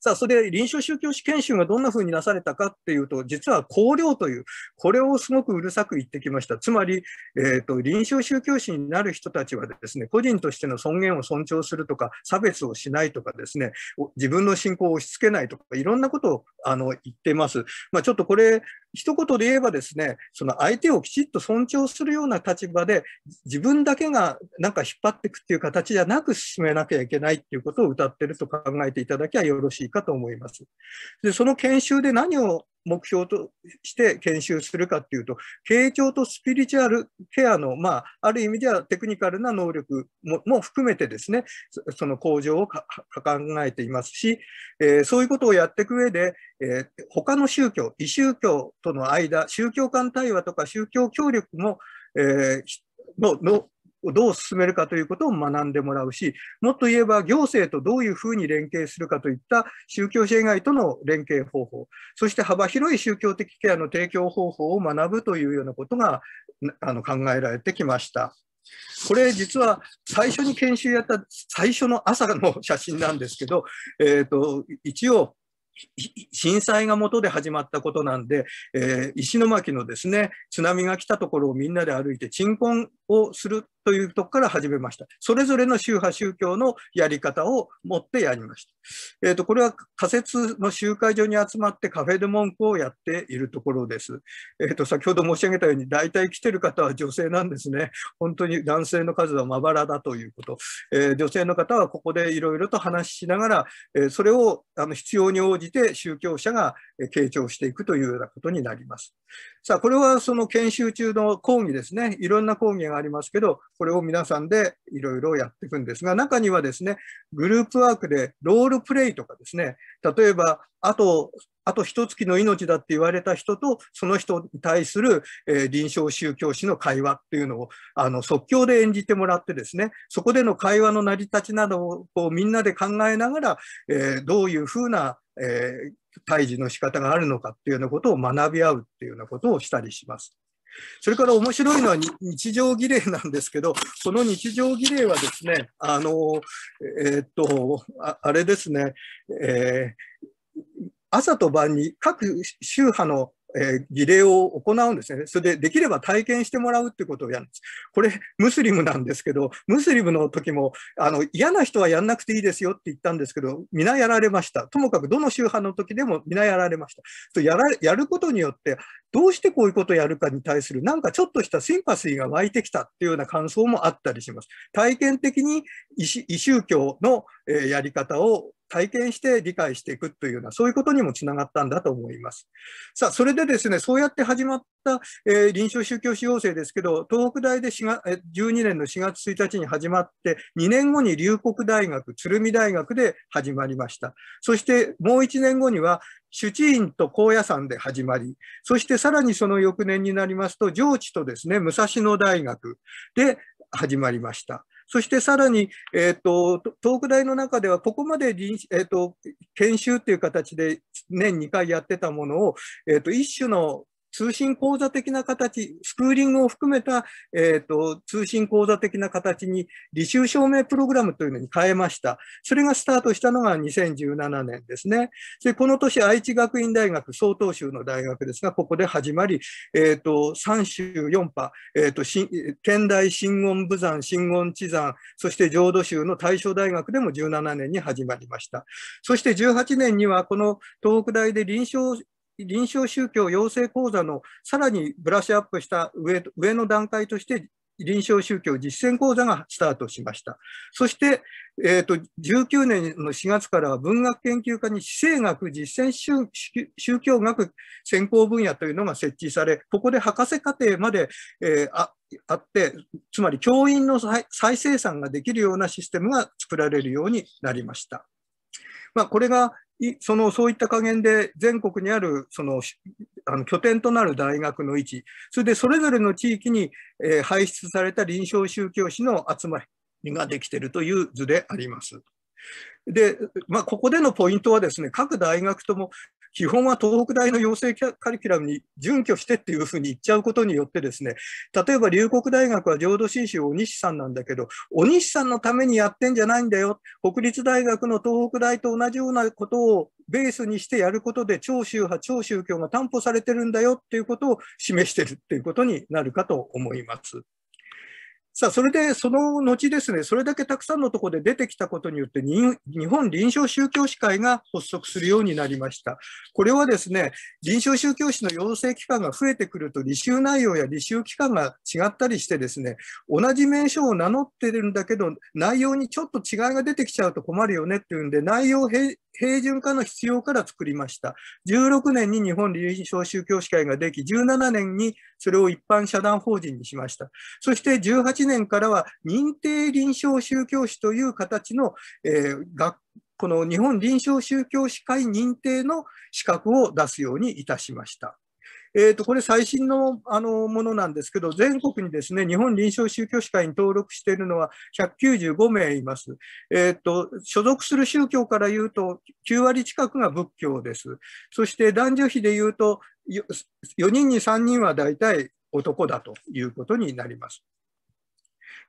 さあ、それで臨床宗教史研修がどんなふうになされたかっていうと、実は公領という、これをすごくうるさく言ってきました。つまり、えーと、と臨床宗教史になる人たちはですね、個人としての尊厳を尊重するとか、差別をしないとかですね、自分の信仰を押し付けないとか、いろんなことをあの言ってます。まあ、ちょっとこれ、一言で言えばですね、その相手をきちっと尊重するような立場で、自分だけがなんか引っ張っていくっていう形じゃなく進めなきゃいけないっていうことを歌ってると考えていただきゃよろしいかと思います。で、その研修で何を目標として研修するかっていうと、傾聴とスピリチュアルケアの、まあ、ある意味ではテクニカルな能力も含めてですね、その向上を考えていますし、えー、そういうことをやっていく上で、えー、他の宗教、異宗教との間、宗教間対話とか宗教協力も、えーののをどう進めるかということを学んでもらうし、もっと言えば行政とどういうふうに連携するかといった宗教者以外との連携方法、そして幅広い宗教的ケアの提供方法を学ぶというようなことがあの考えられてきました。これ実は最初に研修やった最初の朝の写真なんですけど、えーと、と一応震災が元で始まったことなんで、えー、石巻のですね津波が来たところをみんなで歩いて鎮魂をするというとこから始めました。それぞれの宗派宗教のやり方を持ってやりました。えーと、これは仮設の集会所に集まってカフェで文句をやっているところです。えーと、先ほど申し上げたように大体来てる方は女性なんですね。本当に男性の数はまばらだということ。えー、女性の方はここでいろいろと話ししながら、えー、それをあの必要に応じて宗教者が傾聴していくというようなことになります。さあ、これはその研修中の講義ですね。いろんな講義がありますけど、これを皆さんでいろいろやっていくんですが、中にはですね、グループワークでロールプレイとかですね、例えば、あと、あと一月の命だって言われた人と、その人に対する、え臨床宗教師の会話っていうのを、あの、即興で演じてもらってですね、そこでの会話の成り立ちなどをこうみんなで考えながら、えどういうふうな、えー対峙の仕方があるのかっていうようなことを学び合うっていうようなことをしたりします。それから面白いのは日常儀礼なんですけど、この日常儀礼はですね、あの、えー、っとあ、あれですね、えー、朝と晩に各宗派のえー、儀礼を行うんですね。それでできれば体験してもらうってことをやるんです。これ、ムスリムなんですけど、ムスリムの時もあの嫌な人はやんなくていいですよって言ったんですけど、皆やられました。ともかくどの宗派の時でも皆やられました。とやらやることによって、どうしてこういうことをやるかに対する、なんかちょっとしたシンパシーが湧いてきたっていうような感想もあったりします。体験的に異宗教のやり方を体験して理解していくというような、そういうことにもつながったんだと思います。さあ、それでですね、そうやって始まった、えー、臨床宗教使用生ですけど、東北大で4月12年の4月1日に始まって、2年後に龍谷大学、鶴見大学で始まりました。そしてもう1年後には、主治院と高野山で始まり、そしてさらにその翌年になりますと、上智とですね、武蔵野大学で始まりました。そしてさらに、えーと、東北大の中では、ここまで、えーと、研修という形で年2回やってたものを、えーと一種の通信講座的な形、スクーリングを含めた、えーと、通信講座的な形に履修証明プログラムというのに変えました。それがスタートしたのが2017年ですね。でこの年、愛知学院大学、曹洞州の大学ですが、ここで始まり、えーと、3州4波、えーと、天台真言武山、真言地山、そして浄土州の大正大学でも17年に始まりました。そして18年には、この東北大で臨床臨床宗教養成講座のさらにブラッシュアップした上上の段階として臨床宗教実践講座がスタートしました。そして、えーと、19年の4月からは文学研究科に私生学実践宗宗教学専攻分野というのが設置され、ここで博士課程まで、えー、ああって、つまり教員の再再生産ができるようなシステムが作られるようになりました。まあ、これがそのそういった加減で全国にあるそのあの拠点となる大学の位置、それでそれぞれの地域に、えー、排出された臨床宗教師の集まりができているという図であります。で、まあ、ここでのポイントはですね、各大学とも基本は東北大の養成カリキュラムに準拠してっていうふうに言っちゃうことによってですね、例えば龍谷大学は浄土真宗お西さんなんだけど、お西さんのためにやってんじゃないんだよ。北立大学の東北大と同じようなことをベースにしてやることで超宗派、超宗教が担保されてるんだよっていうことを示してるっていうことになるかと思います。さあ、それで、その後ですね、それだけたくさんのところで出てきたことによって日、本臨床宗教士会が発足するようになりました。これはですね、臨床宗教士の養成機関が増えてくると、履修内容や履修期間が違ったりしてですね、同じ名称を名乗ってるんだけど、内容にちょっと違いが出てきちゃうと困るよねっていうんで、内容平準化の必要から作りました。16年に日本臨床宗教士会ができ、17年にそれを一般社団法人にしました。そして18 2 0 1年からは認定臨床宗教師という形の、えー、学この日本臨床宗教師会認定の資格を出すようにいたしました。えーと、これ、最新のあのものなんですけど、全国にですね日本臨床宗教師会に登録しているのは195名います。えーと、所属する宗教からいうと、9割近くが仏教です。そして男女比でいうと、4人に3人は大体男だということになります。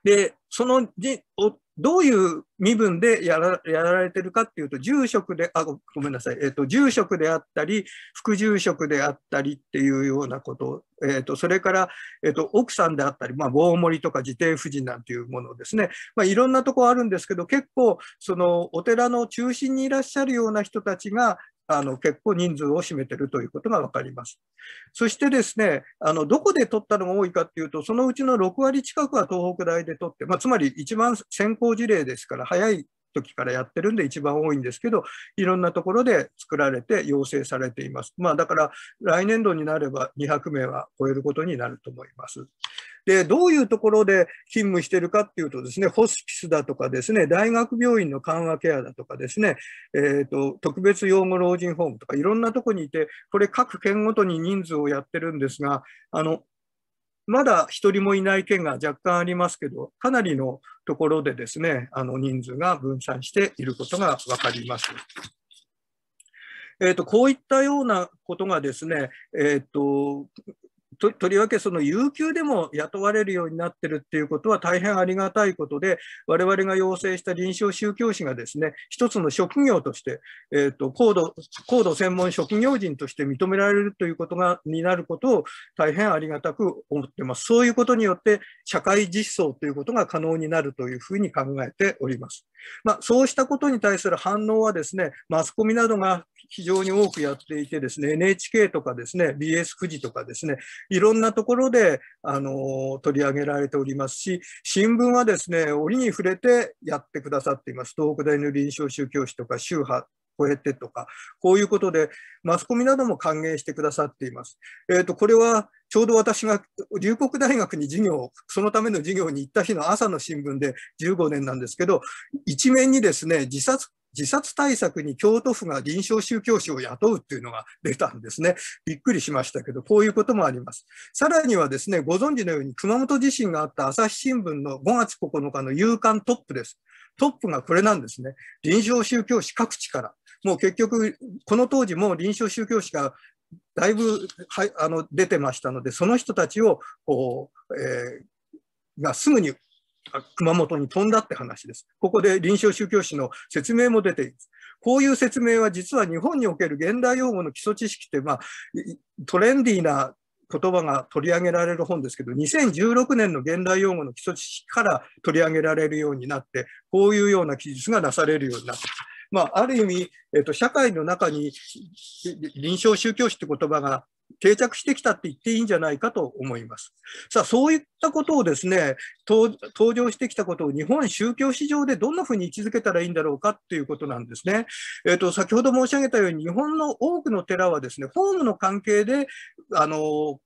で、そのじおどういう身分でやらやられてるかっていうと、住職で、あ、ごめんなさい、えっ、ー、と、住職であったり、副住職であったりっていうようなこと、えっ、ー、と、それから、えっ、ー、と、奥さんであったり、まあ、棒盛りとか自邸夫人なんていうものですね。まあ、いろんなとこあるんですけど、結構、その、お寺の中心にいらっしゃるような人たちが、あの結構人数を占めているということが分かります。そしてですね、あのどこで取ったのが多いかというと、そのうちの6割近くは東北大で取って、まあ、つまり一番先行事例ですから、早い時からやってるんで一番多いんですけどいろんなところで作られて要請されています。まあ、だから来年度になれば200名は超えることになると思います。で、どういうところで勤務してるかっていうとですね、ホスピスだとかですね、大学病院の緩和ケアだとかですね、えっ、ー、と、特別養護老人ホームとかいろんなとこにいて、これ各県ごとに人数をやってるんですが、あの、まだ1人もいない県が若干ありますけど、かなりのところでですね、あの人数が分散していることが分かります。えーと、こういったようなことがですね、えーとととりわけその有給でも雇われるようになってるっていうことは大変ありがたいことで、我々が要請した臨床宗教師がですね、一つの職業として、えーと、高度高度専門職業人として認められるということがになることを大変ありがたく思ってます。そういうことによって社会実装ということが可能になるというふうに考えております。まあ、そうしたことに対する反応はですね、マスコミなどが非常に多くやっていてですね、NHK とかですね、BS 富士とかですね、いろんなところで、あの、取り上げられておりますし、新聞はですね、折に触れてやってくださっています。東北大の臨床宗教師とか、宗派超えてとか、こういうことで、マスコミなども歓迎してくださっています。えっ、ー、と、これは、ちょうど私が龍谷大学に授業、そのための授業に行った日の朝の新聞で15年なんですけど、一面にですね、自殺自殺対策に京都府が臨床宗教師を雇うっていうのが出たんですね。びっくりしましたけど、こういうこともあります。さらにはですね、ご存知のように熊本地震があった朝日新聞の5月9日の夕刊トップです。トップがこれなんですね。臨床宗教師各地から。もう結局、この当時も臨床宗教師がだいぶ、はい、あの出てましたので、その人たちをこう、えーがすぐに熊本に飛んだって話です。ここで臨床宗教史の説明も出ています。こういう説明は実は日本における現代用語の基礎知識って、まあ、トレンディーな言葉が取り上げられる本ですけど、2016年の現代用語の基礎知識から取り上げられるようになって、こういうような記述がなされるようになった。まあ、ある意味、えっと、社会の中に臨床宗教史って言葉が定着してきたって言っていいんじゃないかと思います。さあ、そういったことをですね、登場してきたことを日本宗教史上でどんなふうに位置づけたらいいんだろうかっていうことなんですね。えっ、ー、と、先ほど申し上げたように、日本の多くの寺はですね、ホームの関係で、あの、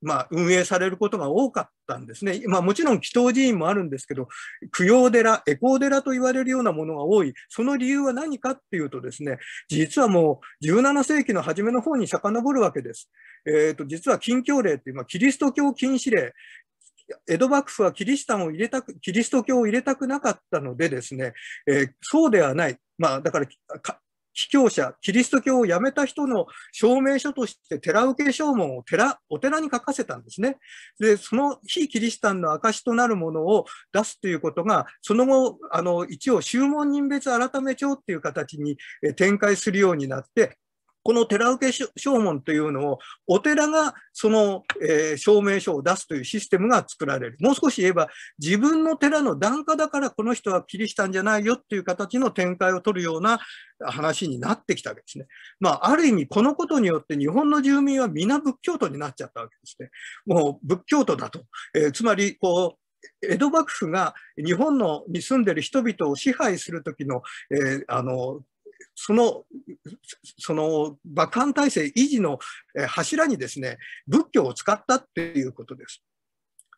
まあ、運営されることが多かったんですね。まあ、もちろん祈祷寺院もあるんですけど、供養寺、エコー寺と言われるようなものが多い。その理由は何かっていうとですね、実はもう17世紀の初めの方に遡るわけです。えっ、ー、と、実は禁教令っていう、まあ、キリスト教禁止令。江戸幕府はキリシタンを入れたく、キリスト教を入れたくなかったのでですね、えー、そうではない。まあ、だから、秘教者、キリスト教をやめた人の証明書として寺受け証文を寺お寺に書かせたんですね。で、その非キリシタンの証となるものを出すということが、その後、あの一応、宗門人別改め帳っていう形に展開するようになって、この寺受け証文というのをお寺がその、えー、証明書を出すというシステムが作られる。もう少し言えば自分の寺の檀家だからこの人はキリシタンじゃないよっていう形の展開を取るような話になってきたわけですね。まあ、ある意味このことによって日本の住民は皆仏教徒になっちゃったわけですね。もう仏教徒だと。えー、つまり、こう、江戸幕府が日本のに住んでる人々を支配する時の,、えー、あのその、その、爆反体制維持の柱にですね、仏教を使ったっていうことです。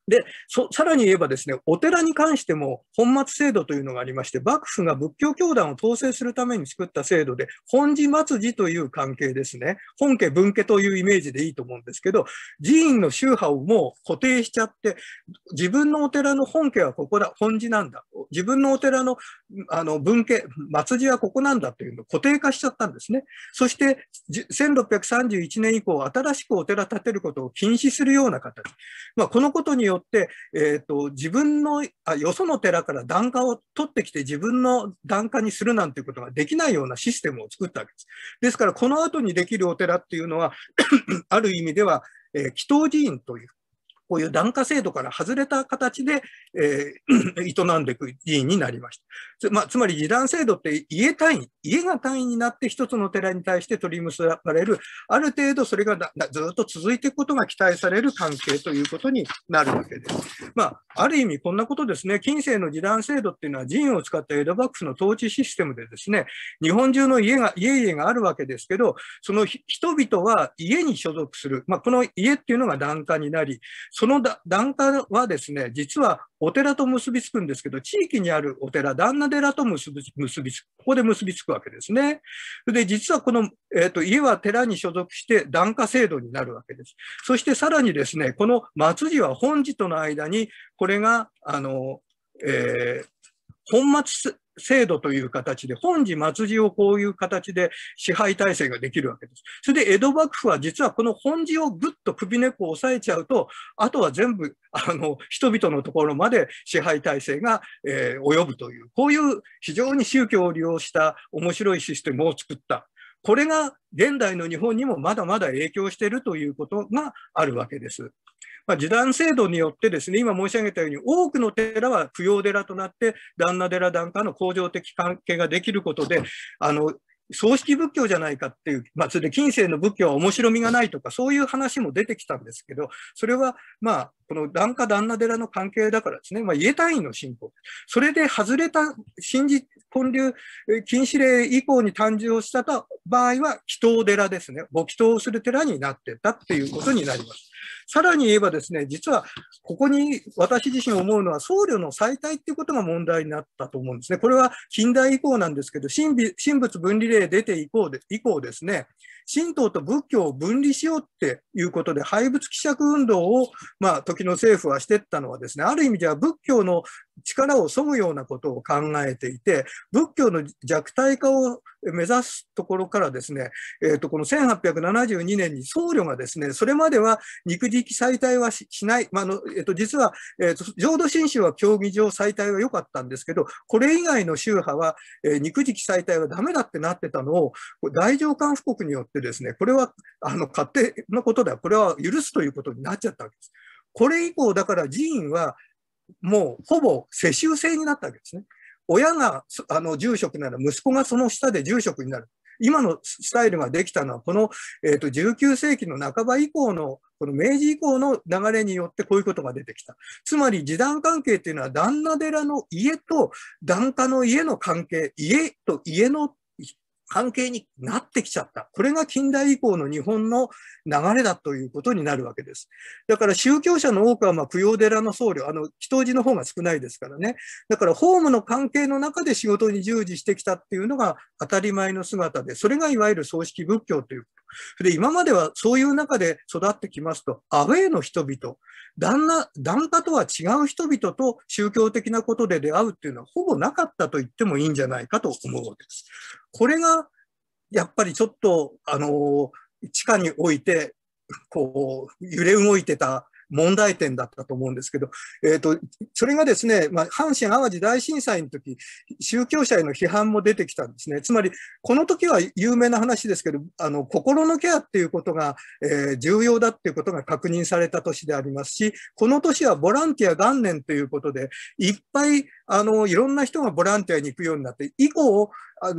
でそさらに言えばですねお寺に関しても本末制度というのがありまして幕府が仏教教団を統制するために作った制度で本寺末寺という関係ですね本家分家というイメージでいいと思うんですけど寺院の宗派をもう固定しちゃって自分のお寺の本家はここだ本寺なんだ自分のお寺のあの分家末寺はここなんだというのを固定化しちゃったんですねそして1631年以降新しくお寺建てることを禁止するような形、まあ、このことによよって、えーと、と自分のあよその寺から檀家を取ってきて自分の檀家にするなんていうことができないようなシステムを作ったわけです。ですからこの後にできるお寺っていうのは ある意味では、えー、祈祷寺院というこういう檀家制度から外れた形で、えー、営んでいく寺院になりました。つ,、まあ、つまり、示談制度って家単位、家が単位になって一つの寺に対して取り結ばれる、ある程度それがずっと続いていくことが期待される関係ということになるわけです。まあ、ある意味、こんなことですね、近世の示談制度っていうのは寺院を使った江戸幕府の統治システムでですね、日本中の家が家々があるわけですけど、その人々は家に所属する、まあ、この家っていうのが檀家になり、その檀家はですね、実はお寺と結びつくんですけど、地域にあるお寺、旦那寺と結びつく、ここで結びつくわけですね。で、実はこの、えーと、家は寺に所属して檀家制度になるわけです。そしてさらにですね、この末寺は本寺との間に、これが、あの、えー、本末制度という形で、本寺末寺をこういう形で支配体制ができるわけです。それで江戸幕府は実はこの本寺をぐっと首根っこを押さえちゃうと、あとは全部、あの、人々のところまで支配体制が、えー、及ぶという、こういう非常に宗教を利用した面白いシステムを作ったこれが現代の日本にもまだまだ影響しているということがあるわけです。まあ、示談制度によってですね、今申し上げたように、多くの寺は扶養寺となって、旦那寺檀家の恒常的関係ができることで、あの葬式仏教じゃないかっていう、まあ、それで近世の仏教は面白みがないとか、そういう話も出てきたんですけど、それは、まあ、この檀家旦那寺の関係だからですね、まあ、家単位の信仰。それで外れた新じ、建立禁止令以降に誕生した場合は、祈祷寺ですね、ご祈祷する寺になってたっていうことになります。さらに言えばですね、実はここに私自身思うのは僧侶の再体っていうことが問題になったと思うんですね。これは近代以降なんですけど、神仏分離令出て以降で以降ですね、神道と仏教を分離しようっていうことで、廃仏希釈運動を、まあ、時の政府はしてったのはですね、ある意味では仏教の力を削ぐようなことを考えていて、仏教の弱体化を目指すところからですね、えー、とこの1872年に僧侶がですね、それまでは肉食再退はしない、まあのえー、と実は、えー、と浄土真宗は競技上再退は良かったんですけど、これ以外の宗派は、えー、肉食再退はダメだってなってたのを、大乗官布告によってですね、これはあの勝手なことだ、これは許すということになっちゃったわけです。これ以降、だから寺院はもうほぼ世襲制になったわけですね。親があの住職なら息子がその下で住職になる。今のスタイルができたのは、この、えー、と19世紀の半ば以降の、この明治以降の流れによってこういうことが出てきた。つまり、時短関係っていうのは、旦那寺の家と檀家の家の関係、家と家の関係になってきちゃった。これが近代以降の日本の流れだということになるわけです。だから宗教者の多くは、まあ、供養寺の僧侶、あの、祈祷寺の方が少ないですからね。だから、ホームの関係の中で仕事に従事してきたっていうのが当たり前の姿で、それがいわゆる葬式仏教という。で、今まではそういう中で育ってきますと、アウェイの人々、旦那、檀家とは違う人々と宗教的なことで出会うっていうのはほぼなかったと言ってもいいんじゃないかと思うわけです。これがやっぱりちょっと、あのー、地下において、こう、揺れ動いてた問題点だったと思うんですけど、えーと、それがですね、まあ、阪神・淡路大震災の時宗教者への批判も出てきたんですね。つまり、この時は有名な話ですけど、あの心のケアっていうことが、えー、重要だっていうことが確認された年でありますし、この年はボランティア元年ということで、いっぱいあのいろんな人がボランティアに行くようになって、以降、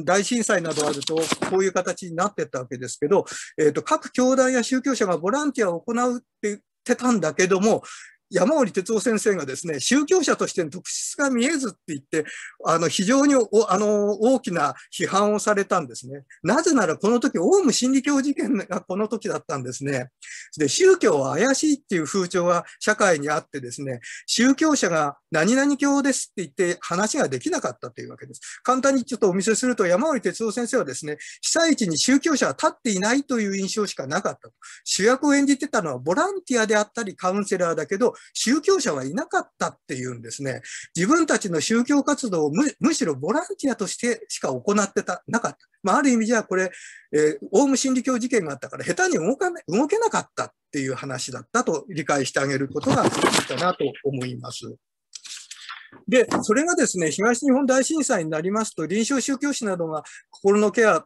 大震災などあると、こういう形になってったわけですけど、えーと、と各教団や宗教者がボランティアを行うってたんだけども、山森哲夫先生がですね、宗教者としての特質が見えずって言って、あの、非常にあの、大きな批判をされたんですね。なぜならこの時、オウム真理教事件がこの時だったんですね。で、宗教は怪しいっていう風潮が社会にあってですね、宗教者が何々教ですって言って話ができなかったというわけです。簡単にちょっとお見せすると、山森哲夫先生はですね、被災地に宗教者は立っていないという印象しかなかった。主役を演じてたのはボランティアであったりカウンセラーだけど、宗教者はいなかったっていうんですね。自分たちの宗教活動をむしろボランティアとしてしか行ってた、なかった。まあ、ある意味じゃあ、これ、えー、オウム真理教事件があったから下手に動か動けなかったっていう話だったと理解してあげることがいいかなと思います。で、それがですね、東日本大震災になりますと、臨床宗教師などが心のケア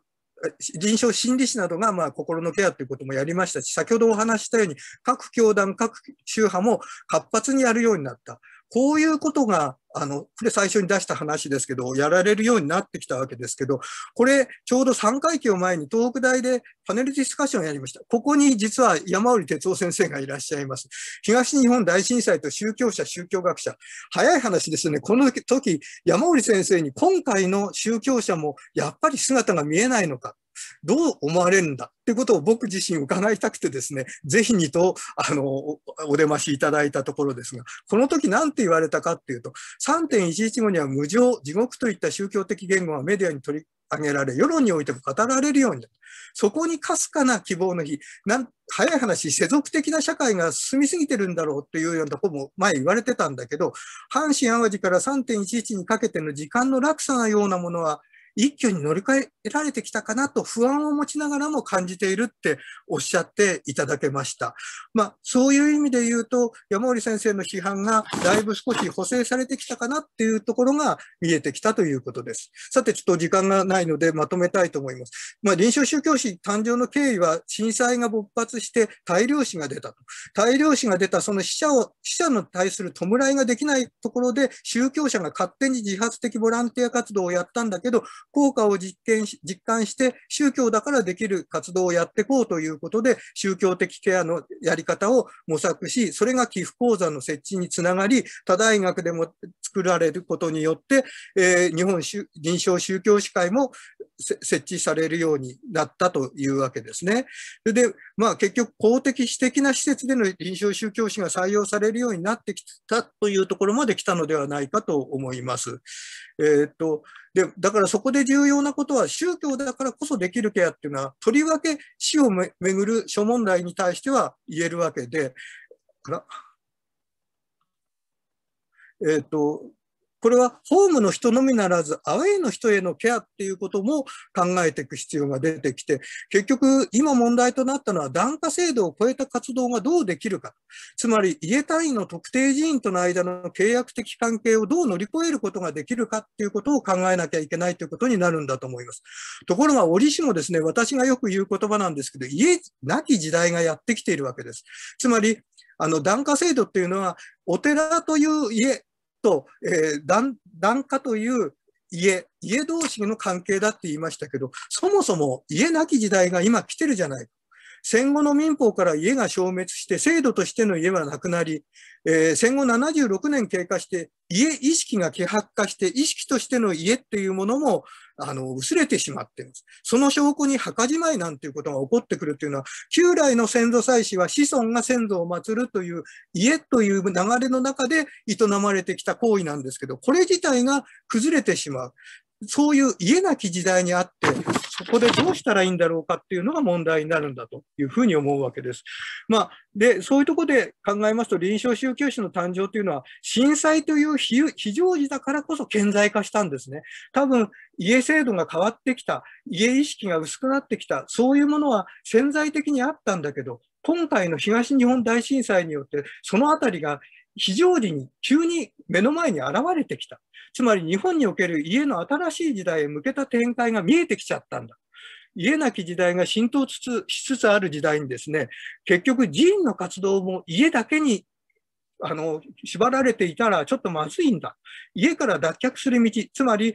臨床心理士などがまあ心のケアということもやりましたし、先ほどお話したように、各教団、各宗派も活発にやるようになった。こういうことが、あの、これ最初に出した話ですけど、やられるようになってきたわけですけど、これ、ちょうど3回忌を前に東北大でパネルディスカッションをやりました。ここに実は山織哲夫先生がいらっしゃいます。東日本大震災と宗教者、宗教学者。早い話ですね。この時、山織先生に今回の宗教者もやっぱり姿が見えないのか。どう思われるんだってことを僕自身伺いたくてですね、ぜひにと、あの、お出ましいただいたところですが、この時何て言われたかっていうと、3.11後には無常、地獄といった宗教的言語がメディアに取り上げられ、世論においても語られるようになそこにかすかな希望の日、なん早い話、世俗的な社会が進みすぎてるんだろうというようなとこも前言われてたんだけど、阪神・淡路から3.11にかけての時間の落差のようなものは一挙に乗り換えられてきたかなと不安を持ちながらも感じているっておっしゃっていただけました。まあ、そういう意味で言うと、山森先生の批判がだいぶ少し補正されてきたかなっていうところが見えてきたということです。さて、ちょっと時間がないのでまとめたいと思います。まあ、臨床宗教史誕生の経緯は震災が勃発して大量死が出たと。大量死が出たその死者を、死者の対する弔いができないところで宗教者が勝手に自発的ボランティア活動をやったんだけど、効果を実験し実感して宗教だからできる活動をやっていこうということで宗教的ケアのやり方を模索しそれが寄付講座の設置につながり他大学でも作られることによって、えー、日本臨床宗教士会も設置されるようになったというわけですね。で、まあ結局公的私的な施設での臨床宗教士が採用されるようになってきたというところまで来たのではないかと思います。えっ、と、で、だからそこで重要なことは、宗教だからこそできるケアっていうのは、とりわけ死をめめぐる諸問題に対しては言えるわけで、あら、えっ、ー、と、これはホームの人のみならず、アウェイの人へのケアっていうことも考えていく必要が出てきて、結局今問題となったのは檀家制度を超えた活動がどうできるか。つまり家単位の特定人員との間の契約的関係をどう乗り越えることができるかっていうことを考えなきゃいけないということになるんだと思います。ところが折しもですね、私がよく言う言葉なんですけど、家なき時代がやってきているわけです。つまり、あの、檀家制度っていうのは、お寺という家、と、えー、檀家という家、家同士の関係だって言いましたけど、そもそも家なき時代が今来てるじゃない戦後の民法から家が消滅して、制度としての家はなくなり、えー、戦後76年経過して、家意識が希薄化して、意識としての家っていうものも、あの、薄れてしまっています。その証拠に墓じまいなんていうことが起こってくるというのは、旧来の先祖祭祀は子孫が先祖を祀るという家という流れの中で営まれてきた行為なんですけど、これ自体が崩れてしまう。そういう家なき時代にあって、そこでどうしたらいいんだろうかっていうのが問題になるんだというふうに思うわけです。まあ、でそういうとこで考えますと臨床宗教史の誕生というのは震災という非常時だからこそ顕在化したんですね。多分家制度が変わってきた家意識が薄くなってきたそういうものは潜在的にあったんだけど今回の東日本大震災によってそのあたりが非常時に急に目の前に現れてきた。つまり日本における家の新しい時代へ向けた展開が見えてきちゃったんだ。家なき時代が浸透しつつある時代にですね、結局寺院の活動も家だけにあの縛られていたらちょっとまずいんだ。家から脱却する道、つまり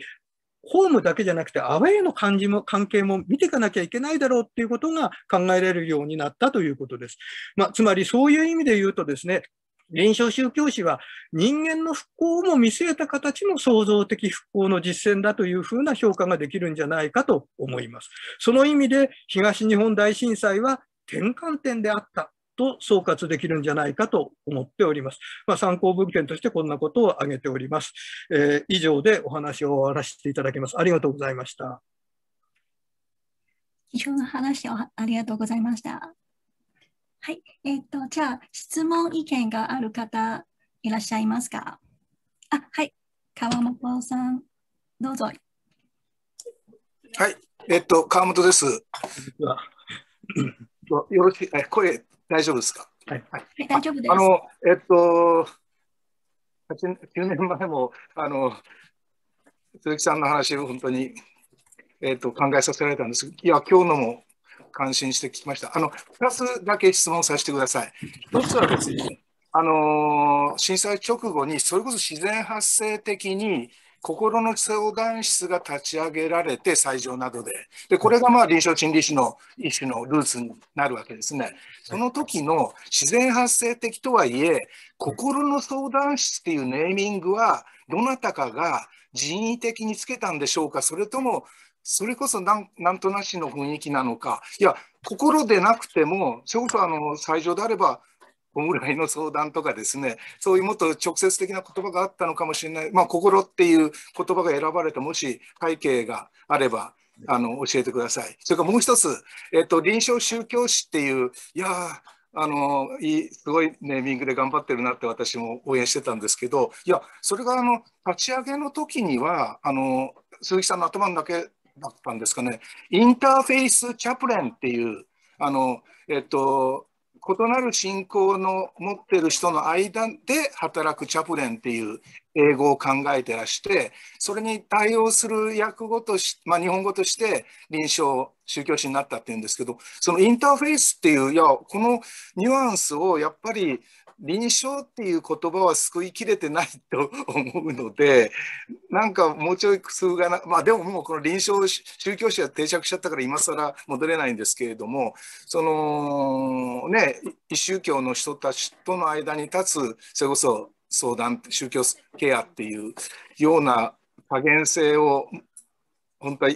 ホームだけじゃなくてアウェイの感じも関係も見ていかなきゃいけないだろうっていうことが考えられるようになったということです。まあ、つまりそういう意味で言うとですね、臨床宗教史は人間の復興をも見据えた形の創造的復興の実践だというふうな評価ができるんじゃないかと思います。その意味で東日本大震災は転換点であったと総括できるんじゃないかと思っております。まあ、参考文献としてこんなことを挙げております。えー、以上でお話を終わらせていただきます。ありがとうございました。以上の話をありがとうございました。はい、えっ、と、じゃあ、質問意見がある方、いらっしゃいますかあ、はい、川本さん、どうぞ。はい、えっ、と、川本です。よろしい、声大丈夫ですかはい、はい、大丈夫です。あの、えっ、ー、と、8 9年前も、あの、鈴木さんの話を本当に、えっ、と、考えさせられたんですいや、今日のも感心して聞きました。あの、2つだけ質問させてください。1つはですね、あのー、震災直後に、それこそ自然発生的に、心の相談室が立ち上げられて、斎場などで。で、これがまあ臨床心理士の一種のルーツになるわけですね。その時の自然発生的とはいえ、心の相談室っていうネーミングは、どなたかが人為的につけたんでしょうか、それともそれこそなんなんとなしの雰囲気なのか、いや、心でなくても、それこそあの最上であれば、おもぐらいの相談とかですね、そういうもっと直接的な言葉があったのかもしれない、まあ、心っていう言葉が選ばれた、もし背景があれば、あの教えてください。それからもう一つ、えっと、臨床宗教師っていう、いやあのいいすごいネーミングで頑張ってるなって私も応援してたんですけどいやそれがあの立ち上げの時にはあの鈴木さんの頭の中だったんですかね、インターフェイス・チャプレンっていう、あのえっと、異なる信仰の持ってる人の間で働くチャプレンっていう英語を考えてらしてそれに対応する訳語とし、まあ、日本語として臨床宗教師になったっていうんですけどそのインターフェイスっていういやこのニュアンスをやっぱり臨床っていう言葉は救いきれてないと思うのでなんかもうちょい工夫がなまあでももうこの臨床宗教史は定着しちゃったから今更戻れないんですけれどもそのね異宗教の人たちとの間に立つそれこそ相談宗教ケアっていうような多元性を本当は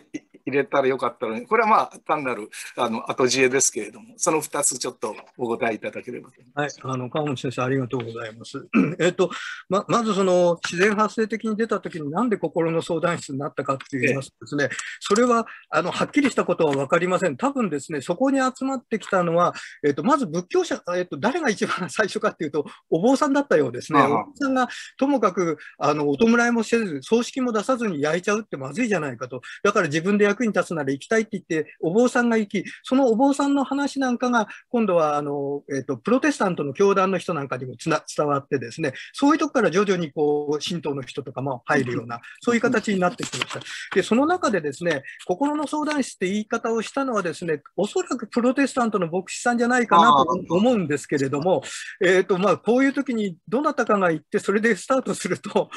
入れたらよかったのに、これはまあ単なるあの後知恵ですけれども、その2つちょっとお答えいただければと思います。はい、あの川本先生、ありがとうございます。えっとま、まずその自然発生的に出たときに、なんで心の相談室になったかって言いますとですね、ええ、それはあのはっきりしたことは分かりません。多分ですね、そこに集まってきたのは、えっと、まず仏教者、えっと、誰が一番最初かっていうと、お坊さんだったようですね。お坊さんがともかくあのお弔いもせず、葬式も出さずに焼いちゃうってまずいじゃないかと。だから自分で役に立つなら行きたいって言って、お坊さんが行き、そのお坊さんの話なんかが、今度は、あの、えっ、ー、と、プロテスタントの教団の人なんかにも伝わってですね、そういうとこから徐々にこう、神道の人とかも入るような、そういう形になってきました。で、その中でですね、心の相談室って言い方をしたのはですね、おそらくプロテスタントの牧師さんじゃないかなと思うんですけれども、えっ、ー、と、まあ、こういう時にどなたかが行って、それでスタートすると、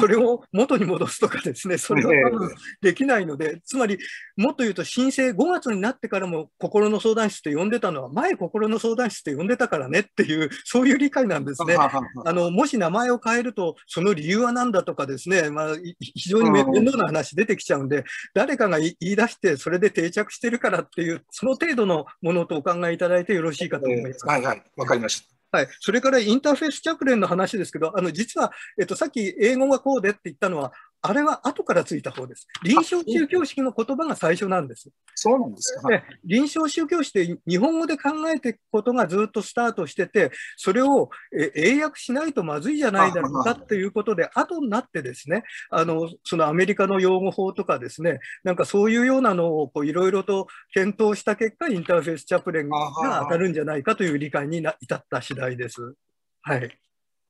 それを元に戻すとかですね、それは多分できないので、つまりもっと言うと、申請5月になってからも心の相談室って呼んでたのは、前心の相談室って呼んでたからねっていう、そういう理解なんですね。あのもし名前を変えると、その理由は何だとかですね、まあ、非常に面倒な話出てきちゃうんで、誰かが言い出して、それで定着してるからっていう、その程度のものとお考えいただいてよろしいかと思います。はいはい、わかりました。はい、それからインターフェース着連の話ですけど、あの実は、えっと、さっき英語がこうでって言ったのは、あれは後からついた方です。臨床宗教式の言葉が最初なんです。そうなんですか。臨床宗教式って日本語で考えていくことがずっとスタートしてて、それを英訳しないとまずいじゃないだろうかということで、後になってですね、あの、そのアメリカの用語法とかですね、なんかそういうようなのをいろいろと検討した結果、インターフェースチャプレンが当たるんじゃないかという理解に至った次第です。はい。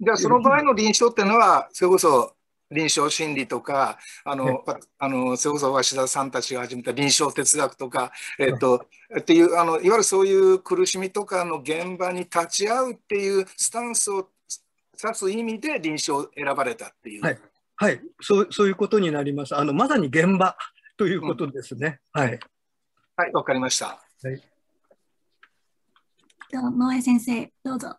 じゃあその場合の臨床っていうのは、それこそ臨床心理とか、あの、あの、瀬尾こそ鷲田さんたちが始めた臨床哲学とか、えっと、っていう、あの、いわゆるそういう苦しみとかの現場に立ち会うっていうスタンスを指す意味で臨床を選ばれたっていう。はい。はい。そう、そういうことになります。あの、まさに現場ということですね。うん、はい。はい、わかりました。はい。と、野江先生、どうぞ。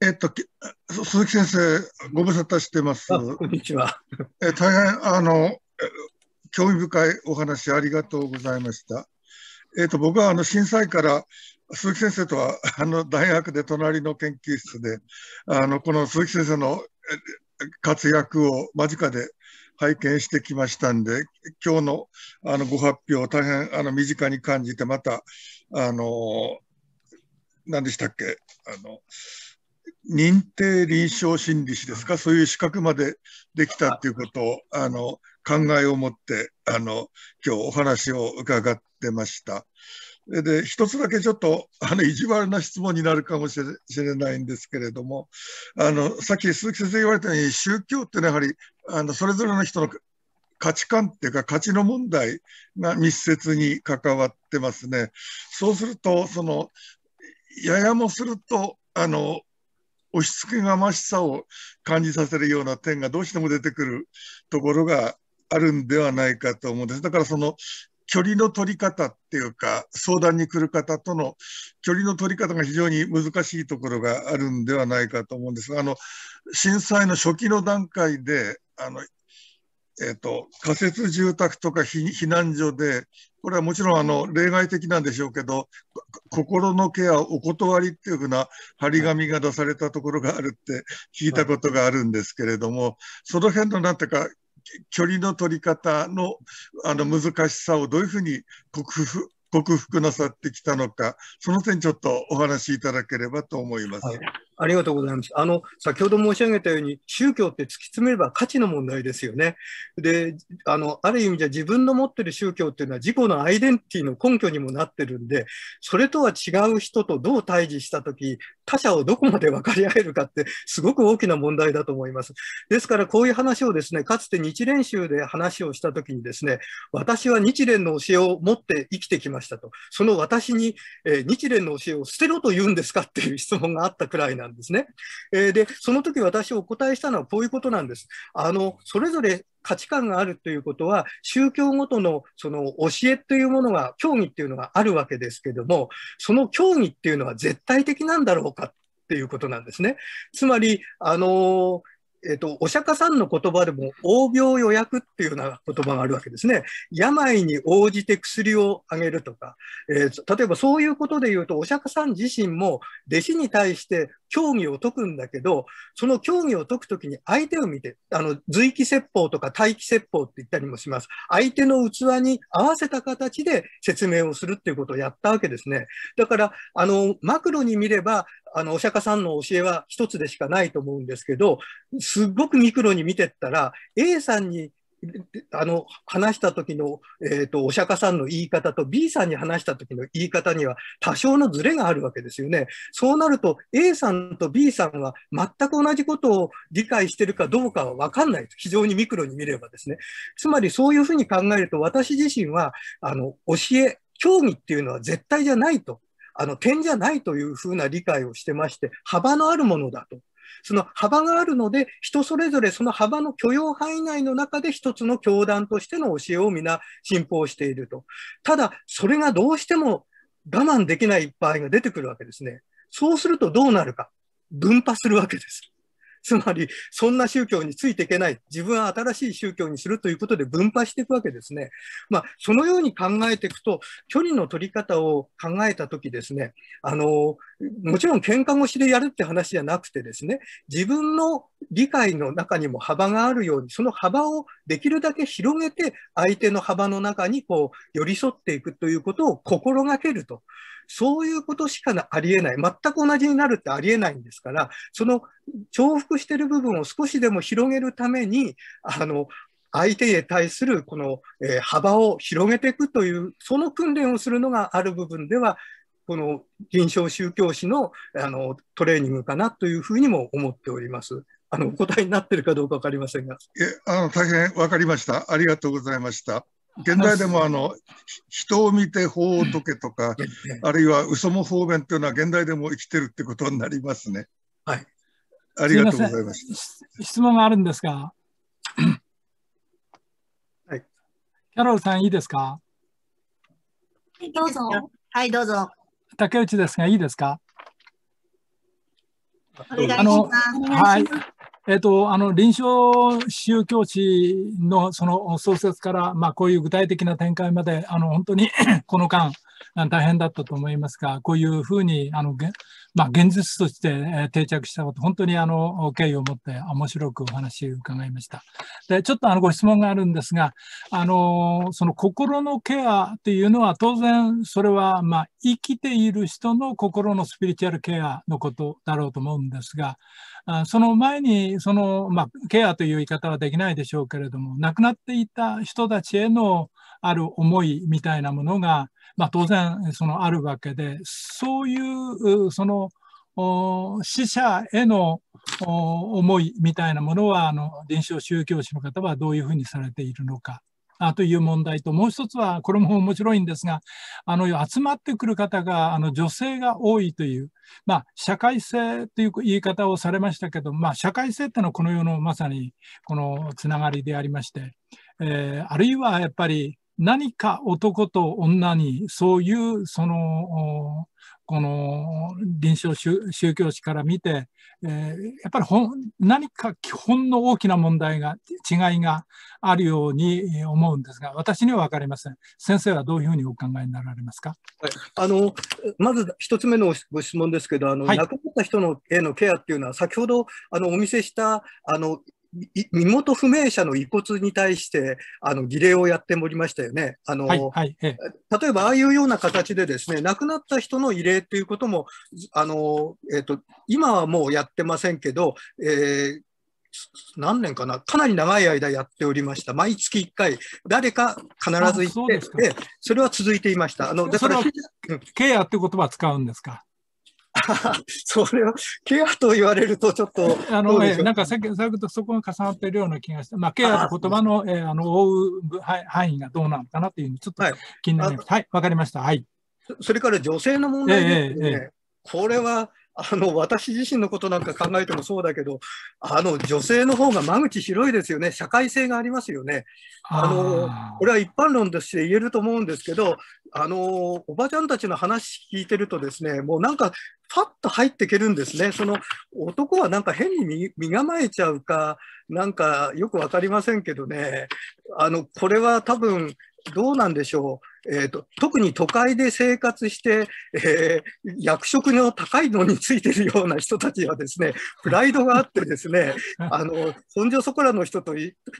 えっと、鈴木先生、ご無沙汰してます。こんにちは。え大変、あの、興味深いお話ありがとうございました。えっと、僕はあの震災から鈴木先生とは あの大学で隣の研究室で、あのこの鈴木先生の活躍を間近で拝見してきましたんで、今日のあのご発表、大変あの身近に感じて、また、あの、何でしたっけ、あの、認定臨床心理士ですか、そういう資格までできたっていうことを、あの、考えを持って、あの、今日お話を伺ってました。で、一つだけちょっと、あの、意地悪な質問になるかもしれないんですけれども、あの、さっき鈴木先生言われたように、宗教ってのはやはり、あの、それぞれの人の価値観っていうか価値の問題が密接に関わってますね。そうすると、その、ややもすると、あの、押し付けがましさを感じさせるような点がどうしても出てくるところがあるんではないかと思うんです。だからその距離の取り方っていうか、相談に来る方との距離の取り方が非常に難しいところがあるんではないかと思うんですが、あの震災の初期の段階で、あのえーと、仮設住宅とか避難所で、これはもちろんあの例外的なんでしょうけど、心のケアお断りっていうふうな張り紙が出されたところがあるって聞いたことがあるんですけれども、その辺のなんていうか、距離の取り方のあの難しさをどういうふうに克服克服なさってきたのか、その点ちょっとお話しいただければと思います。はいありがとうございます。あの、先ほど申し上げたように、宗教って突き詰めれば価値の問題ですよね。で、あの、ある意味じゃ自分の持ってる宗教っていうのは自己のアイデンティティの根拠にもなってるんで、それとは違う人とどう対峙したとき、他者をどこまで分かり合えるかって、すごく大きな問題だと思います。ですから、こういう話をですね、かつて日蓮宗で話をしたときにですね、私は日蓮の教えを持って生きてきましたと、その私に、えー、日蓮の教えを捨てろと言うんですかっていう質問があったくらいなんですね。えー、で、その時私をお答えしたのはこういうことなんです。あの、それぞれ価値観があるということは、宗教ごとのその教えというものが、教義っていうのがあるわけですけども、その教義っていうのは絶対的なんだろうかっていうことなんですね。つまり、あのえっと、お釈迦さんの言葉でも、応病予約っていうような言葉があるわけですね。病に応じて薬をあげるとか、えー、例えばそういうことで言うと、お釈迦さん自身も弟子に対して競技を解くんだけど、その競技を解くときに相手を見て、あの、随機説法とか待機説法って言ったりもします。相手の器に合わせた形で説明をするっていうことをやったわけですね。だから、あの、マクロに見れば、あの、お釈迦さんの教えは一つでしかないと思うんですけど、すっごくミクロに見てったら、A さんにあの話した時の、えーと、お釈迦さんの言い方と B さんに話した時の言い方には多少のズレがあるわけですよね。そうなると A さんと B さんは全く同じことを理解してるかどうかは分かんない非常にミクロに見ればですね。つまりそういうふうに考えると私自身はあの教え教義っていうのは絶対じゃないとあの点じゃないというふうな理解をしてまして幅のあるものだと。その幅があるので、人それぞれその幅の許容範囲内の中で一つの教団としての教えを皆信奉していると。ただ、それがどうしても我慢できない場合が出てくるわけですね。そうするとどうなるか。分派するわけです。つまり、そんな宗教についていけない、自分は新しい宗教にするということで分配していくわけですね。まあ、そのように考えていくと、距離の取り方を考えたときですね、あの、もちろん喧嘩越しでやるって話じゃなくてですね、自分の理解の中にも幅があるように、その幅をできるだけ広げて、相手の幅の中にこう寄り添っていくということを心がけると。そういうことしかありえない。全く同じになるってありえないんですから、その重複してる部分を少しでも広げるために、あの、相手へ対するこの、えー、幅を広げていくという、その訓練をするのがある部分では、この臨床宗教師のあのトレーニングかなというふうにも思っております。あのお答えになってるかどうか分かりませんが。えあの大変わかりました。ありがとうございました。現代でもあの人を見て法を解けとか、あるいは嘘も方便というのは現代でも生きてるってことになりますね。はい。ありがとうございました。質問があるんですが。はい。キャロルさん、いいですかはい、どうぞ。はい、どうぞ。竹内ですが、いいですかお願いします。はい。えっ、と、あの、臨床宗教史のその創設から、まあ、こういう具体的な展開まで、あの、本当に この間、大変だったと思いますが、こういうふうに、あの、まあ、現実として定着したこと、本当にあの、敬意を持って面白くお話を伺いました。で、ちょっとあの、ご質問があるんですが、あの、その心のケアというのは、当然、それは、まあ、生きている人の心のスピリチュアルケアのことだろうと思うんですが、その前に、その、まあ、ケアという言い方はできないでしょうけれども、亡くなっていた人たちへのある思いみたいなものが、まあ、当然そのあるわけでそういうその死者への思いみたいなものはあの臨床宗教師の方はどういうふうにされているのかあという問題と、もう一つは、これも面白いんですが、あの、集まってくる方が、あの、女性が多いという、まあ、社会性という言い方をされましたけど、まあ、社会性ってのはこの世のまさに、このつながりでありまして、えー、あるいはやっぱり、何か男と女にそういうそのこの臨床宗教史から見て、えー、やっぱり何か基本の大きな問題が違いがあるように思うんですが私には分かりません先生はどういうふうにお考えになられますか、はい、あのまず1つ目のご質問ですけどあの、はい、亡くなった人のへのケアっていうのは先ほどあのお見せしたあの身元不明者の遺骨に対してあの儀礼をやっておりましたよね。あの、はいはい、例えばああいうような形でですね亡くなった人の慰霊ということもあの、えーと、今はもうやってませんけど、えー何年かな、かなり長い間やっておりました、毎月1回、誰か必ず行って、そでそれは続いていました。あのだからケアって言葉使うんですか それはケアと言われるとちょっとあの、えなんかさっきとそこが重なっているような気がして、まあ、ケアと言葉のえー、あの覆う範囲がどうなのかなっていうちょっと気になります。はい、わ、はい、かりました。はい。それから女性の問題ですね、えーえー、これはあの私自身のことなんか考えてもそうだけど、あの女性の方が間口広いですよね、社会性がありますよね。あのこれは一般論として言えると思うんですけど、あのおばちゃんたちの話聞いてると、ですねもうなんか、パッと入っていけるんですね、その男はなんか変に身構えちゃうか、なんかよく分かりませんけどね、あのこれは多分どうなんでしょう。えーと、特に都会で生活して、えー、役職の高いのについてるような人たちはですね プライドがあってですね あのそ所そこらの人と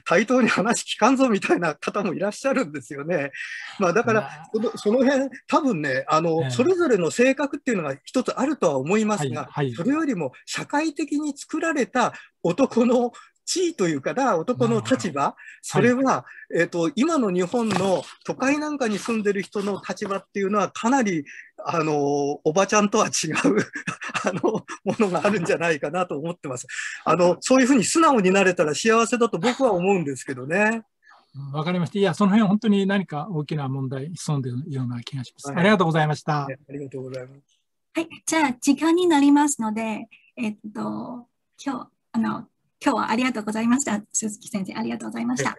対等に話聞かんぞみたいな方もいらっしゃるんですよね。まあ、だからそのその辺多分ねあのそれぞれの性格っていうのが一つあるとは思いますが、はいはい、それよりも社会的に作られた男の地位というか男の立場、それは、えっ、ー、と、今の日本の都会なんかに住んでる人の立場っていうのはかなり、あの、おばちゃんとは違う あの、ものがあるんじゃないかなと思ってます。あの、そういうふうに素直になれたら幸せだと僕は思うんですけどね。わかりました。いや、その辺本当に何か大きな問題潜んでいるような気がします。はい、ありがとうございました。はい、ありがとうございます。はい、じゃあ時間になりますので、えっと、今日、あの、今日はありがとうございました。鈴木先生、ありがとうございました。